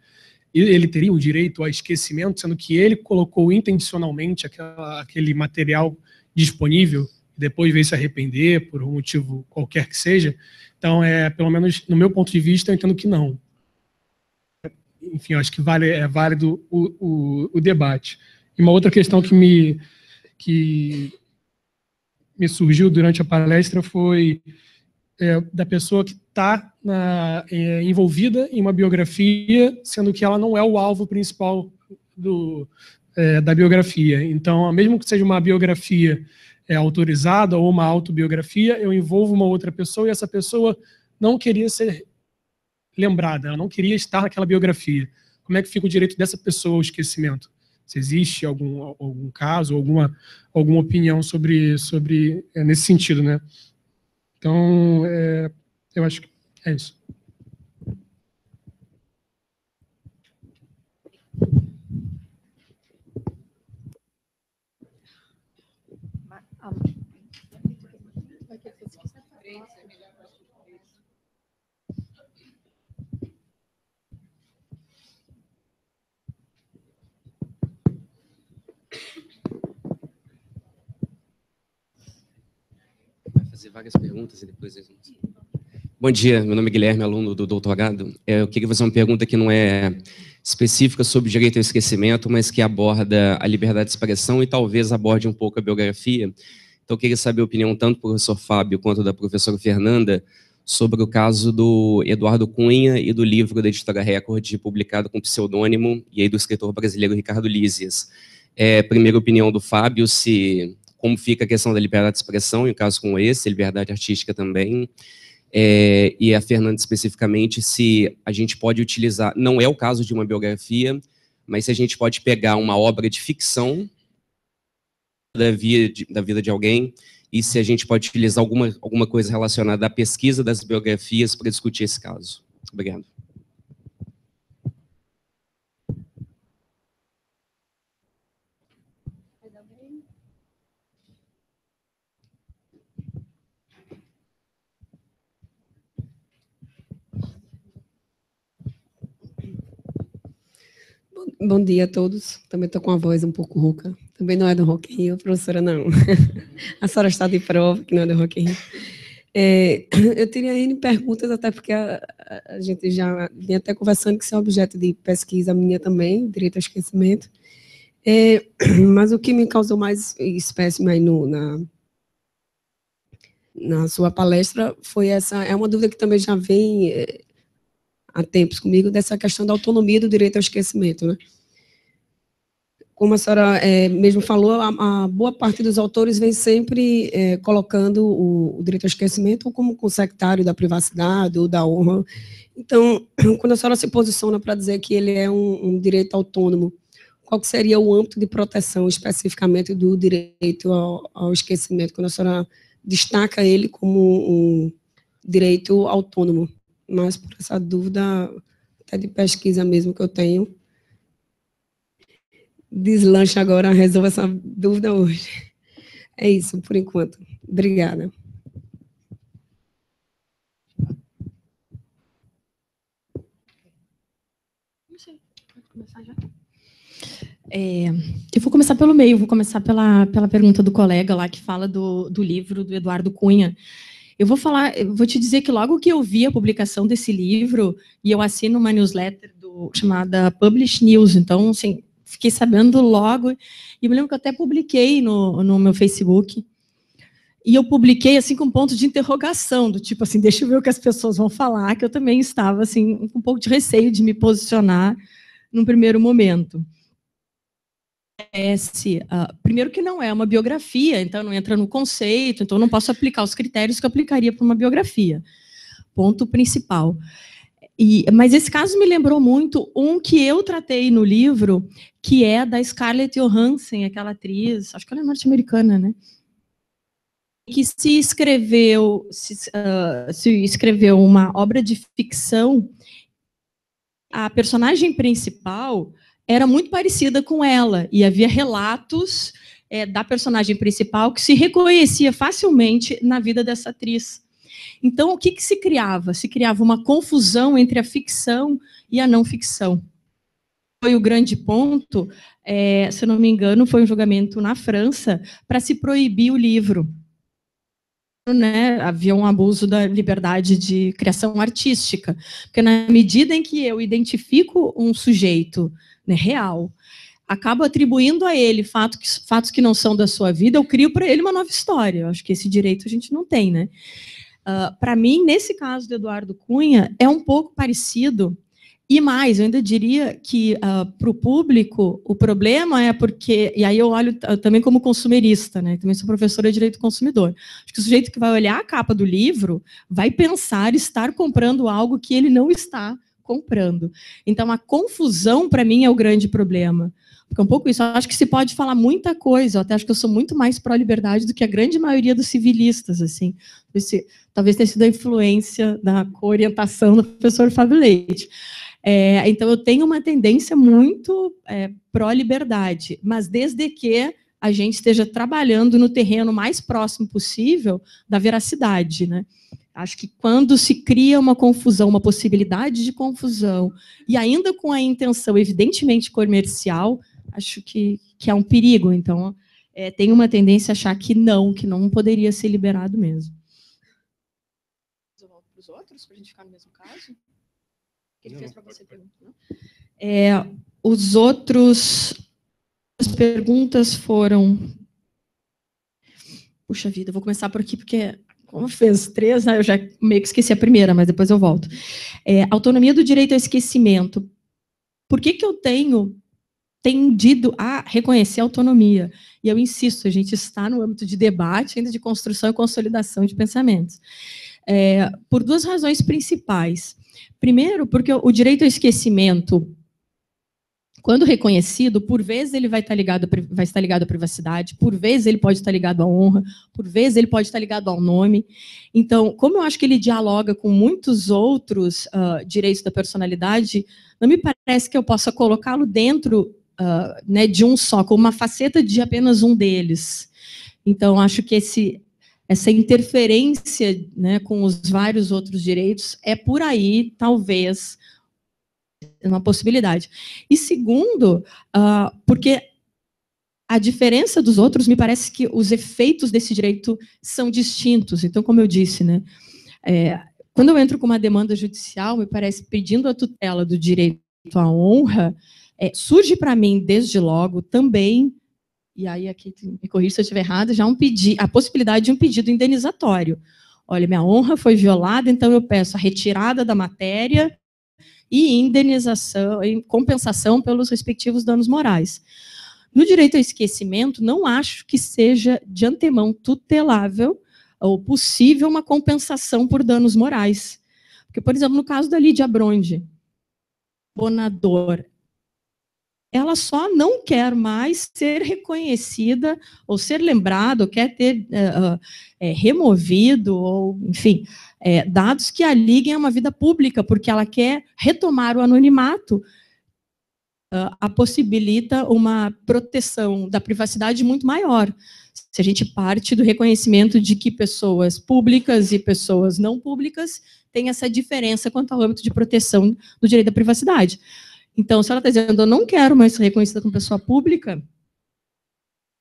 Speaker 6: ele teria o direito ao esquecimento, sendo que ele colocou intencionalmente aquela, aquele material disponível, depois veio se arrepender por um motivo qualquer que seja. Então, é, pelo menos no meu ponto de vista, eu entendo que não. Enfim, eu acho que vale, é válido o, o, o debate. E uma outra questão que me, que me surgiu durante a palestra foi é, da pessoa que está é, envolvida em uma biografia, sendo que ela não é o alvo principal do, é, da biografia. Então, mesmo que seja uma biografia é, autorizada ou uma autobiografia, eu envolvo uma outra pessoa e essa pessoa não queria ser lembrada, ela não queria estar naquela biografia. Como é que fica o direito dessa pessoa ao esquecimento? se existe algum, algum caso, alguma, alguma opinião sobre, sobre é, nesse sentido, né? Então, é, eu acho que é isso.
Speaker 7: várias perguntas e depois a gente... Bom dia, meu nome é Guilherme, aluno do doutorado. É, eu queria fazer uma pergunta que não é específica sobre direito ao esquecimento, mas que aborda a liberdade de expressão e talvez aborde um pouco a biografia. Então, eu queria saber a opinião tanto do professor Fábio quanto da professora Fernanda sobre o caso do Eduardo Cunha e do livro da editora Record, publicado com pseudônimo, e aí do escritor brasileiro Ricardo Lízias. É, primeira opinião do Fábio, se como fica a questão da liberdade de expressão, em um caso como esse, liberdade artística também, é, e a Fernanda especificamente, se a gente pode utilizar, não é o caso de uma biografia, mas se a gente pode pegar uma obra de ficção da, via de, da vida de alguém e se a gente pode utilizar alguma, alguma coisa relacionada à pesquisa das biografias para discutir esse caso. Obrigado.
Speaker 2: Bom dia a todos. Também estou com a voz um pouco rouca. Também não é do Rock in Rio, professora, não. a senhora está de prova que não é do Rock in Rio. É, eu teria N perguntas, até porque a, a, gente já vinha até conversando que isso é objeto de pesquisa minha também, direito ao esquecimento. É, mas o que me causou mais espécie mais no, na, na sua palestra foi essa, é uma dúvida que também já vem é, há tempos comigo dessa questão da autonomia do direito ao esquecimento, né? Como a senhora é, mesmo falou, a, a, boa parte dos autores vem sempre é, colocando o, o, direito ao esquecimento como consectário da privacidade ou da honra. Então, quando a senhora se posiciona para dizer que ele é um, um direito autônomo, qual seria o âmbito de proteção especificamente do direito ao, ao esquecimento, quando a senhora destaca ele como um direito autônomo? mas por essa dúvida, até de pesquisa mesmo que eu tenho, deslancha agora, resolva essa dúvida hoje. É isso, por enquanto. Obrigada.
Speaker 5: É, eu vou começar pelo meio, vou começar pela, pela pergunta do colega lá que fala do, do livro do Eduardo Cunha, eu vou falar, eu vou te dizer que logo que eu vi a publicação desse livro, e eu assino uma newsletter do, chamada Publish News, então, assim, fiquei sabendo logo, e me lembro que eu até publiquei no, no meu Facebook, e eu publiquei assim com um ponto de interrogação, do tipo assim, deixa eu ver o que as pessoas vão falar, que eu também estava assim com um pouco de receio de me posicionar num primeiro momento parece, uh, ah, primeiro que não é uma biografia, então não entra no conceito, então não posso aplicar os critérios que eu aplicaria para uma biografia. Ponto principal. E, mas esse caso me lembrou muito um que eu tratei no livro, que é da Scarlett Johansson, aquela atriz, acho que ela é norte-americana, né? Que se escreveu, se, uh, se escreveu uma obra de ficção. A personagem principal era muito parecida com ela, e havia relatos é, da personagem principal que se reconhecia facilmente na vida dessa atriz. Então, o que, que se criava? Se criava uma confusão entre a ficção e a não ficção. Foi o grande ponto, é, se não me engano, foi um julgamento na França para se proibir o livro. Né, havia um abuso da liberdade de criação artística. Porque, na medida em que eu identifico um sujeito né, real, acabo atribuindo a ele fatos que, fatos que não são da sua vida, eu crio para ele uma nova história. Eu acho que esse direito a gente não tem, né? Uh, ah, para mim, nesse caso do Eduardo Cunha, é um pouco parecido. E mais, eu ainda diria que uh, ah, para o público o problema é porque, e aí eu olho também como consumerista, né? Também sou professora de direito do consumidor. Acho que o sujeito que vai olhar a capa do livro vai pensar estar comprando algo que ele não está comprando. Então, a confusão, para mim, é o grande problema. Porque é um pouco isso, acho que se pode falar muita coisa, eu até acho que eu sou muito mais pró-liberdade do que a grande maioria dos civilistas, assim. Esse, talvez tenha sido a influência da orientação do professor Fábio Leite. É, então, eu tenho uma tendência muito é, pró-liberdade, mas desde que a gente esteja trabalhando no terreno mais próximo possível da veracidade, né? Acho que quando se cria uma confusão, uma possibilidade de confusão, e ainda com a intenção evidentemente comercial, acho que, que é um perigo. Então, é, tem uma tendência a achar que não, que não poderia ser liberado mesmo. Eu volto para os outros, para a gente ficar no mesmo caso? Que ele não, fez para você perguntar. É, os outros as perguntas foram Puxa vida, vou começar por aqui porque como fez três, né, eu já meio que esqueci a primeira, mas depois eu volto. É, autonomia do direito ao esquecimento. Por que, que eu tenho tendido a reconhecer a autonomia? E eu insisto, a gente está no âmbito de debate, ainda de construção e consolidação de pensamentos. É, por duas razões principais. Primeiro, porque o direito ao esquecimento quando reconhecido, por vezes ele vai estar, tá ligado, vai estar ligado à privacidade, por vezes ele pode estar ligado à honra, por vezes ele pode estar ligado ao nome. Então, como eu acho que ele dialoga com muitos outros uh, direitos da personalidade, não me parece que eu possa colocá-lo dentro uh, né, de um só, com uma faceta de apenas um deles. Então, acho que esse, essa interferência né, com os vários outros direitos é por aí, talvez, uma possibilidade. E segundo, uh, porque a diferença dos outros, me parece que os efeitos desse direito são distintos. Então, como eu disse, né, é, quando eu entro com uma demanda judicial, me parece pedindo a tutela do direito à honra, é, surge para mim, desde logo, também, e aí aqui me corrija se eu estiver errado, já um pedi a possibilidade de um pedido indenizatório. Olha, minha honra foi violada, então eu peço a retirada da matéria e indenização, compensação pelos respectivos danos morais. No direito ao esquecimento, não acho que seja de antemão tutelável ou possível uma compensação por danos morais. Porque, por exemplo, no caso da Lídia Bronde, bonador ela só não quer mais ser reconhecida ou ser lembrada, ou quer ter uh, é, removido, ou, enfim, é, dados que a liguem a uma vida pública, porque ela quer retomar o anonimato, uh, a possibilita uma proteção da privacidade muito maior. Se a gente parte do reconhecimento de que pessoas públicas e pessoas não públicas têm essa diferença quanto ao âmbito de proteção do direito à privacidade. Então, se ela está dizendo, eu não quero mais ser reconhecida como pessoa pública,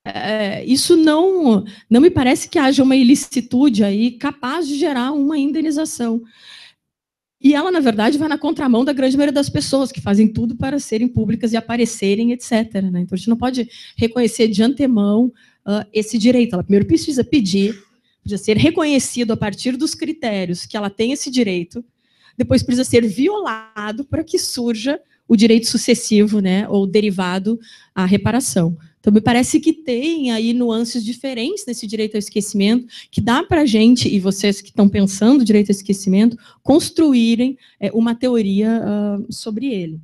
Speaker 5: é, isso não, não me parece que haja uma ilicitude aí capaz de gerar uma indenização. E ela, na verdade, vai na contramão da grande maioria das pessoas, que fazem tudo para serem públicas e aparecerem, etc. Né? Então, a gente não pode reconhecer de antemão uh, esse direito. Ela primeiro precisa pedir, precisa ser reconhecido a partir dos critérios que ela tem esse direito, depois precisa ser violado para que surja o direito sucessivo, né, ou derivado à reparação. Então, me parece que tem aí nuances diferentes nesse direito ao esquecimento, que dá para a gente, e vocês que estão pensando direito ao esquecimento, construírem é, uma teoria uh, sobre ele.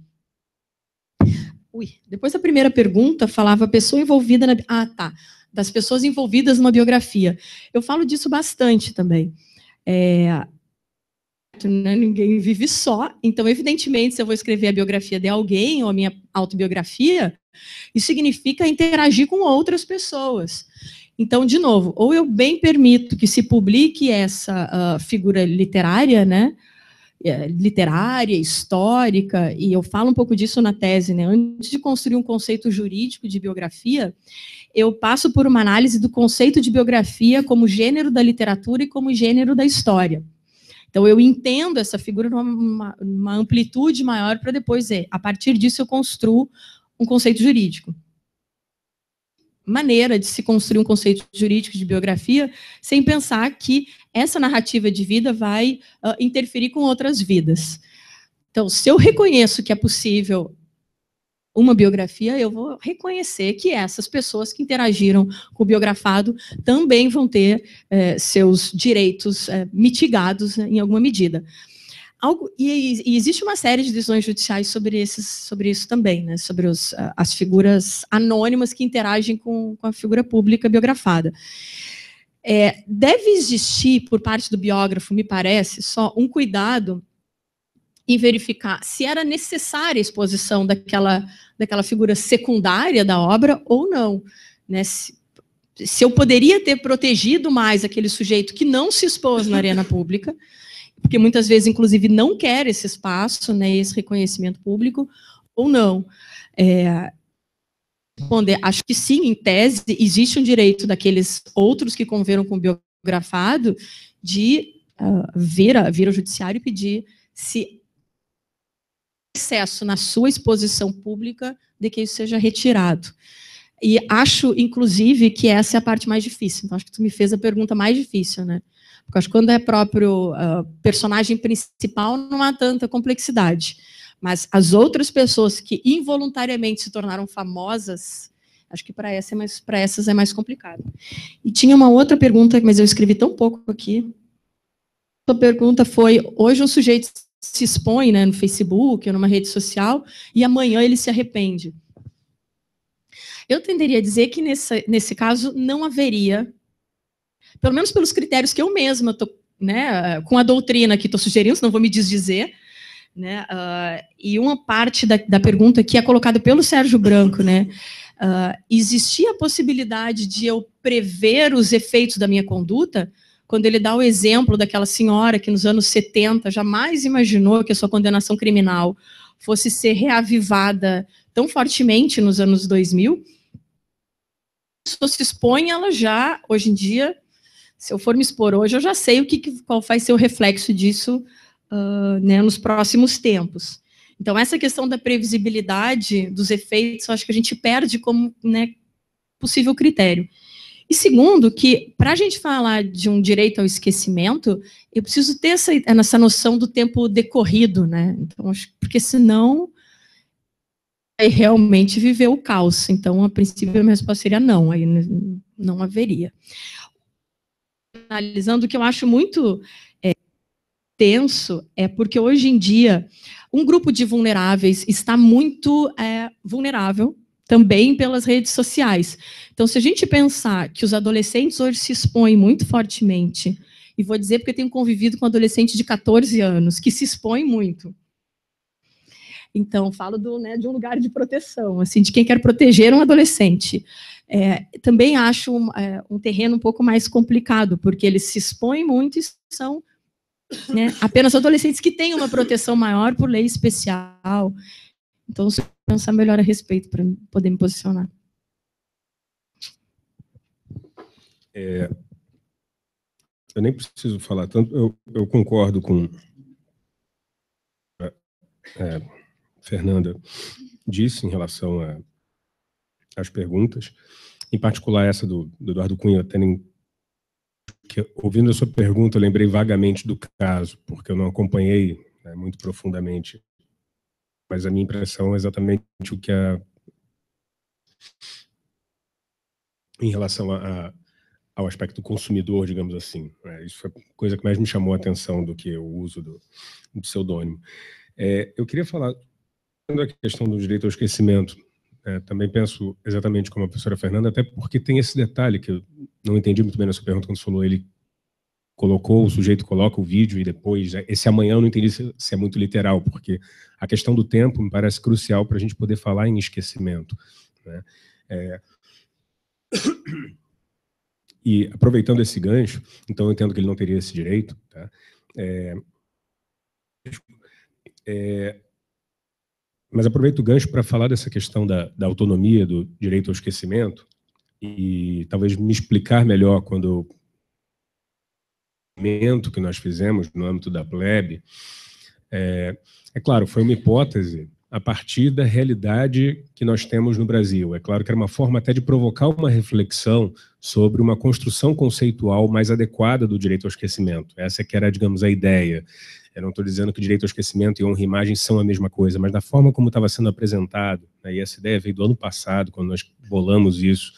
Speaker 5: Ui, depois da primeira pergunta, falava pessoa envolvida na... Ah, tá, das pessoas envolvidas numa biografia. Eu falo disso bastante também. É, certo, né? Ninguém vive só. Então, evidentemente, se eu vou escrever a biografia de alguém ou a minha autobiografia, isso significa interagir com outras pessoas. Então, de novo, ou eu bem permito que se publique essa uh, figura literária, né? É, literária, histórica, e eu falo um pouco disso na tese, né? Antes de construir um conceito jurídico de biografia, eu passo por uma análise do conceito de biografia como gênero da literatura e como gênero da história. Então, eu entendo essa figura numa uma amplitude maior para depois, é, a partir disso, eu construo um conceito jurídico. Maneira de se construir um conceito jurídico de biografia sem pensar que essa narrativa de vida vai uh, interferir com outras vidas. Então, se eu reconheço que é possível uma biografia, eu vou reconhecer que essas pessoas que interagiram com o biografado também vão ter é, seus direitos é, mitigados né, em alguma medida. Algo, e, e, existe uma série de decisões judiciais sobre, esses, sobre isso também, né, sobre os, as figuras anônimas que interagem com, com a figura pública biografada. É, deve existir, por parte do biógrafo, me parece, só um cuidado e verificar se era necessária a exposição daquela, daquela figura secundária da obra ou não. Né? Se, se eu poderia ter protegido mais aquele sujeito que não se expôs na arena pública, porque muitas vezes, inclusive, não quer esse espaço, né, esse reconhecimento público, ou não. É, responder, acho que sim, em tese, existe um direito daqueles outros que conviveram com o biografado de uh, vir, a, vir ao judiciário e pedir se excesso na sua exposição pública de que isso seja retirado. E acho, inclusive, que essa é a parte mais difícil. Então, acho que tu me fez a pergunta mais difícil, né? Porque acho que quando é próprio uh, personagem principal, não há tanta complexidade. Mas as outras pessoas que involuntariamente se tornaram famosas, acho que para essa é mais, essas é mais complicado. E tinha uma outra pergunta, mas eu escrevi tão pouco aqui. A pergunta foi, hoje o sujeito se expõe né, no Facebook ou numa rede social e amanhã ele se arrepende. Eu tenderia a dizer que nesse, nesse caso não haveria, pelo menos pelos critérios que eu mesma estou, né, com a doutrina que estou sugerindo, não vou me desdizer, né, uh, e uma parte da, da pergunta que é colocada pelo Sérgio Branco, né, uh, existia a possibilidade de eu prever os efeitos da minha conduta? quando ele dá o exemplo daquela senhora que nos anos 70 jamais imaginou que a sua condenação criminal fosse ser reavivada tão fortemente nos anos 2000. Se se expõe, ela já, hoje em dia, se eu for me expor hoje, eu já sei o que, qual vai ser o reflexo disso uh, né, nos próximos tempos. Então, essa questão da previsibilidade dos efeitos, eu acho que a gente perde como né, possível critério. E segundo, que para a gente falar de um direito ao esquecimento, eu preciso ter essa, essa noção do tempo decorrido, né? Então, porque senão aí é realmente viver o caos. Então, a princípio, a minha resposta seria não, aí não haveria. Analisando o que eu acho muito é, tenso, é porque hoje em dia um grupo de vulneráveis está muito é, vulnerável também pelas redes sociais. Então, se a gente pensar que os adolescentes hoje se expõem muito fortemente, e vou dizer porque eu tenho convivido com um adolescente de 14 anos, que se expõe muito. Então, falo do, né, de um lugar de proteção, assim, de quem quer proteger um adolescente. É, também acho um, é, um, terreno um pouco mais complicado, porque eles se expõem muito e são né, apenas adolescentes que têm uma proteção maior por lei especial. Então, pensar melhor a respeito para poder me posicionar.
Speaker 4: É, eu nem preciso falar tanto, eu, eu concordo com a, é, a é, Fernanda disse em relação às perguntas, em particular essa do, do Eduardo Cunha, tendo, que, ouvindo a sua pergunta, eu lembrei vagamente do caso, porque eu não acompanhei né, muito profundamente mas a minha impressão é exatamente o que a em relação a, a, ao aspecto consumidor, digamos assim. É, isso foi a coisa que mais me chamou a atenção do que o uso do, do pseudônimo. É, eu queria falar da questão do direito ao esquecimento. É, também penso exatamente como a professora Fernanda, até porque tem esse detalhe que eu não entendi muito bem na sua pergunta quando você falou ele colocou, o sujeito coloca o vídeo e depois. Né, esse amanhã eu não entendi se, se é muito literal, porque a questão do tempo me parece crucial para a gente poder falar em esquecimento. Né? É... E aproveitando esse gancho, então eu entendo que ele não teria esse direito. Tá? É... É... Mas aproveito o gancho para falar dessa questão da, da autonomia, do direito ao esquecimento, e talvez me explicar melhor quando movimento que nós fizemos no âmbito da plebe, é, é claro, foi uma hipótese a partir da realidade que nós temos no Brasil. É claro que era uma forma até de provocar uma reflexão sobre uma construção conceitual mais adequada do direito ao esquecimento. Essa que era, digamos, a ideia. Eu não estou dizendo que direito ao esquecimento e honra e imagem são a mesma coisa, mas da forma como estava sendo apresentado, né, e essa ideia veio do ano passado, quando nós bolamos isso,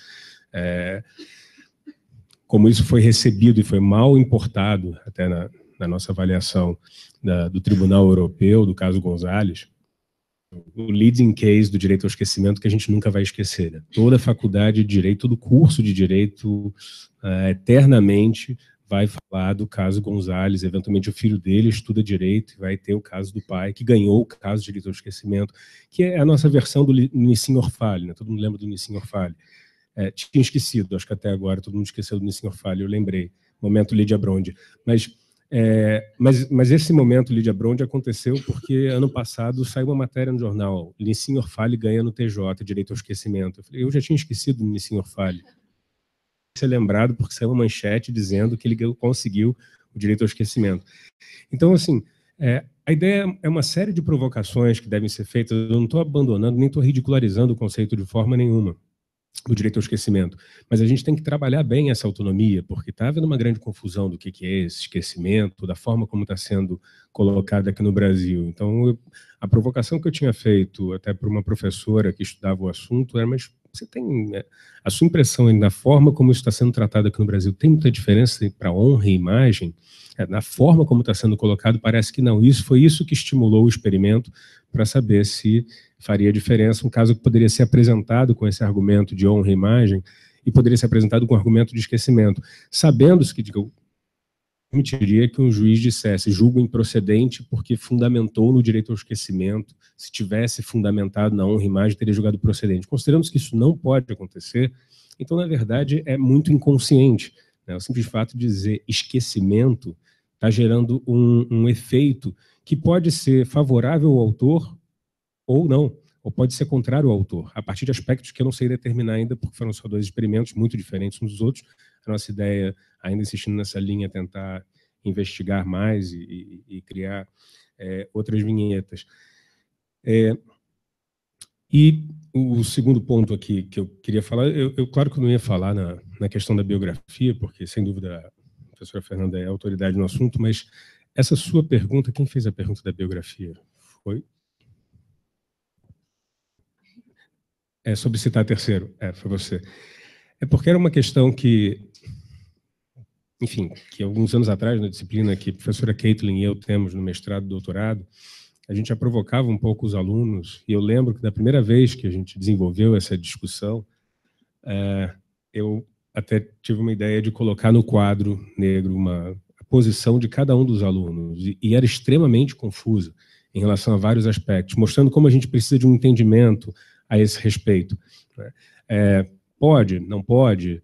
Speaker 4: é, como isso foi recebido e foi mal importado, até na, na nossa avaliação da, do Tribunal Europeu, do caso Gonzalez, o leading case do direito ao esquecimento que a gente nunca vai esquecer. Né? Toda faculdade de direito, todo curso de direito, uh, eternamente vai falar do caso Gonzalez, eventualmente o filho dele estuda direito e vai ter o caso do pai, que ganhou o caso de direito ao esquecimento, que é a nossa versão do Nissim Orfale, né? todo mundo lembra do Nissim Orfale, é, tinha esquecido, acho que até agora todo mundo esqueceu do Nissin Orfali eu lembrei. Momento Lídia Bronde. Mas, é, mas, mas esse momento Lídia Bronde aconteceu porque ano passado saiu uma matéria no jornal, Nissin Orfali ganha no TJ, direito ao esquecimento. Eu, falei, eu já tinha esquecido do Nissin Orfalho. Ser lembrado porque saiu uma manchete dizendo que ele conseguiu o direito ao esquecimento. Então, assim, é, a ideia é uma série de provocações que devem ser feitas. Eu não estou abandonando, nem estou ridicularizando o conceito de forma nenhuma do direito ao esquecimento. Mas a gente tem que trabalhar bem essa autonomia, porque está havendo uma grande confusão do que, que é esse esquecimento, da forma como está sendo colocado aqui no Brasil. Então, eu, a provocação que eu tinha feito até para uma professora que estudava o assunto era, mas você tem né, a sua impressão ainda da forma como isso está sendo tratado aqui no Brasil tem muita diferença para honra e imagem? É, na forma como está sendo colocado, parece que não. Isso foi isso que estimulou o experimento para saber se faria diferença, um caso que poderia ser apresentado com esse argumento de honra e imagem e poderia ser apresentado com argumento de esquecimento, sabendo-se que permitiria que um juiz dissesse julgo improcedente porque fundamentou no direito ao esquecimento, se tivesse fundamentado na honra e imagem, teria julgado procedente. Consideramos que isso não pode acontecer, então, na verdade, é muito inconsciente. Né? O simples fato de dizer esquecimento está gerando um, um efeito que pode ser favorável ao autor ou não, ou pode ser contrário ao autor, a partir de aspectos que eu não sei determinar ainda, porque foram só dois experimentos muito diferentes uns dos outros. A nossa ideia, ainda insistindo nessa linha, tentar investigar mais e, e, e criar é, outras vinhetas. É, e o segundo ponto aqui que eu queria falar, eu, eu claro que eu não ia falar na, na, questão da biografia, porque sem dúvida a professora Fernanda é autoridade no assunto, mas essa sua pergunta, quem fez a pergunta da biografia? Foi? É, sobre citar terceiro. É, foi você. É porque era uma questão que, enfim, que alguns anos atrás, na disciplina que a professora Caitlin e eu temos no mestrado e doutorado, a gente já provocava um pouco os alunos, e eu lembro que da primeira vez que a gente desenvolveu essa discussão, é, eu até tive uma ideia de colocar no quadro negro uma a posição de cada um dos alunos, e, e era extremamente confusa em relação a vários aspectos, mostrando como a gente precisa de um entendimento a esse respeito. É, pode? Não pode?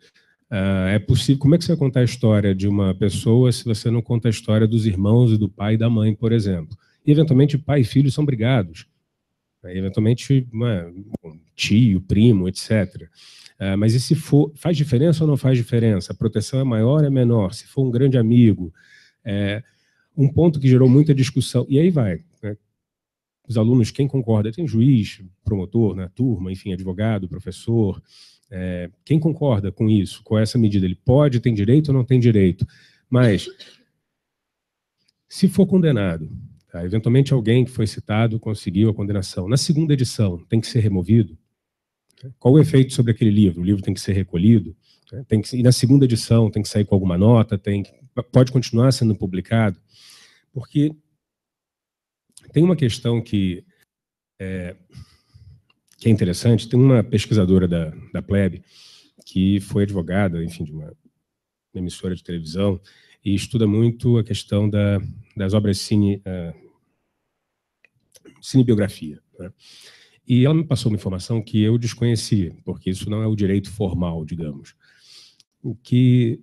Speaker 4: é, é possível? Como é que você vai contar a história de uma pessoa se você não conta a história dos irmãos e do pai e da mãe, por exemplo? E, eventualmente, pai e filho são brigados. É, eventualmente, uma, tio, primo, etc. É, mas e se for, faz diferença ou não faz diferença? A proteção é maior ou é menor? Se for um grande amigo? É, um ponto que gerou muita discussão. E aí vai. Né? os alunos, quem concorda, tem juiz, promotor, né, turma, enfim, advogado, professor, é, quem concorda com isso, com essa medida, ele pode, tem direito ou não tem direito, mas se for condenado, tá, eventualmente alguém que foi citado conseguiu a condenação, na segunda edição tem que ser removido, qual o efeito sobre aquele livro? O livro tem que ser recolhido, tem que, e na segunda edição tem que sair com alguma nota, tem, pode continuar sendo publicado, porque tem uma questão que é, que é interessante. Tem uma pesquisadora da, da Plebe que foi advogada, enfim, de uma emissora de televisão e estuda muito a questão da, das obras cine, uh, cinebiografia. Né? E ela me passou uma informação que eu desconhecia, porque isso não é o direito formal, digamos. O que,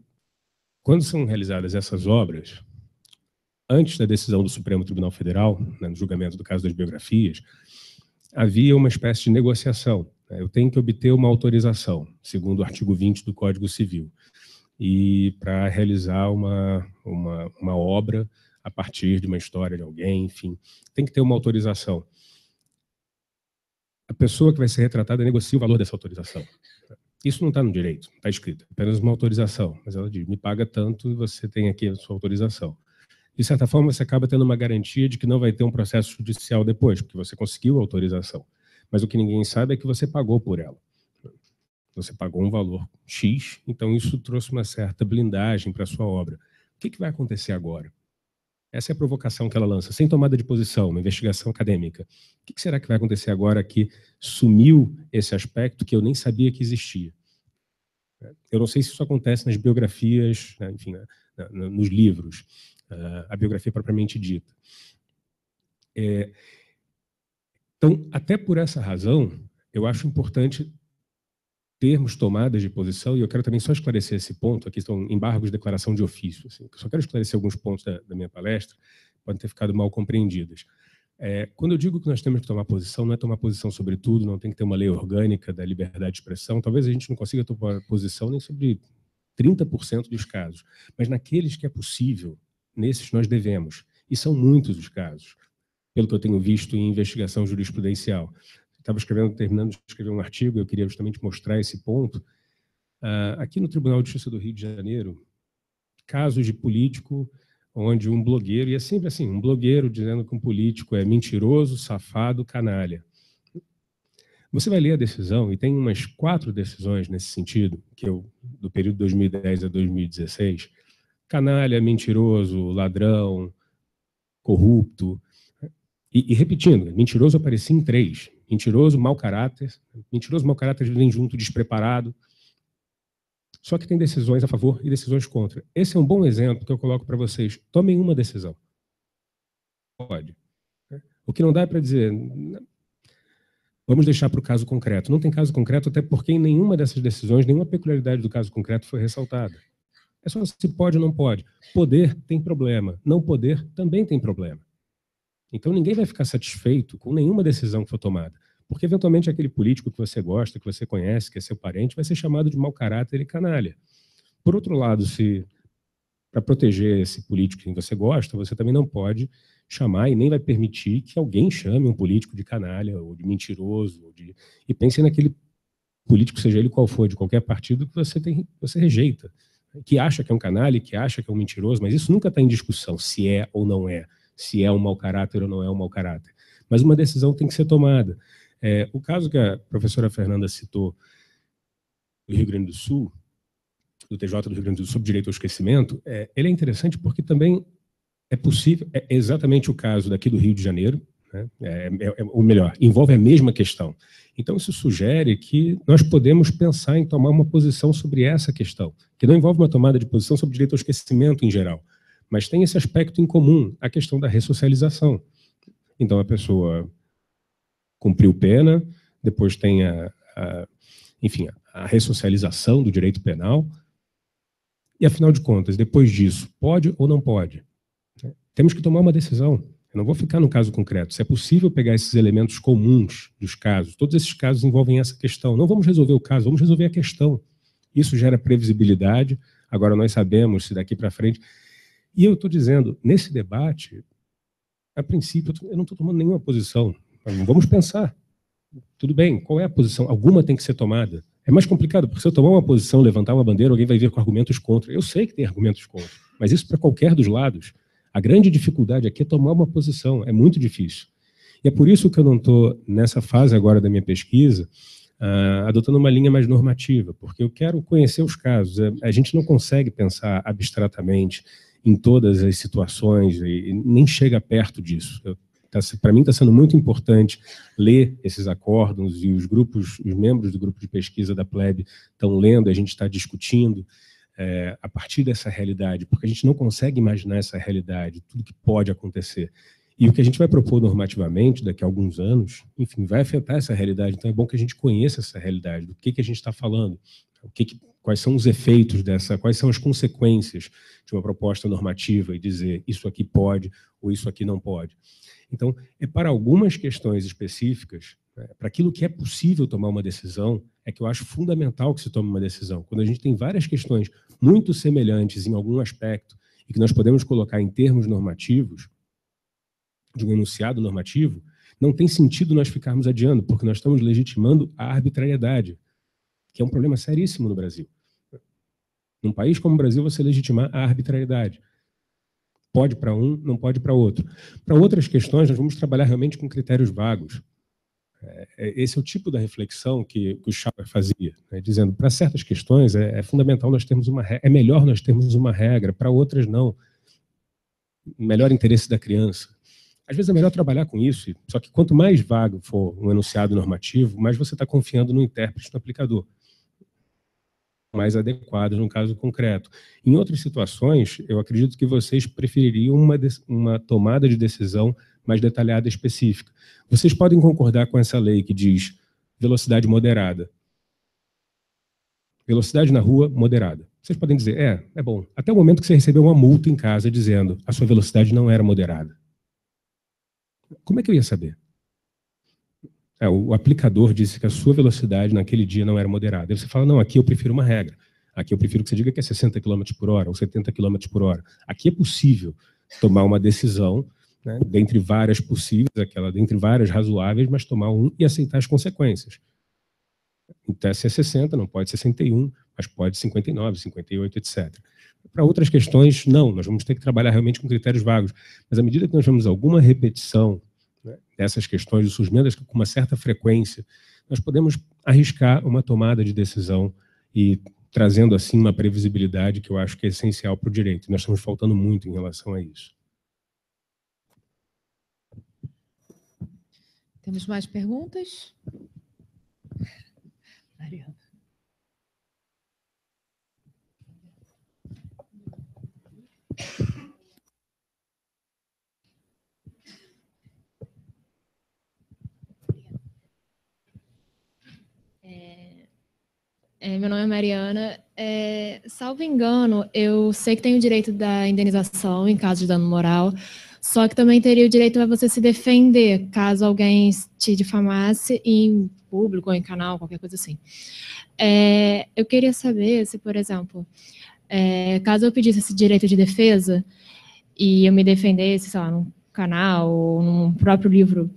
Speaker 4: quando são realizadas essas obras, antes da decisão do Supremo Tribunal Federal, né, no julgamento do caso das biografias, havia uma espécie de negociação. Né. Eu tenho que obter uma autorização, segundo o artigo 20 do Código Civil, e para realizar uma, uma, uma obra a partir de uma história de alguém, enfim, tem que ter uma autorização. A pessoa que vai ser retratada negocia o valor dessa autorização. Isso não está no direito, está escrito. Apenas uma autorização. Mas ela diz: me paga tanto e você tem aqui a sua autorização de certa forma, você acaba tendo uma garantia de que não vai ter um processo judicial depois, porque você conseguiu a autorização. Mas o que ninguém sabe é que você pagou por ela. Você pagou um valor X, então isso trouxe uma certa blindagem para a sua obra. O que, que vai acontecer agora? Essa é a provocação que ela lança, sem tomada de posição, uma investigação acadêmica. O que será que vai acontecer agora que sumiu esse aspecto que eu nem sabia que existia? Eu não sei se isso acontece nas biografias, né, enfim, nos livros, eh, a biografia propriamente dita. É, então, até por essa razão, eu acho importante termos tomadas de posição, e eu quero também só esclarecer esse ponto, aqui estão embargos de declaração de ofício, assim, só quero esclarecer alguns pontos da, da minha palestra, podem ter ficado mal compreendidas. É, quando eu digo que nós temos que tomar posição, não é tomar posição sobre tudo, não tem que ter uma lei orgânica da liberdade de expressão, talvez a gente não consiga tomar posição nem sobre 30% dos casos, mas naqueles que é possível, nesses nós devemos. E são muitos os casos, pelo que eu tenho visto em investigação jurisprudencial. Estava escrevendo, terminando de escrever um artigo, eu queria justamente mostrar esse ponto. Uh, aqui no Tribunal de Justiça do Rio de Janeiro, casos de político onde um blogueiro, e é sempre assim, um blogueiro dizendo que um político é mentiroso, safado, canalha. Você vai ler a decisão, e tem umas quatro decisões nesse sentido, que eu, do período 2010 a 2016, canalha, mentiroso, ladrão, corrupto. E, e, repetindo, mentiroso aparecia em três. Mentiroso, mau caráter. Mentiroso, mau caráter vem junto, despreparado. Só que tem decisões a favor e decisões contra. Esse é um bom exemplo que eu coloco para vocês. Tomem uma decisão. Pode. O que não dá é para dizer, Vamos deixar para o caso concreto. Não tem caso concreto, até porque em nenhuma dessas decisões, nenhuma peculiaridade do caso concreto foi ressaltada. É só se pode ou não pode. Poder tem problema, não poder também tem problema. Então ninguém vai ficar satisfeito com nenhuma decisão que for tomada, porque eventualmente aquele político que você gosta, que você conhece, que é seu parente, vai ser chamado de mau caráter e canalha. Por outro lado, se para proteger esse político que você gosta, você também não pode chamar e nem vai permitir que alguém chame um político de canalha ou de mentiroso ou de... e pense naquele político, seja ele qual for, de qualquer partido que você tem, você rejeita que acha que é um canalha, que acha que é um mentiroso, mas isso nunca está em discussão, se é ou não é, se é um mau caráter ou não é um mau caráter. Mas uma decisão tem que ser tomada. É, o caso que a professora Fernanda citou do Rio Grande do Sul, do TJ do Rio Grande do Sul, sobre direito ao esquecimento, é, ele é interessante porque também é possível, é exatamente o caso daqui do Rio de Janeiro, né? É, é, é, ou melhor, envolve a mesma questão. Então, isso sugere que nós podemos pensar em tomar uma posição sobre essa questão, que não envolve uma tomada de posição sobre direito ao esquecimento em geral, mas tem esse aspecto em comum, a questão da ressocialização. Então, a pessoa cumpriu pena, depois tem a, a enfim, a ressocialização do direito penal, e afinal de contas, depois disso, pode ou não pode? Temos que tomar uma decisão. Eu não vou ficar no caso concreto. Se é possível pegar esses elementos comuns dos casos, todos esses casos envolvem essa questão. Não vamos resolver o caso, vamos resolver a questão. Isso gera previsibilidade. Agora nós sabemos se daqui para frente. E eu estou dizendo, nesse debate, a princípio, eu não estou tomando nenhuma posição. Vamos pensar. Tudo bem, qual é a posição? Alguma tem que ser tomada. É mais complicado, porque se eu tomar uma posição, levantar uma bandeira, alguém vai vir com argumentos contra. Eu sei que tem argumentos contra, mas isso para qualquer dos lados. A grande dificuldade aqui é tomar uma posição, é muito difícil. E é por isso que eu não estou, nessa fase agora da minha pesquisa, uh, adotando uma linha mais normativa, porque eu quero conhecer os casos. É, a, gente não consegue pensar abstratamente em todas as situações, e, nem chega perto disso. Tá, Para mim está sendo muito importante ler esses acórdons, e os grupos, os membros do grupo de pesquisa da PLEB estão lendo, a gente está discutindo, é, a partir dessa realidade, porque a gente não consegue imaginar essa realidade, tudo que pode acontecer. E o que a gente vai propor normativamente daqui a alguns anos, enfim, vai afetar essa realidade. Então é bom que a gente conheça essa realidade, do que, que a gente está falando, o que, que, quais são os efeitos dessa, quais são as consequências de uma proposta normativa e dizer isso aqui pode ou isso aqui não pode. Então, é para algumas questões específicas, né, para aquilo que é possível tomar uma decisão, é que eu acho fundamental que se tome uma decisão. Quando a gente tem várias questões muito semelhantes em algum aspecto e que nós podemos colocar em termos normativos, de um enunciado normativo, não tem sentido nós ficarmos adiando, porque nós estamos legitimando a arbitrariedade, que é um problema seríssimo no Brasil. Num país como o Brasil, você legitimar a arbitrariedade pode para um, não pode para outro. Para outras questões, nós vamos trabalhar realmente com critérios vagos. É, é, esse é o tipo da reflexão que, que o Schauer fazia, né? dizendo para certas questões é, é, fundamental nós termos uma é melhor nós termos uma regra, para outras não. Melhor interesse da criança. Às vezes é melhor trabalhar com isso, só que quanto mais vago for um enunciado normativo, mais você está confiando no intérprete, no aplicador mais adequadas no caso concreto. Em outras situações, eu acredito que vocês prefeririam uma, uma tomada de decisão mais detalhada e específica. Vocês podem concordar com essa lei que diz velocidade moderada. Velocidade na rua moderada. Vocês podem dizer, é, é bom. Até o momento que você recebeu uma multa em casa dizendo a sua velocidade não era moderada. Como é que eu ia saber? É, o aplicador disse que a sua velocidade naquele dia não era moderada. Aí você fala, não, aqui eu prefiro uma regra. Aqui eu prefiro que você diga que é 60 km por hora ou 70 km por hora. Aqui é possível tomar uma decisão, né, dentre várias possíveis, aquela dentre várias razoáveis, mas tomar um e aceitar as consequências. Então, se é 60, não pode 61, mas pode 59, 58, etc. Para outras questões, não, nós vamos ter que trabalhar realmente com critérios vagos. Mas à medida que nós vemos alguma repetição dessas questões de susmendas com uma certa frequência, nós podemos arriscar uma tomada de decisão e trazendo assim uma previsibilidade que eu acho que é essencial para o direito. Nós estamos faltando muito em relação a isso.
Speaker 1: Temos mais perguntas? Mariana. É, meu nome é Mariana. É, salvo engano, eu sei que tem o direito da indenização em caso de dano moral, só que também teria o direito a você se defender caso alguém te difamasse em público ou em canal, qualquer coisa assim. É, eu queria saber se, por exemplo, é, caso eu pedisse esse direito de defesa
Speaker 5: e eu me defendesse, sei lá, num canal ou num próprio livro,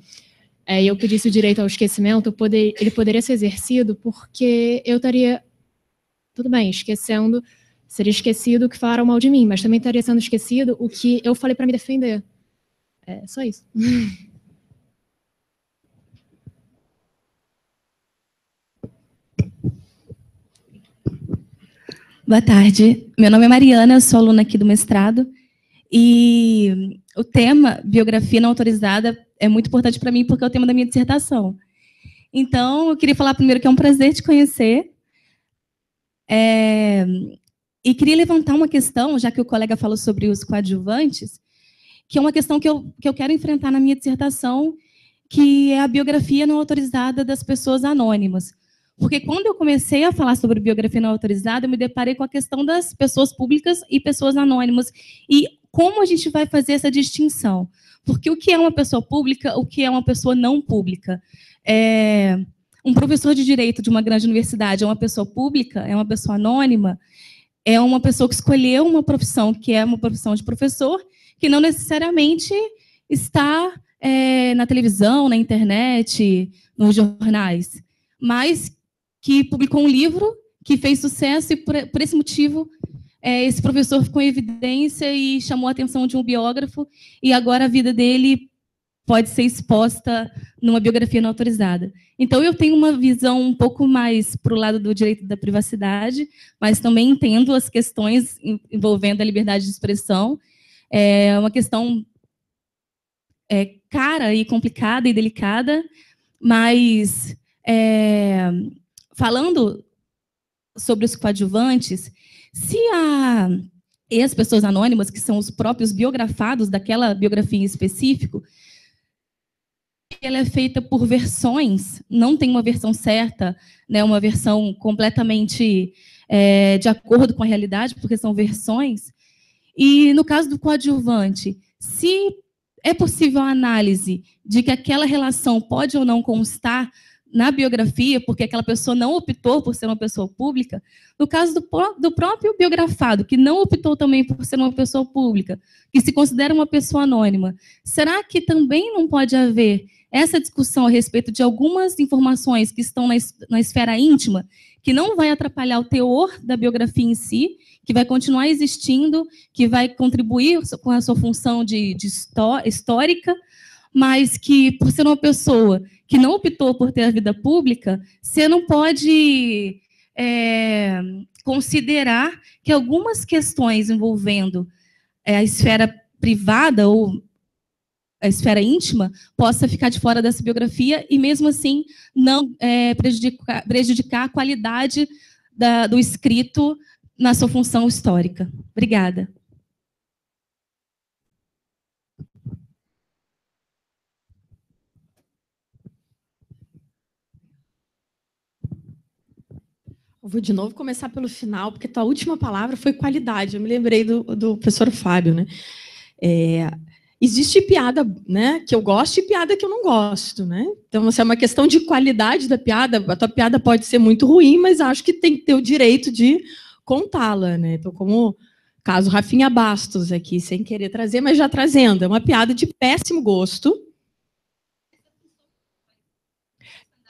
Speaker 5: é, e eu pedisse o direito ao esquecimento, poder, ele poderia ser exercido porque eu estaria,
Speaker 1: tudo bem, esquecendo, seria esquecido o que falaram mal de mim, mas também estaria sendo esquecido o que eu falei para me defender. É só isso.
Speaker 7: Boa tarde. Meu nome é Mariana, eu sou aluna aqui do mestrado. E o tema biografia não autorizada é muito importante para mim porque é o tema da minha dissertação. Então, eu queria falar primeiro que é um prazer te conhecer. É, e queria levantar uma questão, já que o colega falou sobre os coadjuvantes, que é uma questão que eu, que eu quero enfrentar na minha dissertação, que é a biografia não autorizada das pessoas anônimas. Porque quando eu comecei a falar sobre biografia não autorizada, eu me deparei com a questão das pessoas públicas e pessoas anônimas. E como a gente vai fazer essa distinção? Porque o que é uma pessoa pública, o que é uma pessoa não pública? É, um professor de direito de uma grande universidade é uma pessoa pública, é uma pessoa anônima, é uma pessoa que escolheu uma profissão que é uma profissão de professor, que não necessariamente está é, na televisão, na internet, nos jornais, mas que publicou um livro que fez sucesso e por, por esse motivo é, esse professor ficou em evidência e chamou a atenção de um biógrafo, e agora a vida dele pode ser exposta numa biografia não autorizada. Então, eu tenho uma visão um pouco mais para o lado do direito da privacidade, mas também entendo as questões envolvendo a liberdade de expressão. É uma questão é, cara e complicada e delicada, mas é, falando sobre os coadjuvantes, se a e as pessoas anônimas, que são os próprios biografados daquela biografia em específico, ela é feita por versões, não tem uma versão certa, né, uma versão completamente é, de acordo com a realidade, porque são versões. E no caso do coadjuvante, se é possível a análise de que aquela relação pode ou não constar na biografia, porque aquela pessoa não optou por ser uma pessoa pública, no caso do, do, próprio biografado, que não optou também por ser uma pessoa pública, que se considera uma pessoa anônima, será que também não pode haver essa discussão a respeito de algumas informações que estão na, es na esfera íntima, que não vai atrapalhar o teor da biografia em si, que vai continuar existindo, que vai contribuir com a sua função de, de histó histórica, mas que, por ser uma pessoa que não optou por ter a vida pública, você não pode é, considerar que algumas questões envolvendo é, a esfera privada ou a esfera íntima possa ficar de fora dessa biografia e, mesmo assim, não é, prejudicar, prejudicar, a qualidade da, do escrito na sua função histórica. Obrigada.
Speaker 5: Vou de novo começar pelo final, porque tua última palavra foi qualidade. Eu me lembrei do, do professor Fábio, né? É, existe piada, né, que eu gosto e piada que eu não gosto, né? Então, assim, é uma questão de qualidade da piada. A tua piada pode ser muito ruim, mas acho que tem que ter o direito de contá-la, né? Então, como caso Rafinha Bastos aqui, sem querer trazer, mas já trazendo, é uma piada de péssimo gosto,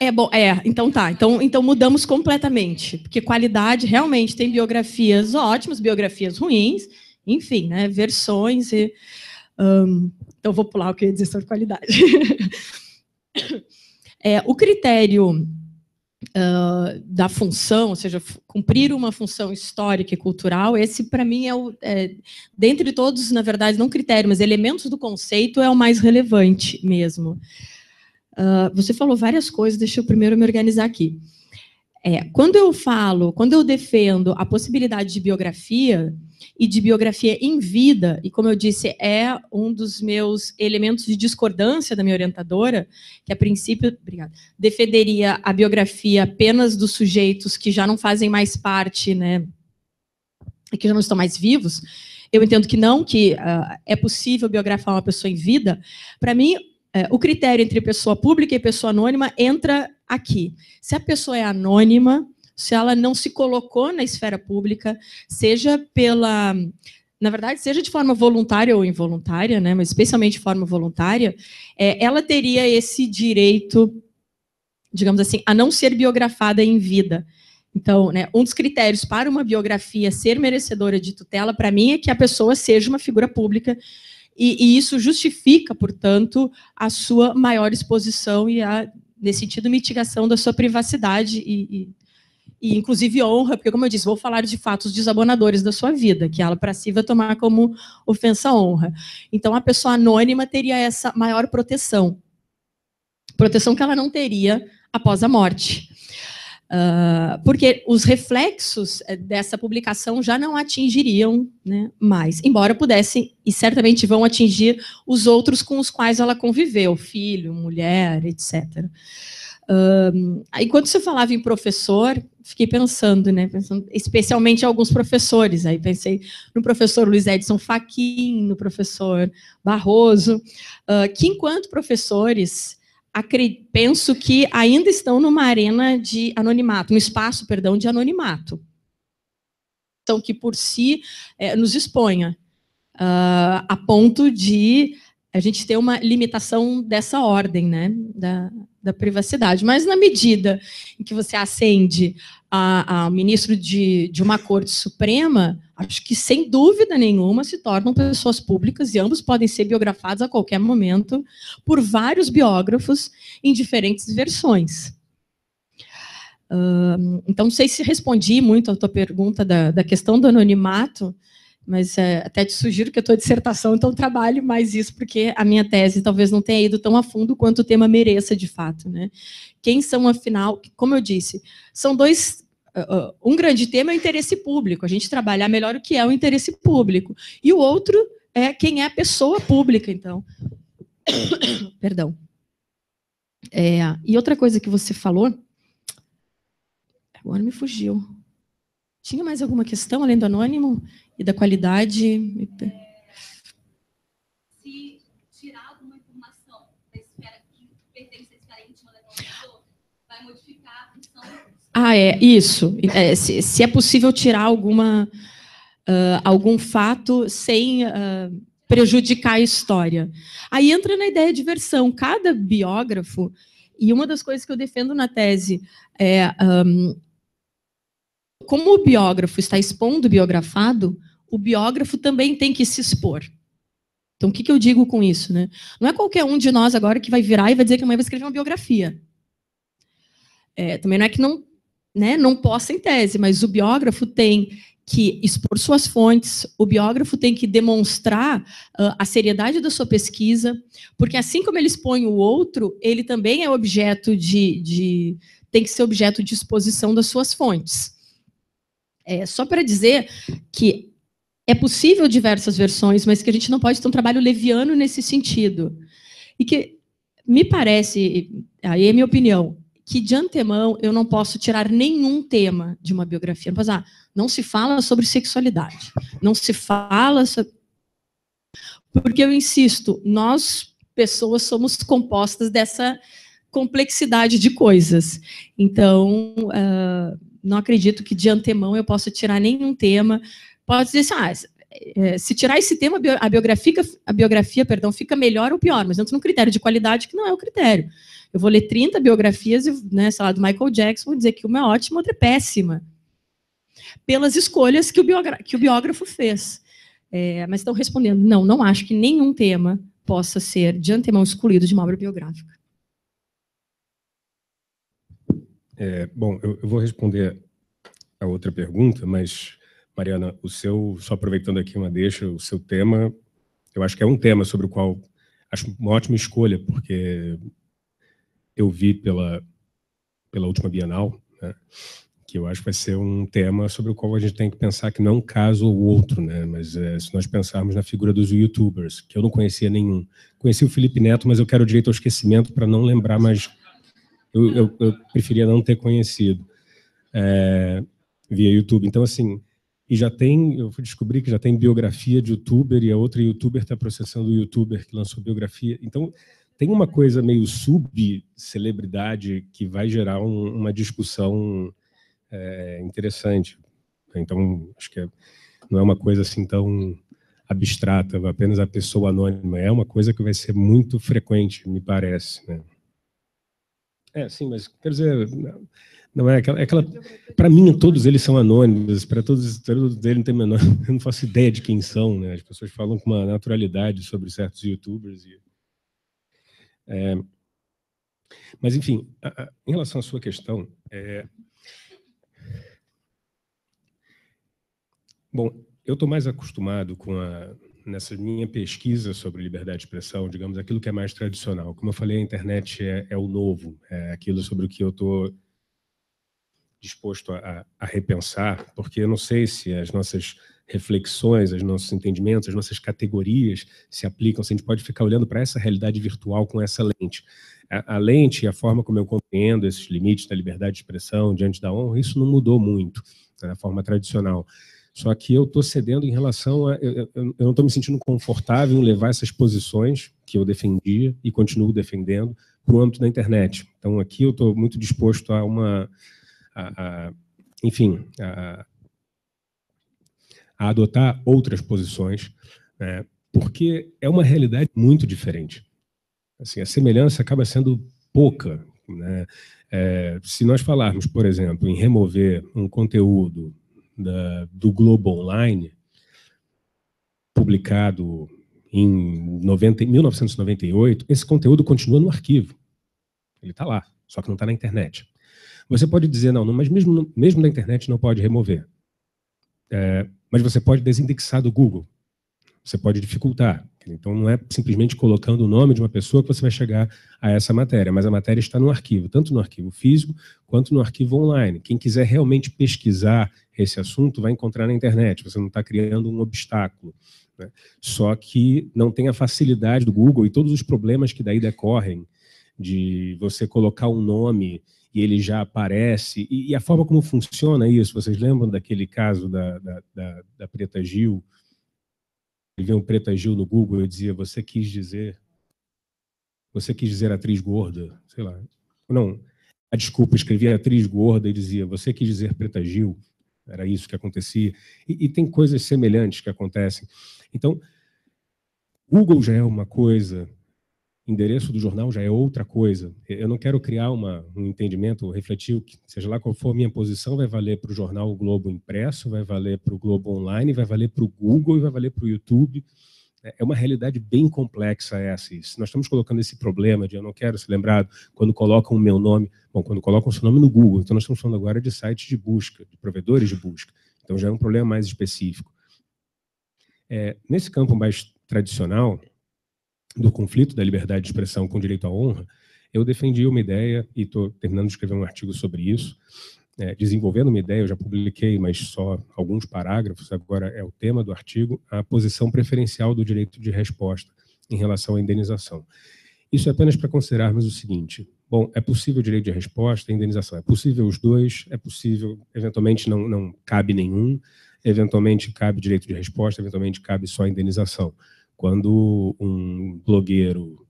Speaker 5: É bom, é, então tá. Então, então mudamos completamente. Porque qualidade realmente tem biografias ótimas, biografias ruins, enfim, né? Versões e. Um, então vou pular o que eu ia dizer sobre qualidade. é, o critério Uh, da função, ou seja, cumprir uma função histórica e cultural, esse para mim é, o, é, dentre todos, na verdade, não critério, mas elementos do conceito é o mais relevante mesmo. Ah, você falou várias coisas, deixa eu primeiro me organizar aqui. É, quando eu falo, quando eu defendo a possibilidade de biografia e de biografia em vida, e como eu disse, é um dos meus elementos de discordância da minha orientadora, que a princípio obrigada, defenderia a biografia apenas dos sujeitos que já não fazem mais parte, né, que já não estão mais vivos, eu entendo que não, que uh, é possível biografar uma pessoa em vida. Para mim, é, o critério entre pessoa pública e pessoa anônima entra aqui. Se a pessoa é anônima, se ela não se colocou na esfera pública, seja pela na verdade, seja de forma voluntária ou involuntária, né, mas especialmente de forma voluntária, é, ela teria esse direito, digamos assim, a não ser biografada em vida. Então, né, um dos critérios para uma biografia ser merecedora de tutela, para mim, é que a pessoa seja uma figura pública e, e isso justifica, portanto, a sua maior exposição e a, nesse sentido, mitigação da sua privacidade e, e e inclusive honra, porque como eu disse, vou falar de fatos desabonadores da sua vida, que ela para si vai tomar como ofensa à honra. Então a pessoa anônima teria essa maior proteção. Proteção que ela não teria após a morte. Uh, porque os reflexos eh, dessa publicação já não atingiriam né, mais, embora pudessem e certamente vão atingir os outros com os quais ela conviveu, filho, mulher, etc. Uh, enquanto você falava em professor, fiquei pensando, né, pensando especialmente em alguns professores, aí pensei no professor Luiz Edson Fachin, no professor Barroso, uh, que enquanto professores penso que ainda estão numa arena de anonimato, um espaço, perdão, de anonimato. Então, que por si é, nos exponha, uh, a ponto de a gente ter uma limitação dessa ordem, né, da, da privacidade. Mas na medida em que você acende a, ministro de, de uma Corte Suprema, acho que sem dúvida nenhuma se tornam pessoas públicas e ambos podem ser biografados a qualquer momento por vários biógrafos em diferentes versões. Uh, então, não sei se respondi muito à tua pergunta da, da questão do anonimato, mas é, até te sugiro que a tua dissertação então trabalhe mais isso, porque a minha tese talvez não tenha ido tão a fundo quanto o tema mereça de fato. Né? Quem são, afinal, como eu disse, são dois uh, um grande tema é o interesse público, a gente trabalhar melhor o que é o interesse público, e o outro é quem é a pessoa pública, então. Perdão. É, e outra coisa que você falou, agora me fugiu. Tinha mais alguma questão além do anônimo? e da qualidade. É, se tirar alguma informação da esfera que pertence à esfera íntima da pessoa, vai modificar a função? Ah, é, isso. É, se, se, é possível tirar alguma, uh, algum fato sem... Uh, prejudicar a história. Aí entra na ideia de versão. Cada biógrafo, e uma das coisas que eu defendo na tese é um, como o biógrafo está expondo o biografado, o biógrafo também tem que se expor. Então, o que, que eu digo com isso? Né? Não é qualquer um de nós agora que vai virar e vai dizer que amanhã vai escrever uma biografia. É, também não é que não, né, não possa em tese, mas o biógrafo tem que expor suas fontes, o biógrafo tem que demonstrar uh, a seriedade da sua pesquisa, porque assim como ele expõe o outro, ele também é objeto de, de tem que ser objeto de exposição das suas fontes. É, só para dizer que é possível diversas versões, mas que a gente não pode ter um trabalho leviano nesse sentido. E que me parece, aí é minha opinião, que de antemão eu não posso tirar nenhum tema de uma biografia. Não, ah, não se fala sobre sexualidade, não se fala sobre... Porque eu insisto, nós, pessoas, somos compostas dessa complexidade de coisas. Então, uh, não acredito que de antemão eu possa tirar nenhum tema pode dizer assim, ah, é, é, se tirar esse tema, a biografia, a biografia perdão, fica melhor ou pior, mas entra num critério de qualidade que não é o critério. Eu vou ler 30 biografias, né, sei lá, do Michael Jackson, vou dizer que uma é ótima, outra é péssima. Pelas escolhas que o, que o biógrafo fez. É, mas estão respondendo, não, não acho que nenhum tema possa ser de antemão excluído de uma obra biográfica.
Speaker 4: É, bom, eu, eu, vou responder a outra pergunta, mas Mariana, o seu, só aproveitando aqui uma deixa, o seu tema, eu acho que é um tema sobre o qual acho uma ótima escolha, porque eu vi pela, pela última Bienal, né, que eu acho que vai ser um tema sobre o qual a gente tem que pensar que não é um caso ou outro, né, mas é, se nós pensarmos na figura dos youtubers, que eu não conhecia nenhum. Conheci o Felipe Neto, mas eu quero direito ao esquecimento para não lembrar mais. Eu, eu, eu, preferia não ter conhecido é, via YouTube. Então, assim, e já tem, eu descobri que já tem biografia de youtuber e a outra youtuber está processando o youtuber que lançou biografia. Então, tem uma coisa meio sub-celebridade que vai gerar um, uma discussão é, interessante. Então, acho que é, não é uma coisa assim tão abstrata, apenas a pessoa anônima. É uma coisa que vai ser muito frequente, me parece. Né? É, sim, mas quer dizer. Não não é aquela, é aquela para mim todos eles são anônimos, para todos, todos eles não tem menor, eu não faço ideia de quem são, né? As pessoas falam com uma naturalidade sobre certos YouTubers e é, mas enfim, a, a, em relação à sua questão, é, bom, eu estou mais acostumado com a nessa minha pesquisa sobre liberdade de expressão, digamos, aquilo que é mais tradicional. Como eu falei, a internet é, é o novo, é aquilo sobre o que eu estou disposto a, a repensar, porque eu não sei se as nossas reflexões, os nossos entendimentos, as nossas categorias se aplicam, se a gente pode ficar olhando para essa realidade virtual com essa lente. A, a lente e a forma como eu compreendo esses limites da liberdade de expressão diante da honra, isso não mudou muito né, da forma tradicional. Só que eu estou cedendo em relação a... Eu, eu, eu não estou me sentindo confortável em levar essas posições que eu defendia e continuo defendendo para o âmbito da internet. Então, aqui eu estou muito disposto a uma a, ah, ah, enfim, a, ah, a, adotar outras posições, né, porque é uma realidade muito diferente. Assim, a semelhança acaba sendo pouca. Né? É, se nós falarmos, por exemplo, em remover um conteúdo da, do Globo Online, publicado em 90, 1998, esse conteúdo continua no arquivo. Ele está lá, só que não está na internet. Você pode dizer, não, mas mesmo, mesmo na internet não pode remover. É, mas você pode desindexar do Google. Você pode dificultar. Então, não é simplesmente colocando o nome de uma pessoa que você vai chegar a essa matéria, mas a matéria está no arquivo, tanto no arquivo físico quanto no arquivo online. Quem quiser realmente pesquisar esse assunto vai encontrar na internet, você não está criando um obstáculo. Né? Só que não tem a facilidade do Google e todos os problemas que daí decorrem de você colocar um nome e ele já aparece. E, e, a forma como funciona isso, vocês lembram daquele caso da, da, da, da Preta Gil? Escrevia um Preta Gil no Google e dizia: Você quis dizer. Você quis dizer atriz gorda, sei lá. Não, a ah, desculpa, escrevia atriz gorda e dizia: Você quis dizer Preta Gil. Era isso que acontecia. E, e tem coisas semelhantes que acontecem. Então, Google já é uma coisa endereço do jornal já é outra coisa. Eu não quero criar uma, um entendimento refletir que, seja lá qual for minha posição, vai valer para o jornal Globo impresso, vai valer para o Globo online, vai valer para o Google e vai valer para o YouTube. É, é uma realidade bem complexa essa. se nós estamos colocando esse problema de eu não quero ser lembrado quando colocam o meu nome, bom, quando colocam o seu nome no Google, então nós estamos falando agora de sites de busca, de provedores de busca. Então já é um problema mais específico. É, nesse campo mais tradicional, do conflito da liberdade de expressão com direito à honra, eu defendi uma ideia, e estou terminando de escrever um artigo sobre isso, é, desenvolvendo uma ideia, eu já publiquei, mas só alguns parágrafos, agora é o tema do artigo, a posição preferencial do direito de resposta em relação à indenização. Isso é apenas para considerarmos o seguinte, bom, é possível o direito de resposta e indenização, é possível os dois, é possível, eventualmente não, não cabe nenhum, eventualmente cabe direito de resposta, eventualmente cabe só a indenização. Quando um blogueiro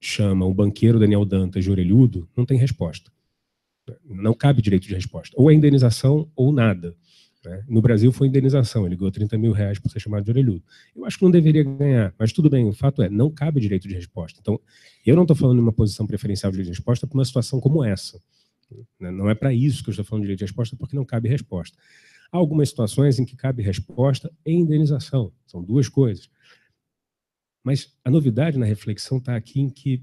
Speaker 4: chama um banqueiro Daniel Dantas de orelhudo, não tem resposta. Não cabe direito de resposta. Ou é indenização ou nada. Né? No Brasil foi indenização, ele ganhou 30 mil reais por ser chamado de orelhudo. Eu acho que não deveria ganhar, mas tudo bem, o fato é, não cabe direito de resposta. Então, eu não estou falando de uma posição preferencial de resposta para uma situação como essa. Né? Não é para isso que eu estou falando de direito de resposta, porque não cabe resposta. Há algumas situações em que cabe resposta e indenização. São duas coisas. Mas a novidade na reflexão está aqui em que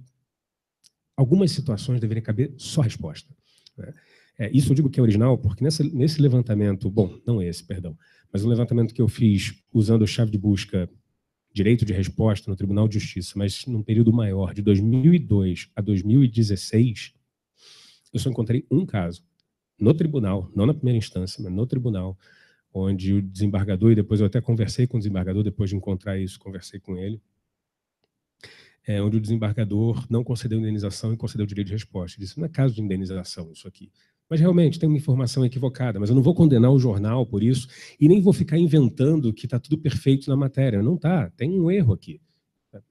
Speaker 4: algumas situações deveriam caber só resposta. Né? É, isso eu digo que é original, porque nessa, nesse levantamento, bom, não é esse, perdão, mas o levantamento que eu fiz usando a chave de busca direito de resposta no Tribunal de Justiça, mas num período maior, de 2002 a 2016, eu só encontrei um caso no tribunal, não na primeira instância, mas no tribunal, onde o desembargador, e depois eu até conversei com o desembargador, depois de encontrar isso, conversei com ele, é, onde o desembargador não concedeu indenização e concedeu direito de resposta. Ele disse, não é caso de indenização isso aqui. Mas realmente tem uma informação equivocada, mas eu não vou condenar o jornal por isso e nem vou ficar inventando que está tudo perfeito na matéria. Não está, tem um erro aqui.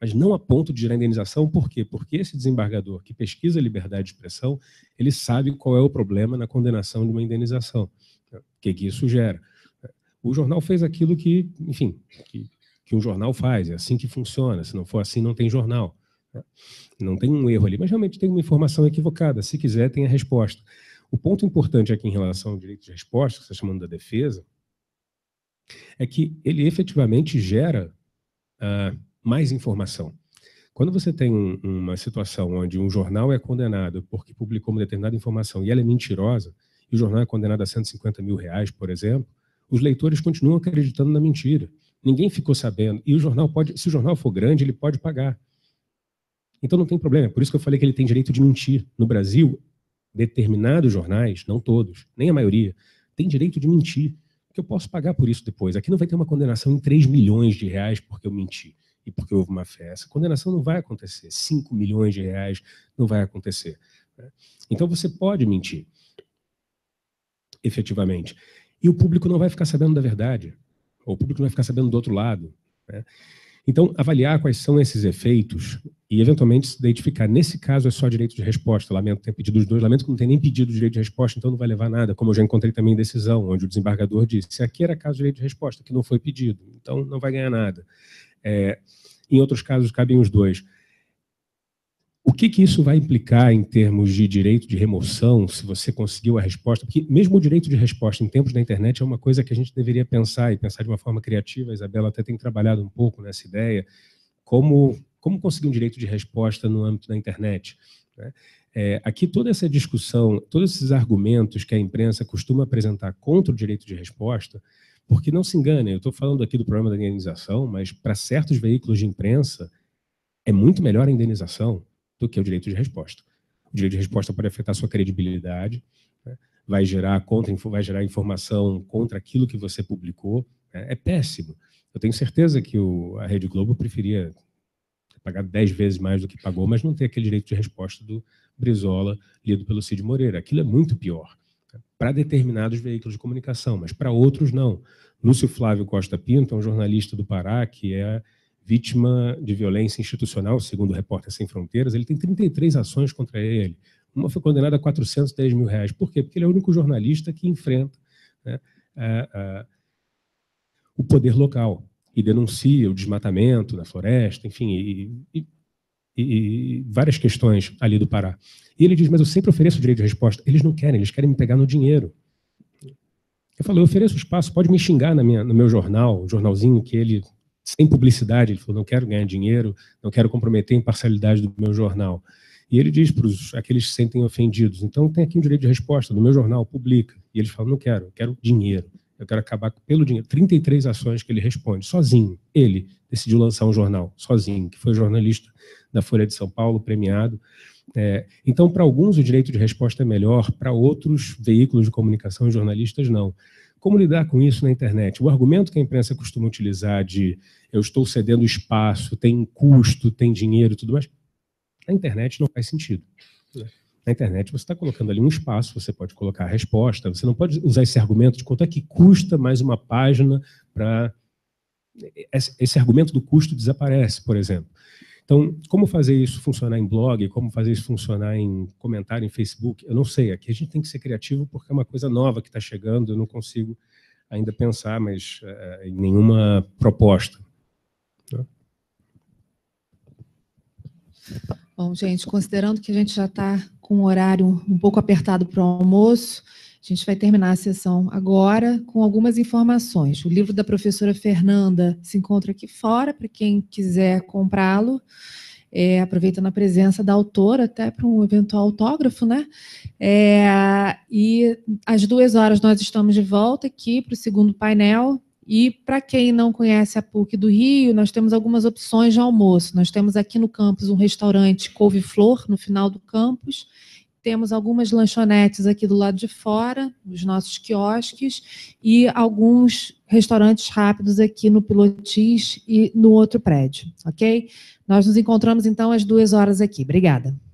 Speaker 4: Mas não a ponto de gerar indenização, por quê? Porque esse desembargador que pesquisa a liberdade de expressão, ele sabe qual é o problema na condenação de uma indenização. O que, que isso gera? O jornal fez aquilo que, enfim, que que um jornal faz, é assim que funciona, se não for assim não tem jornal. Né? Não tem um erro ali, mas realmente tem uma informação equivocada, se quiser tem a resposta. O ponto importante aqui em relação ao direito de resposta, que você está chamando da defesa, é que ele efetivamente gera uh, mais informação. Quando você tem um, uma situação onde um jornal é condenado porque publicou uma determinada informação e ela é mentirosa, e o jornal é condenado a 150 mil reais, por exemplo, os leitores continuam acreditando na mentira. Ninguém ficou sabendo. E o jornal pode, se o jornal for grande, ele pode pagar. Então não tem problema. É por isso que eu falei que ele tem direito de mentir. No Brasil, determinados jornais, não todos, nem a maioria, tem direito de mentir. Porque eu posso pagar por isso depois. Aqui não vai ter uma condenação em 3 milhões de reais porque eu menti e porque houve uma fé. Essa condenação não vai acontecer. 5 milhões de reais não vai acontecer. Né? Então você pode mentir, efetivamente. E o público não vai ficar sabendo da verdade o público vai ficar sabendo do outro lado. Né? Então, avaliar quais são esses efeitos e, eventualmente, se identificar. Nesse caso, é só direito de resposta. Lamento ter pedido os dois, lamento que não tem nem pedido direito de resposta, então não vai levar nada, como eu já encontrei também em decisão, onde o desembargador disse, se aqui era caso de direito de resposta, que não foi pedido, então não vai ganhar nada. É, em outros casos, cabem os dois. O que, que isso vai implicar em termos de direito de remoção, se você conseguiu a resposta? Porque mesmo o direito de resposta em tempos da internet é uma coisa que a gente deveria pensar e pensar de uma forma criativa. A Isabela até tem trabalhado um pouco nessa ideia. Como, como conseguir um direito de resposta no âmbito da internet? Né? É, aqui toda essa discussão, todos esses argumentos que a imprensa costuma apresentar contra o direito de resposta, porque não se enganem, eu estou falando aqui do problema da indenização, mas para certos veículos de imprensa é muito melhor a indenização do que o direito de resposta. O direito de resposta pode afetar sua credibilidade, né? vai, gerar contra, vai gerar informação contra aquilo que você publicou. Né? É péssimo. Eu tenho certeza que o, a Rede Globo preferia pagar 10 vezes mais do que pagou, mas não ter aquele direito de resposta do Brizola lido pelo Cid Moreira. Aquilo é muito pior né? para determinados veículos de comunicação, mas para outros não. Lúcio Flávio Costa Pinto é um jornalista do Pará que é vítima de violência institucional, segundo o Repórter Sem Fronteiras, ele tem 33 ações contra ele. Uma foi condenada a 410 mil reais. Por quê? Porque ele é o único jornalista que enfrenta né, a, a, o poder local e denuncia o desmatamento da floresta, enfim, e, e, e, várias questões ali do Pará. E ele diz, mas eu sempre ofereço o direito de resposta. Eles não querem, eles querem me pegar no dinheiro. Eu falei eu ofereço espaço, pode me xingar na minha, no meu jornal, o jornalzinho que ele sem publicidade. Ele falou: não quero ganhar dinheiro, não quero comprometer a imparcialidade do meu jornal. E ele diz para os, aqueles que se sentem ofendidos: então tem aqui um direito de resposta, no meu jornal, publica. E eles falam: não quero, eu quero dinheiro, eu quero acabar pelo dinheiro. 33 ações que ele responde, sozinho. Ele decidiu lançar um jornal, sozinho, que foi jornalista da Folha de São Paulo, premiado. É, então, para alguns, o direito de resposta é melhor, para outros veículos de comunicação e jornalistas, não. Como lidar com isso na internet? O argumento que a imprensa costuma utilizar de eu estou cedendo espaço, tem custo, tem dinheiro e tudo mais, na internet não faz sentido. É. Na internet você está colocando ali um espaço, você pode colocar a resposta, você não pode usar esse argumento de quanto é que custa mais uma página para... Esse argumento do custo desaparece, por exemplo. Então, como fazer isso funcionar em blog, como fazer isso funcionar em comentário, em Facebook, eu não sei. Aqui a gente tem que ser criativo porque é uma coisa nova que está chegando, eu não consigo ainda pensar mas é, em nenhuma proposta. Né?
Speaker 1: Bom, gente, considerando que a gente já está com o horário um pouco apertado para o almoço, a gente vai terminar a sessão agora com algumas informações. O livro da professora Fernanda se encontra aqui fora para quem quiser comprá-lo. É, aproveitando a presença da autora, até para um eventual autógrafo, né? É, e às duas horas nós estamos de volta aqui para o segundo painel. E para quem não conhece a PUC do Rio, nós temos algumas opções de almoço. Nós temos aqui no campus um restaurante couve-flor no final do campus temos algumas lanchonetes aqui do lado de fora, os nossos quiosques, e alguns restaurantes rápidos aqui no Pilotis e no outro prédio, ok? Nós nos encontramos então às duas horas aqui. Obrigada.